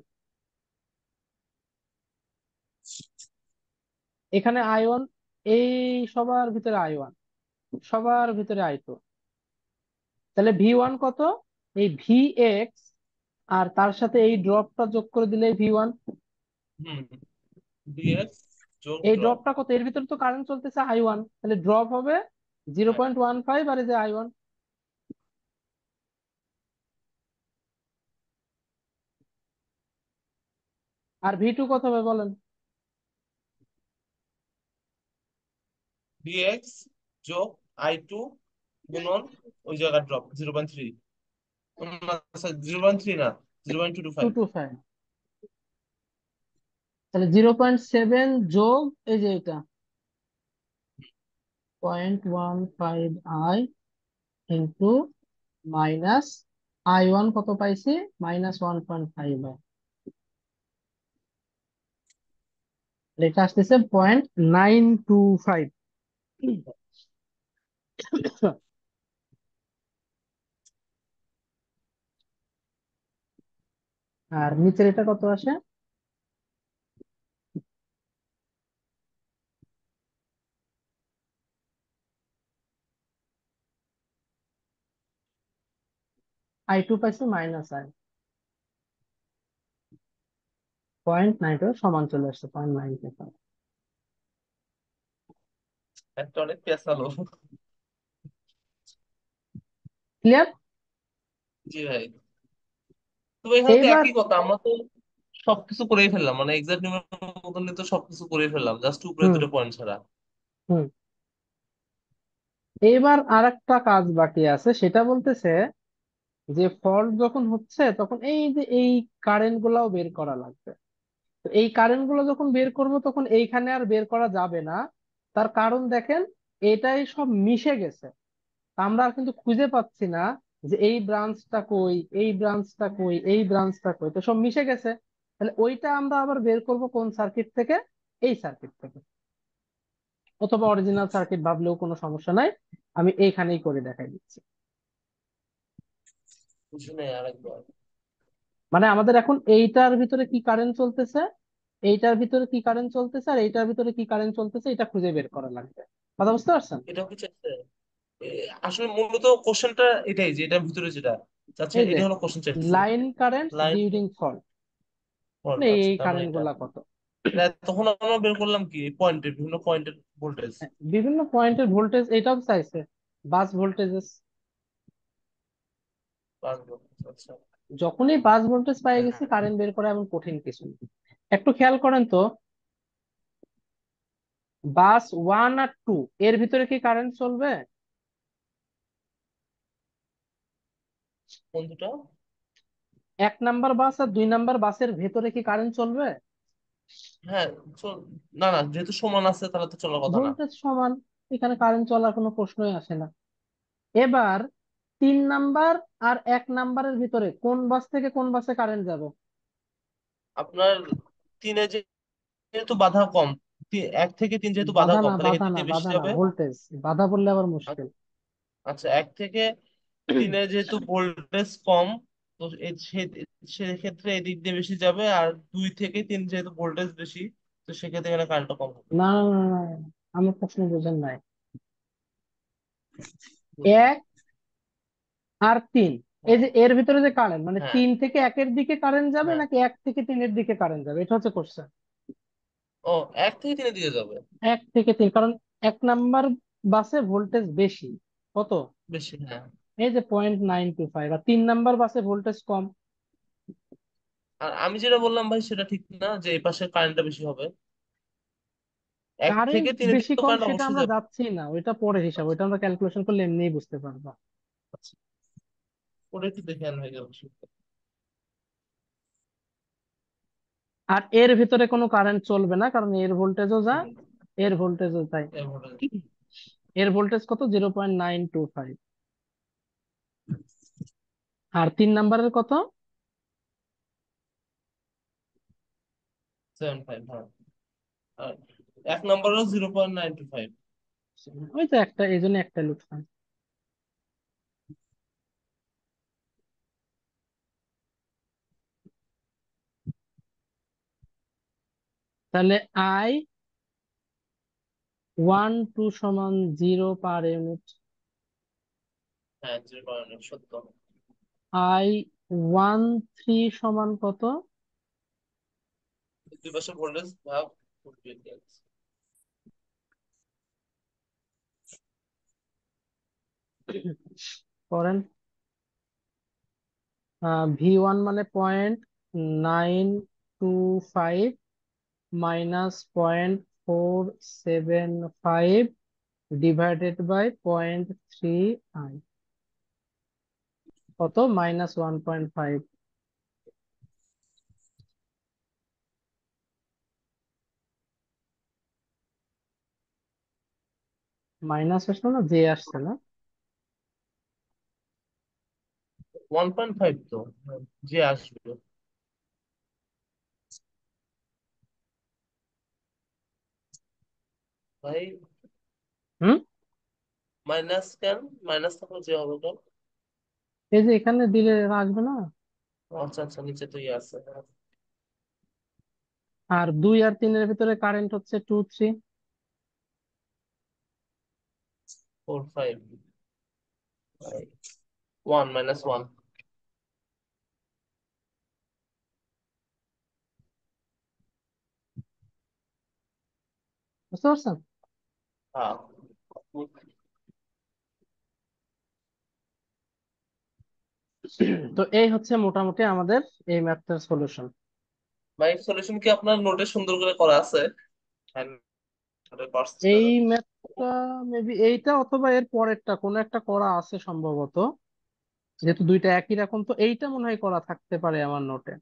এখানে আয়ন এই সবার ভিতরে আই ওয়ান সবার ভিতরে আই টু তাহলে ভি ওয়ান কত এই ভি এক্স আর তার সাথে এই ড্রপটা যোগ করে দিলে ভি ওয়ান এই ড্রপটা কত এর ভিতরে তো কারেন্ট চলতেছে আই ওয়ান তাহলে ড্রপ হবে জিরো পয়েন্ট ওয়ান ফাইভ আর এই যে আই ওয়ান আর ভি টু কত হবে বলেন ডিএক্স যোগ আই টু গুণন ওই জায়গা ড্রপ জিরো পয়েন্ট থ্রি না জিরো ফাইভ টু ফাইভ তাহলে জিরো পয়েন্ট সেভেন যোগ এই যে এটা point one five I into minus I one কত পাইছি minus one point five I লেখা আসতেছে পয়েন্ট নাইন টু ফাইভ আর নিচের এটা কত আসে আই টু পাইছে মাইনাস আই পয়েন্ট নাইনটা সমান চলে আসছে পয়েন্ট নাইন অনেক পেঁচালো ক্লিয়ার জি ভাই তো একই কথা আমরা তো সবকিছু করেই ফেললাম মানে এক্সাক্ট নিউমেরিক্যাল তো সবকিছু করেই ফেললাম জাস্ট উপরে দুটো পয়েন্ট ছাড়া হুম এইবার আর একটা কাজ বাকি আছে সেটা বলতেছে যে ফল্ট যখন হচ্ছে তখন এই যে এই কারেন্ট গুলাও বের করা লাগবে তো এই কারেন্ট গুলো যখন বের করবো তখন এইখানে আর বের করা যাবে না তার কারণ দেখেন এটাই সব মিশে গেছে আমরা কিন্তু খুঁজে পাচ্ছি না যে এই ব্রাঞ্চটা কই এই ব্রাঞ্চটা কই এই ব্রাঞ্চটা কই তো সব মিশে গেছে তাহলে ওইটা আমরা আবার বের করব কোন সার্কিট থেকে এই সার্কিট থেকে অথবা অরিজিনাল সার্কিট ভাবলেও কোনো সমস্যা নাই আমি এইখানেই করে দেখাই দিচ্ছি মানে আমাদের এখন এইটার ভিতরে কি কারেন্ট চলতেছে এইটার ভিতরে কি কারেন্ট চলতেছে আর এইটার ভিতরে কি কারেন্ট চলতেছে এটা খুঁজে বের করা লাগবে কথা বুঝতে পারছেন এটা হচ্ছে আসলে মূলত কোশ্চেনটা এটাই যে এটার ভিতরে যেটা চাচ্ছে এই যে এটা হলো কোশ্চেন চাইতেছে line current line during fault fault এই তার মানে কারেন্ট গুলা কত তখন আমরা বের করলাম কি পয়েন্টের বিভিন্ন পয়েন্টের ভোল্টেজ হ্যাঁ, বিভিন্ন পয়েন্টের ভোল্টেজ এটাও চাইছে বাস আচ্ছা। ভোল্টেজেস যখনই বাস ভোল্টেজ পাই হ্যাঁ, গেছি কারেন্ট হ্যাঁ। বের করা এমন কঠিন কিছু না একটু খেয়াল করেন তো বাস ওয়ান আর টু এর ভিতরে কি কারেন্ট চলবে কোন দুটো এক নাম্বার বাস আর দুই নাম্বার বাসের ভেতরে কি কারেন্ট চলবে হ্যাঁ না না যেহেতু সমান আছে তাহলে তো চলার কথা না ভোল্টেজ সমান এখানে কারেন্ট চলার কোনো প্রশ্নই আসে না এবার তিন নাম্বার আর এক নাম্বারের ভিতরে কোন বাস থেকে কোন বাসে কারেন্ট যাবে আপনার তিনে যেহেতু বাধা কম এক থেকে তিন যেহেতু বাধা বাধা কম না তাহলে বাধা না এদিকে বেশি বাধা না যাবে ভোল্টেজ বাধা পড়লে আবার মুশকিল আচ্ছা এক থেকে তিনে যেহেতু ভোল্টেজ কম তো এ- সে- সেক্ষেত্রে এদিক দিয়ে বেশি যাবে আর দুই থেকে তিন যেহেতু ভোল্টেজ বেশি তো সেক্ষেত্রে এখানে কারেন্টটা কম হবে না না না আমার প্রশ্ন বোঝেন নাই এক আর তিন হ্যাঁ। এই যে এর ভিতরে যে কারেন্ট মানে হ্যাঁ তিন থেকে একের দিকে কারেন্ট যাবে হ্যাঁ নাকি এক থেকে তিনের দিকে কারেন্ট যাবে এটা হচ্ছে কোশ্চেন ও এক থেকে তিনে দিয়ে যাবে এক থেকে তিন কারণ এক নাম্বার বাসে ভোল্টেজ বেশি কত বেশি হ্যাঁ এই যে পয়েন্ট নাইন টু ফাইভ আর তিন নাম্বার বাসে ভোল্টেজ কম আর আমি যেটা বললাম ভাই সেটা ঠিক না যে এই পাশে কারেন্টটা বেশি হবে এক কারেন্ট থেকে তিনের বেশি দিকে তো কম কারেন্ট সেটা অবশ্যই আমরা যাবে যাচ্ছি না ওইটা পরে হিসাব আচ্ছা। ওইটা আমরা ক্যালকুলেশন করলে এমনিই বুঝতে পারবো আচ্ছা। আর এর ভিতরে কোনো কারেন্ট চলবে না কারণ এর ভোল্টেজও যা এর ভোল্টেজও তাই এর ভোল্টেজ কত zero point nine two five আর তিন নাম্বারের কত হ্যাঁ। এক নম্বরও zero point nine two five ওই তো একটা এই জন্য একটা লিখলাম তাহলে আই ওয়ান টু সমান zero per unit I one three সমান কত করেন ভি ওয়ান মানে point nine two five minus point four seven five divided by point three কত minus one point five minus আসলো না জে আসছে না ওয়ান পয়েন্ট ফাইভ তো জে আসবে ভাই মাইনাস মাইনাস যে এই যে এখানে দিলে আসবে না আচ্ছা আচ্ছা নিচে তো ইয়ে আছে আর দুই আর তিনের ভিতরে কারেন্ট হচ্ছে two three four five one minus one বুঝতে পারছেন তো এই হচ্ছে মোটামুটি আমাদের এই ম্যাথের সলিউশন ভাই সলিউশন কি আপনার নোটে সুন্দর করে করা আছে এই ম্যাথটা মেবি এইটা অথবা এর পরেরটা কোন একটা করা আছে সম্ভবত যেহেতু দুইটা একই রকম তো এইটা মনে হয় করা থাকতে পারে আমার নোটে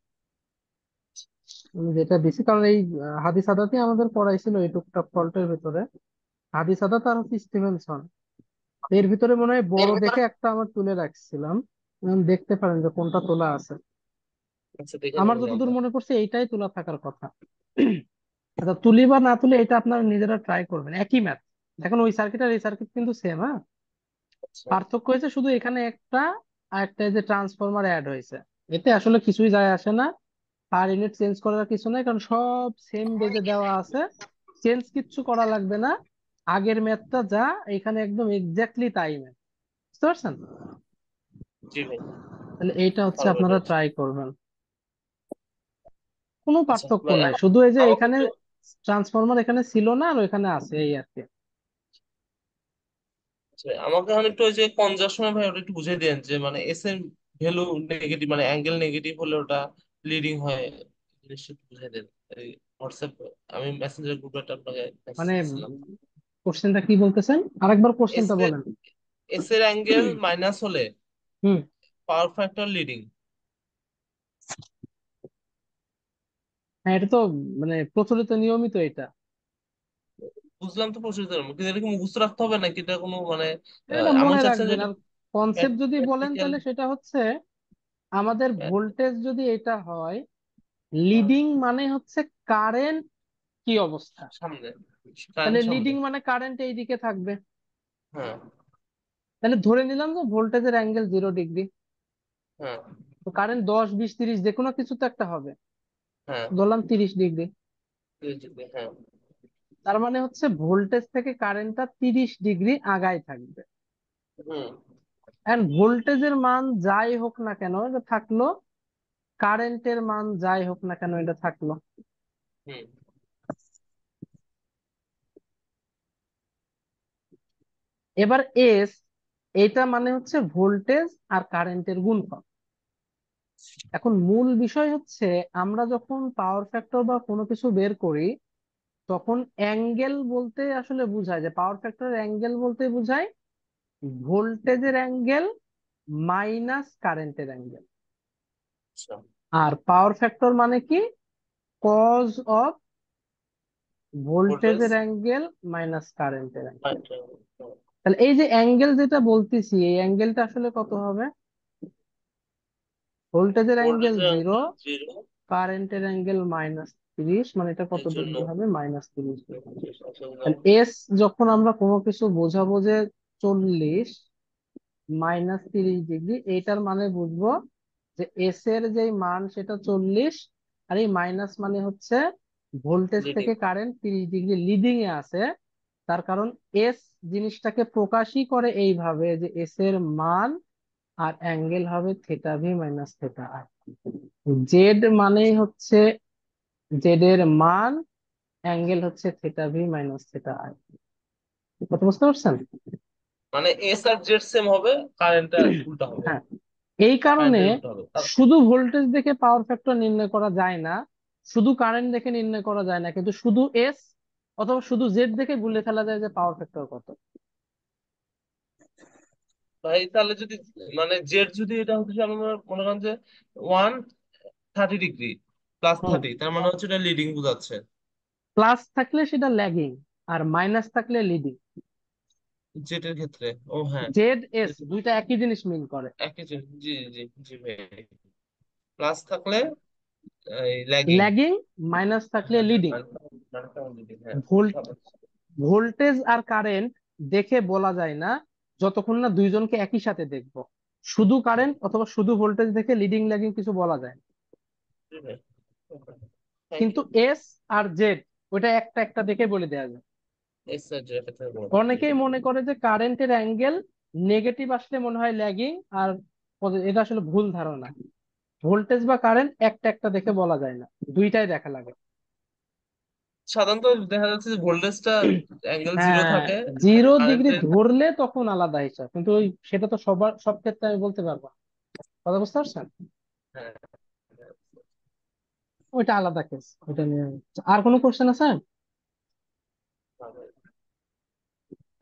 আমি যেটা দিছি কারণ এই হাদিস আদাতেই আমাদের পড়াইছিল এই টুকটাক ফল্টের ভিতরে হাদিসাদা তো আর হচ্ছে স্টিভেনসন এর ভিতরে মনে হয় বড় দেখে একটা আমার তুলে রাখছিলাম দেখতে পারেন যে কোনটা তোলা আছে আচ্ছা, আমার যতদূর মনে করছে এইটাই তোলা থাকার কথা আচ্ছা তুলি বা না তুলে এটা আপনার নিজেরা ট্রাই করবেন একই ম্যাথ দেখেন ওই সার্কিট আর এই সার্কিট কিন্তু সেম হ্যাঁ আচ্ছা। পার্থক্য হয়েছে শুধু এখানে একটা আর একটা যে ট্রান্সফরমার অ্যাড হয়েছে এতে আসলে কিছুই যায় আসে না আর ইউনিট চেঞ্জ করার কিছু নাই কারণ সব সেম বেজে দেওয়া আছে চেঞ্জ কিচ্ছু করা লাগবে না আগের ম্যাথটা যা এখানে একদম এক্স্যাক্টলি তাই ম্যাথ বুঝতে পারছেন জি তাহলে এইটা হচ্ছে আপনারা ট্রাই করবেন কোনো আচ্ছা, পার্থক্য নাই শুধু এই যে এখানে ট্রান্সফরমার এখানে ছিল না আর ওইখানে আছে এই আর কি আচ্ছা, আমাকে এখন একটু ওই যে কনজাকশন ভাই ওটা একটু বুঝিয়ে দেন যে মানে এস এর ভ্যালু নেগেটিভ মানে অ্যাঙ্গেল নেগেটিভ হলে ওটা লিডিং হয় জিনিসটা বুঝিয়ে দেন হোয়াটসঅ্যাপ আমি মেসেঞ্জার গ্রুপে আপনাকে মানে কোশ্চেনটা কি বলতেছেন আরেকবার কোশ্চেনটা বলেন এস এর অ্যাঙ্গেল মাইনাস হলে হুম পাওয়ার ফ্যাক্টর লিডিং হ্যাঁ এটা তো মানে প্রচলিত নিয়মিত এটা বুঝলাম তো প্রচলিত নিয়ম কিন্তু এটা কি মুখস্থ রাখতে হবে নাকি এটা কোনো মানে এটা মনে রাখবেন যেটা আর কনসেপ্ট যদি বলেন তাহলে সেটা হচ্ছে আমাদের ভোল্টেজ যদি এটা হয় লিডিং হ্যাঁ। মানে হচ্ছে কারেন্ট কি অবস্থা সামনে মানে লিডিং মানে কারেন্ট এই দিকে থাকবে হ্যাঁ তাহলে ধরে নিলাম যে ভোল্টেজের অ্যাঙ্গেল জিরো ডিগ্রি হ্যাঁ তো কারেন্ট দশ বিশ তিরিশ যে কোনো কিছু তো একটা হবে হ্যাঁ ধরলাম তিরিশ ডিগ্রি হ্যাঁ তার মানে হচ্ছে ভোল্টেজ থেকে কারেন্টটা তিরিশ ডিগ্রি আগায় থাকবে হুম ভোল্টেজের মান যাই হোক না কেন এটা থাকলো কারেন্টের মান যাই হোক না কেন এটা থাকলো হুম এবার এস এটা মানে হচ্ছে ভোল্টেজ আর কারেন্টের গুণফল এখন মূল বিষয় হচ্ছে আমরা যখন পাওয়ার ফ্যাক্টর বা কোনো কিছু বের করি তখন অ্যাঙ্গেল বলতে আসলে বোঝায় যে পাওয়ার ফ্যাক্টরের অ্যাঙ্গেল বলতে বোঝায় ভোল্টেজের অ্যাঙ্গেল মাইনাস কারেন্টের অ্যাঙ্গেল আর পাওয়ার ফ্যাক্টর মানে কি কজ অফ ভোল্টেজের অ্যাঙ্গেল মাইনাস কারেন্টের অ্যাঙ্গেল তাহলে এই যে অ্যাঙ্গেল যেটা বলতেছি এই অ্যাঙ্গেলটা আসলে কত হবে ভোল্টেজের অ্যাঙ্গেল জিরো কারেন্টের অ্যাঙ্গেল মাইনাস তিরিশ মানে এটা কত ডিগ্রি হবে মাইনাস তিরিশ এস যখন আমরা কোনো কিছু বোঝাবো যে চল্লিশ মাইনাস তিরিশ ডিগ্রি এইটার মানে বুঝবো যে এস এর যে মান সেটা চল্লিশ আর এই মাইনাস মানে হচ্ছে ভোল্টেজ থেকে কারেন্ট তিরিশ ডিগ্রি লিডিং এ আছে তার কারণ এস জিনিসটাকে প্রকাশই করে এইভাবে যে এস এর মান আর অ্যাঙ্গেল হবে থেটা ভি মাইনাস থেটা আর জেড মানেই হচ্ছে জেড এর মান অ্যাঙ্গেল হচ্ছে থেটা ভি মাইনাস থেটা আর কথা বুঝতে পারছেন মানে এস আর জেড সেম হবে কারেন্টটা উল্টা হবে হ্যাঁ এই কারণে মানে। শুধু ভোল্টেজ দেখে পাওয়ার ফ্যাক্টর নির্ণয় করা যায় না শুধু কারেন্ট দেখে নির্ণয় করা যায় না কিন্তু শুধু এস অথবা শুধু জেড দেখে গুলে ফেলা যায় যে পাওয়ার ফ্যাক্টর কত ভাই তাহলে যদি মানে জেড যদি এটা হচ্ছে আমার মনে করেন যে one thirty degree plus thirty তার মানে হচ্ছে এটা লিডিং বোঝাচ্ছে প্লাস থাকলে সেটা ল্যাগিং আর মাইনাস থাকলে লিডিং জেড এর ক্ষেত্রে ও হ্যাঁ জেড এস দুইটা একই জিনিস মিন করে একই জিনিস জি জি জি ভাই প্লাস থাকলে ল্যাগিং মাইনাস থাকলে লিডিং হ্যাঁ, ভোল্টেজ হ্যাঁ। আর কারেন্ট দেখে বলা যায় না যতক্ষণ না দুইজনকে একই সাথে দেখব শুধু কারেন্ট অথবা শুধু ভোল্টেজ দেখে লিডিং ল্যাগিং কিছু বলা যায় না কিন্তু এস আর জেড ওটা একটা একটা দেখে বলে দেওয়া যায় অনেকেই মনে করে যে কারেন্টের অ্যাঙ্গেল নেগেটিভ আসলে মনে হয় ল্যাগিং আর এটা আসলে ভুল ধারণা ভোল্টেজ বা কারেন্ট একটা একটা দেখে বলা যায় না দুইটাই দেখা লাগে সাধারণত দেখা যাচ্ছে যে ভোল্টেজটা অ্যাঙ্গেল হ্যাঁ, জিরো হ্যাঁ থাকে জিরো ডিগ্রি কারেন্টের ধরলে তখন আলাদা হিসাব কিন্তু ওই সেটা তো সবার সব ক্ষেত্রে আমি বলতে পারবো কথা বুঝতে পারছেন হ্যাঁ ওইটা আলাদা কেস ওইটা নিয়ে আর কোনো কোশ্চেন আছে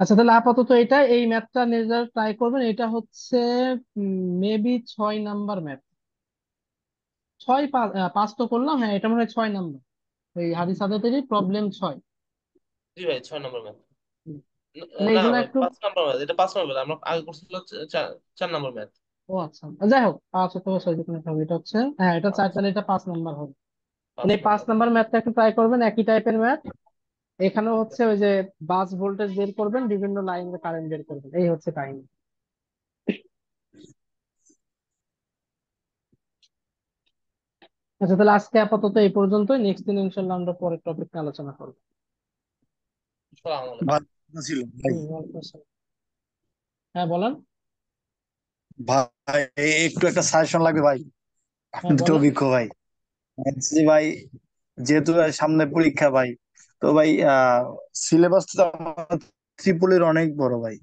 আচ্ছা তাহলে আপাতত এটা এই ম্যাথটা নিজেরা ট্রাই করবেন এটা হচ্ছে মেবি ছয় নাম্বার ম্যাথ ছয় পাঁচ তো করলাম হ্যাঁ এটা মনে হয় ছয় নাম্বার এই হাদিস আদাতেরই প্রবলেম ছয় জি ভাই ছয় নাম্বার ম্যাথ এইগুলো একটু পাঁচ নাম্বার ম্যাথ এটা পাঁচ নাম্বার আমরা আগে করছিলাম চার নাম্বার ম্যাথ ও আচ্ছা যাই হোক আচ্ছা তো সরি হবে এটা হচ্ছে হ্যাঁ এটা চার তাহলে এটা পাঁচ নাম্বার হবে মানে পাঁচ নাম্বার ম্যাথটা একটু ট্রাই করবেন একই টাইপের ম্যাথ এখানেও হচ্ছে ওই যে বাস ভোল্টেজ বের করবেন বিভিন্ন লাইনের কারেন্ট বের করবেন এই হচ্ছে টাইম আচ্ছা তাহলে আজকে আপাতত এই পর্যন্তই নেক্সট দিন ইনশাল্লাহ আমরা পরের টপিক নিয়ে আলোচনা করবো হ্যাঁ বলেন ভাই একটু একটা সাজেশন লাগবে ভাই দুটো হ্যাঁ, অভিজ্ঞ ভাই ভাই যেহেতু সামনে পরীক্ষা ভাই তো ভাই সিলেবাস তো ত্রিপুলির অনেক বড় ভাই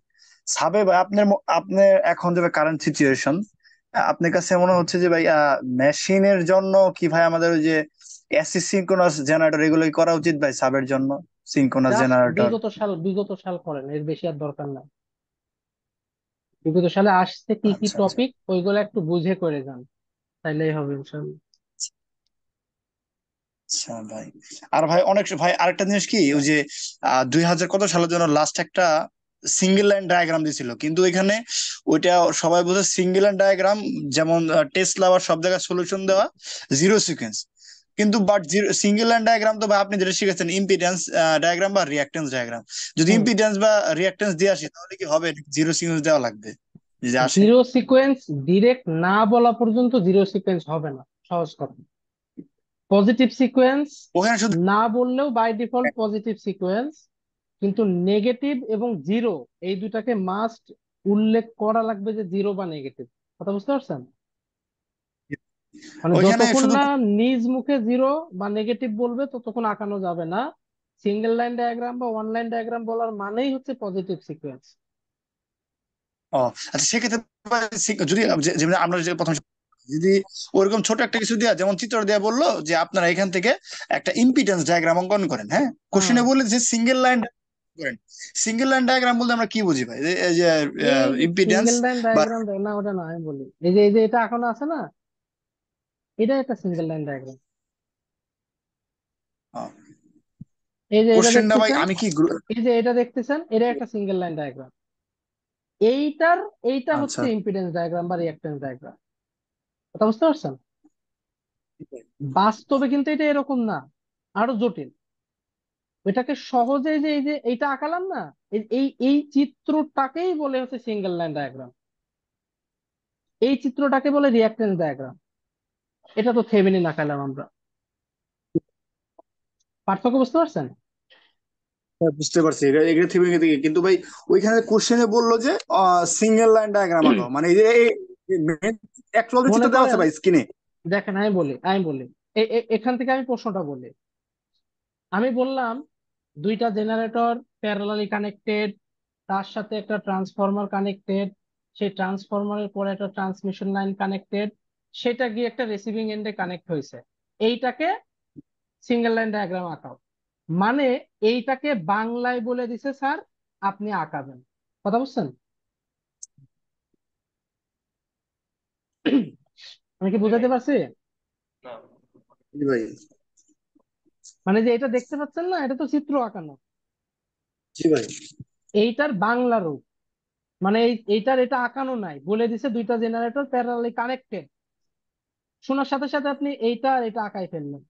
সাবে ভাই আপনার আপনার এখন যে কারেন্ট সিচুয়েশন হ্যাঁ, আপনার কাছে মনে হচ্ছে যে ভাই মেশিনের জন্য কি ভাই আমাদের ওই যে এসি সিনক্রোনাস জেনারেটর এগুলো করা উচিত ভাই সাবের জন্য সিনক্রোনাস জেনারেটর বিগত সাল বিগত সাল করেন এর বেশি আর দরকার নাই বিগত সালে আসছে কি কি টপিক আচ্ছা, আচ্ছা। ওইগুলো একটু বুঝে করে যান তাইলেই হবে ইনশাআল্লাহ আচ্ছা ভাই আর ভাই অনেক ভাই আরেকটা জিনিস কি ওই যে দুই হাজার কত সালের জন্য লাস্ট একটা সিঙ্গেল লাইন ডায়াগ্রাম দিছিল কিন্তু এখানে ওইটা সবাই বোঝে সিঙ্গেল লাইন ডায়াগ্রাম যেমন টেস্ট লাভার সব জায়গায় সলিউশন দেওয়া জিরো সিকোয়েন্স কিন্তু বাট সিঙ্গেল লাইন ডায়াগ্রাম তো আপনি যেটা শিখেছেন ইম্পিডেন্স ডায়াগ্রাম বা রিয়াকটেন্স ডায়াগ্রাম যদি ইম্পিডেন্স বা রিয়াক্টেন্স দিয়ে আসে তাহলে কি হবে জিরো সিকোয়েন্স দেওয়া লাগবে জিরো সিকোয়েন্স ডিরেক্ট না বলা পর্যন্ত জিরো সিকোয়েন্স হবে না সহজ কথা পজিটিভ সিকোয়েন্স না বললেও বাই ডিফল্ট পজিটিভ সিকোয়েন্স কিন্তু নেগেটিভ এবং জিরো এই দুটাকে মাস্ট উল্লেখ করা লাগবে যে জিরো বা নেগেটিভ কথা বুঝতে পারছেন মানে যতক্ষণ না নিজ মুখে জিরো বা নেগেটিভ বলবে ততক্ষণ আঁকানো যাবে না সিঙ্গেল লাইন ডায়াগ্রাম বা ওয়ান লাইন ডায়াগ্রাম বলার মানেই হচ্ছে পজিটিভ সিকোয়েন্স ও আচ্ছা সেক্ষেত্রে যদি যে- আমরা যে প্রথম যদি ওরকম ছোট একটা কিছু দেওয়া যেমন চিত্র দেয়া বললো যে আপনারা এখান থেকে একটা ইম্পিডেন্স ডায়াগ্রাম অঙ্কন করেন হ্যাঁ কোশ্চেনে হ্যাঁ। বললেন যে single line single line diagram বলতে আমরা কি বুঝি ভাই যে ইম্পিডেন্স সিঙ্গেল লাইন ডায়াগ্রাম না ওটা না আমি বলি এই যে এই যে এটা এখন আছে না এটা একটা সিঙ্গেল লাইন ডায়াগ্রাম এই যে কোশ্চেনটা ভাই আমি কি এই যে এটা দেখতেছেন এটা একটা সিঙ্গেল লাইন ডায়াগ্রাম এইটার এইটা আচ্ছা। হচ্ছে ইম্পিডেন্স ডায়াগ্রাম বা রিঅ্যাকট্যান্স ডায়াগ্রাম কথা বুঝতে পারছেন বাস্তবে কিন্তু এটা এরকম না আরো জটিল এটাকে সহজে যে এই যে এটা আঁকালাম না এই এই চিত্রটাকেই বলে হচ্ছে সিঙ্গেল লাইন ডায়াগ্রাম এই চিত্রটাকে বলে রিয়াক্টেন্স ডায়াগ্রাম এটা তো থেভেনিন আঁকালাম আমরা পার্থক্য বুঝতে পারছেন হ্যাঁ, বুঝতে পারছি এটা থেভেনিন থেকে কিন্তু ভাই ওইখানে কোশ্চেনে বললো যে সিঙ্গেল লাইন ডায়াগ্রাম আঁকো মানে এই যে অ্যাকচুয়ালি চিত্র দেওয়া আছে ভাই স্ক্রিনে দেখেন আমি বলি আমি বলি এখান থেকে আমি প্রশ্নটা বলি আমি বললাম দুইটা জেনারেটর প্যারালালি কানেক্টেড তার সাথে একটা ট্রান্সফরমার কানেক্টেড সেই ট্রান্সফরমারের পরে একটা ট্রান্সমিশন লাইন কানেক্টেড সেটা গিয়ে একটা রিসিভিং এন্ডে কানেক্ট হয়েছে এইটাকে সিঙ্গেল লাইন ডায়াগ্রাম আঁকাও মানে এইটাকে বাংলায় বলে দিছে স্যার আপনি আঁকাবেন কথা বুঝছেন আমি কি বুঝাতে পারছি ভাই মানে যে এটা দেখতে পাচ্ছেন না এটা তো চিত্র আঁকানো জি ভাই এইটার বাংলা রূপ মানে এইটার এটা আঁকানো নাই বলে দিছে দুইটা জেনারেটর প্যারালি কানেক্টেড শোনার সাথে সাথে আপনি এইটা আর এটা আঁকাই ফেললেন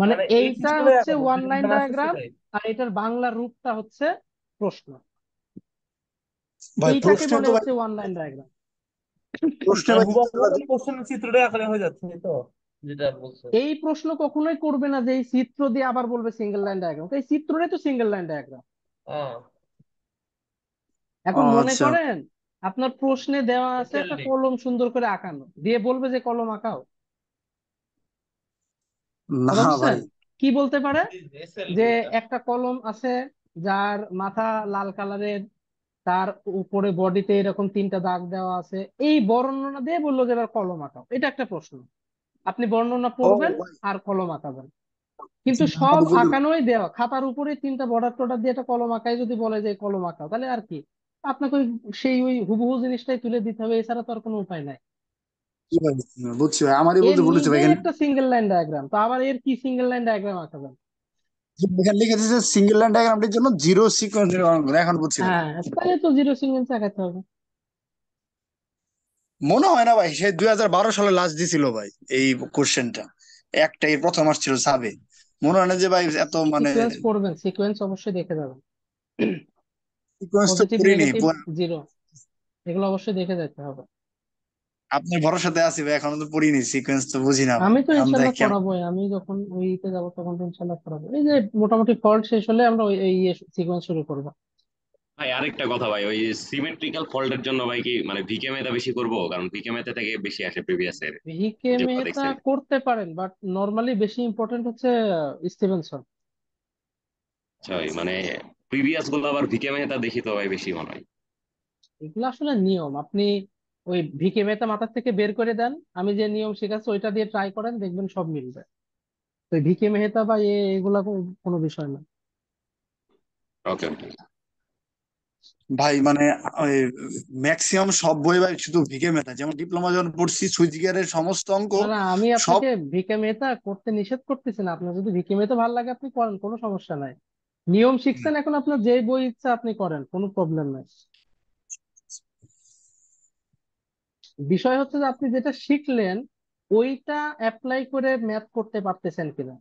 মানে, মানে এইটা হচ্ছে ওয়ান লাইন ডায়াগ্রাম আর এটার বাংলা রূপটা হচ্ছে প্রশ্ন এইটাকে বলে হচ্ছে ওয়ান লাইন ডায়াগ্রাম প্রশ্ন চিত্রটা আঁকলে হয়ে যাচ্ছে তো এই প্রশ্ন কখনোই করবে না যে এই চিত্র দিয়ে আবার বলবে সিঙ্গেল লাইন ডায়াগ্রাম এই চিত্রটাই তো সিঙ্গেল লাইন ডায়াগ্রাম এখন মনে আচ্ছা করেন আপনার প্রশ্নে দেওয়া আছে একটা কলম সুন্দর করে আঁকানো দিয়ে বলবে যে কলম আঁকাও না ভাই কি বলতে পারে যে একটা কলম আছে যার মাথা লাল কালারের তার উপরে বডিতে এরকম তিনটা দাগ দেওয়া আছে এই বর্ণনা দিয়ে বললো যে এবার কলম আঁকাও এটা একটা প্রশ্ন আপনি বর্ণনা পড়বেন oh, আর কলম আঁকাবেন কিন্তু আচ্ছা, সব আঁকানোই দেওয়া খাতার উপরে তিনটা বর্ডার টর্ডার দিয়ে একটা কলম আঁকাই যদি বলা যায় কলম আঁকাও তাহলে আর কি আপনাকে সেই ওই হুবহু জিনিসটাই তুলে দিতে হবে এছাড়া তো আর কোনো উপায় নাই বুঝছি ভাই আমারই বলতে বলেছে ভাই এখানে একটা সিঙ্গেল লাইন ডায়াগ্রাম তো আবার এর কি সিঙ্গেল লাইন ডায়াগ্রাম আঁকাবেন এখানে লিখে দিয়েছে সিঙ্গেল লাইন ডায়াগ্রামটির জন্য জিরো সিকোয়েন্স এখন বুঝছি হ্যাঁ তাহলে তো জিরো সিকোয়েন্স আঁকাতে হবে মনে হয় না ভাই সে দুই হাজার বারো সালে লাস্ট দিছিল ভাই এই কোশ্চেনটা একটাই প্রথম আসছিল সাবে মনে হয় না যে ভাই এত মানে সিকোয়েন্স পড়বেন সিকোয়েন্স অবশ্যই দেখে যাবেন সিকোয়েন্স তো পড়িনি জিরো এগুলো অবশ্যই দেখে যেতে হবে আপনার ভরসাতে আছি ভাই এখনো তো পড়িনি সিকোয়েন্স তো বুঝি না আমি তো ইনশাআল্লাহ পড়াবো আমি যখন ওইতে যাব তখন তো ইনশাআল্লাহ পড়াবো এই যে মোটামুটি ফল্ট শেষ হলে আমরা ওই এই সিকোয়েন্স শুরু করব ভাই আরেকটা কথা ভাই ওই সিমেট্রিক্যাল ফল্টের জন্য ভাই কি মানে ভিকে মেটা বেশি করব কারণ ভিকে মেটা থেকে বেশি আসে প্রিভিয়াস এর ভিকে মেটা করতে পারেন বাট নরমালি বেশি ইম্পর্টেন্ট হচ্ছে স্টিভেনসন আচ্ছা মানে প্রিভিয়াস গুলো আবার ভিকে মেটা দেখি তো ভাই বেশি মনে হয় এগুলো আসলে নিয়ম আপনি ওই ভিকে মেটা মাথার থেকে বের করে দেন আমি যে নিয়ম শেখাচ্ছি ওইটা দিয়ে ট্রাই করেন দেখবেন সব মিলবে তো ভিকে মেহতা বা এ- এগুলা কোনো কোনো বিষয় না ওকে ওকে ভাই মানে ম্যাক্সিমাম সব বই ভাই শুধু ভিকে মেথা যেমন ডিপ্লোমা যখন পড়ছি সুইজিগারের সমস্ত অঙ্ক আমি আপনাকে ভিকে মেথা করতে নিষেধ করতেছি না আপনার যদি ভিকে মেথা ভালো লাগে আপনি করেন কোনো সমস্যা নাই নিয়ম শিখছেন এখন আপনার যে বই ইচ্ছা আপনি করেন কোনো প্রবলেম নাই বিষয় হচ্ছে যে আপনি যেটা শিখলেন ওইটা অ্যাপ্লাই করে ম্যাথ করতে পারতেছেন কিনা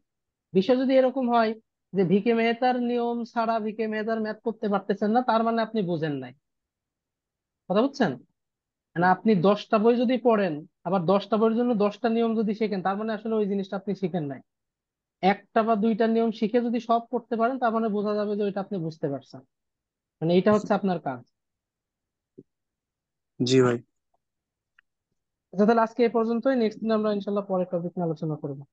বিষয় যদি এরকম হয় যে ভিকে মেহতার নিয়ম ছাড়া ভিকে মেহতার ম্যাথ করতে পারতেছেন না তার মানে আপনি বোঝেন নাই কথা বুঝছেন মানে আপনি দশটা বই যদি পড়েন আবার দশটা বইয়ের জন্য দশটা নিয়ম যদি শিখেন তার মানে আসলে ওই জিনিসটা আপনি শিখেন নাই একটা বা দুইটা নিয়ম শিখে যদি সব করতে পারেন তার মানে বোঝা যাবে যে ওইটা আপনি বুঝতে পারছেন মানে এটা হচ্ছে আপনার কাজ জি ভাই আচ্ছা তাহলে আজকে এই পর্যন্তই নেক্সট দিন আমরা ইনশাল্লাহ পরের টপিক নিয়ে আলোচনা করবো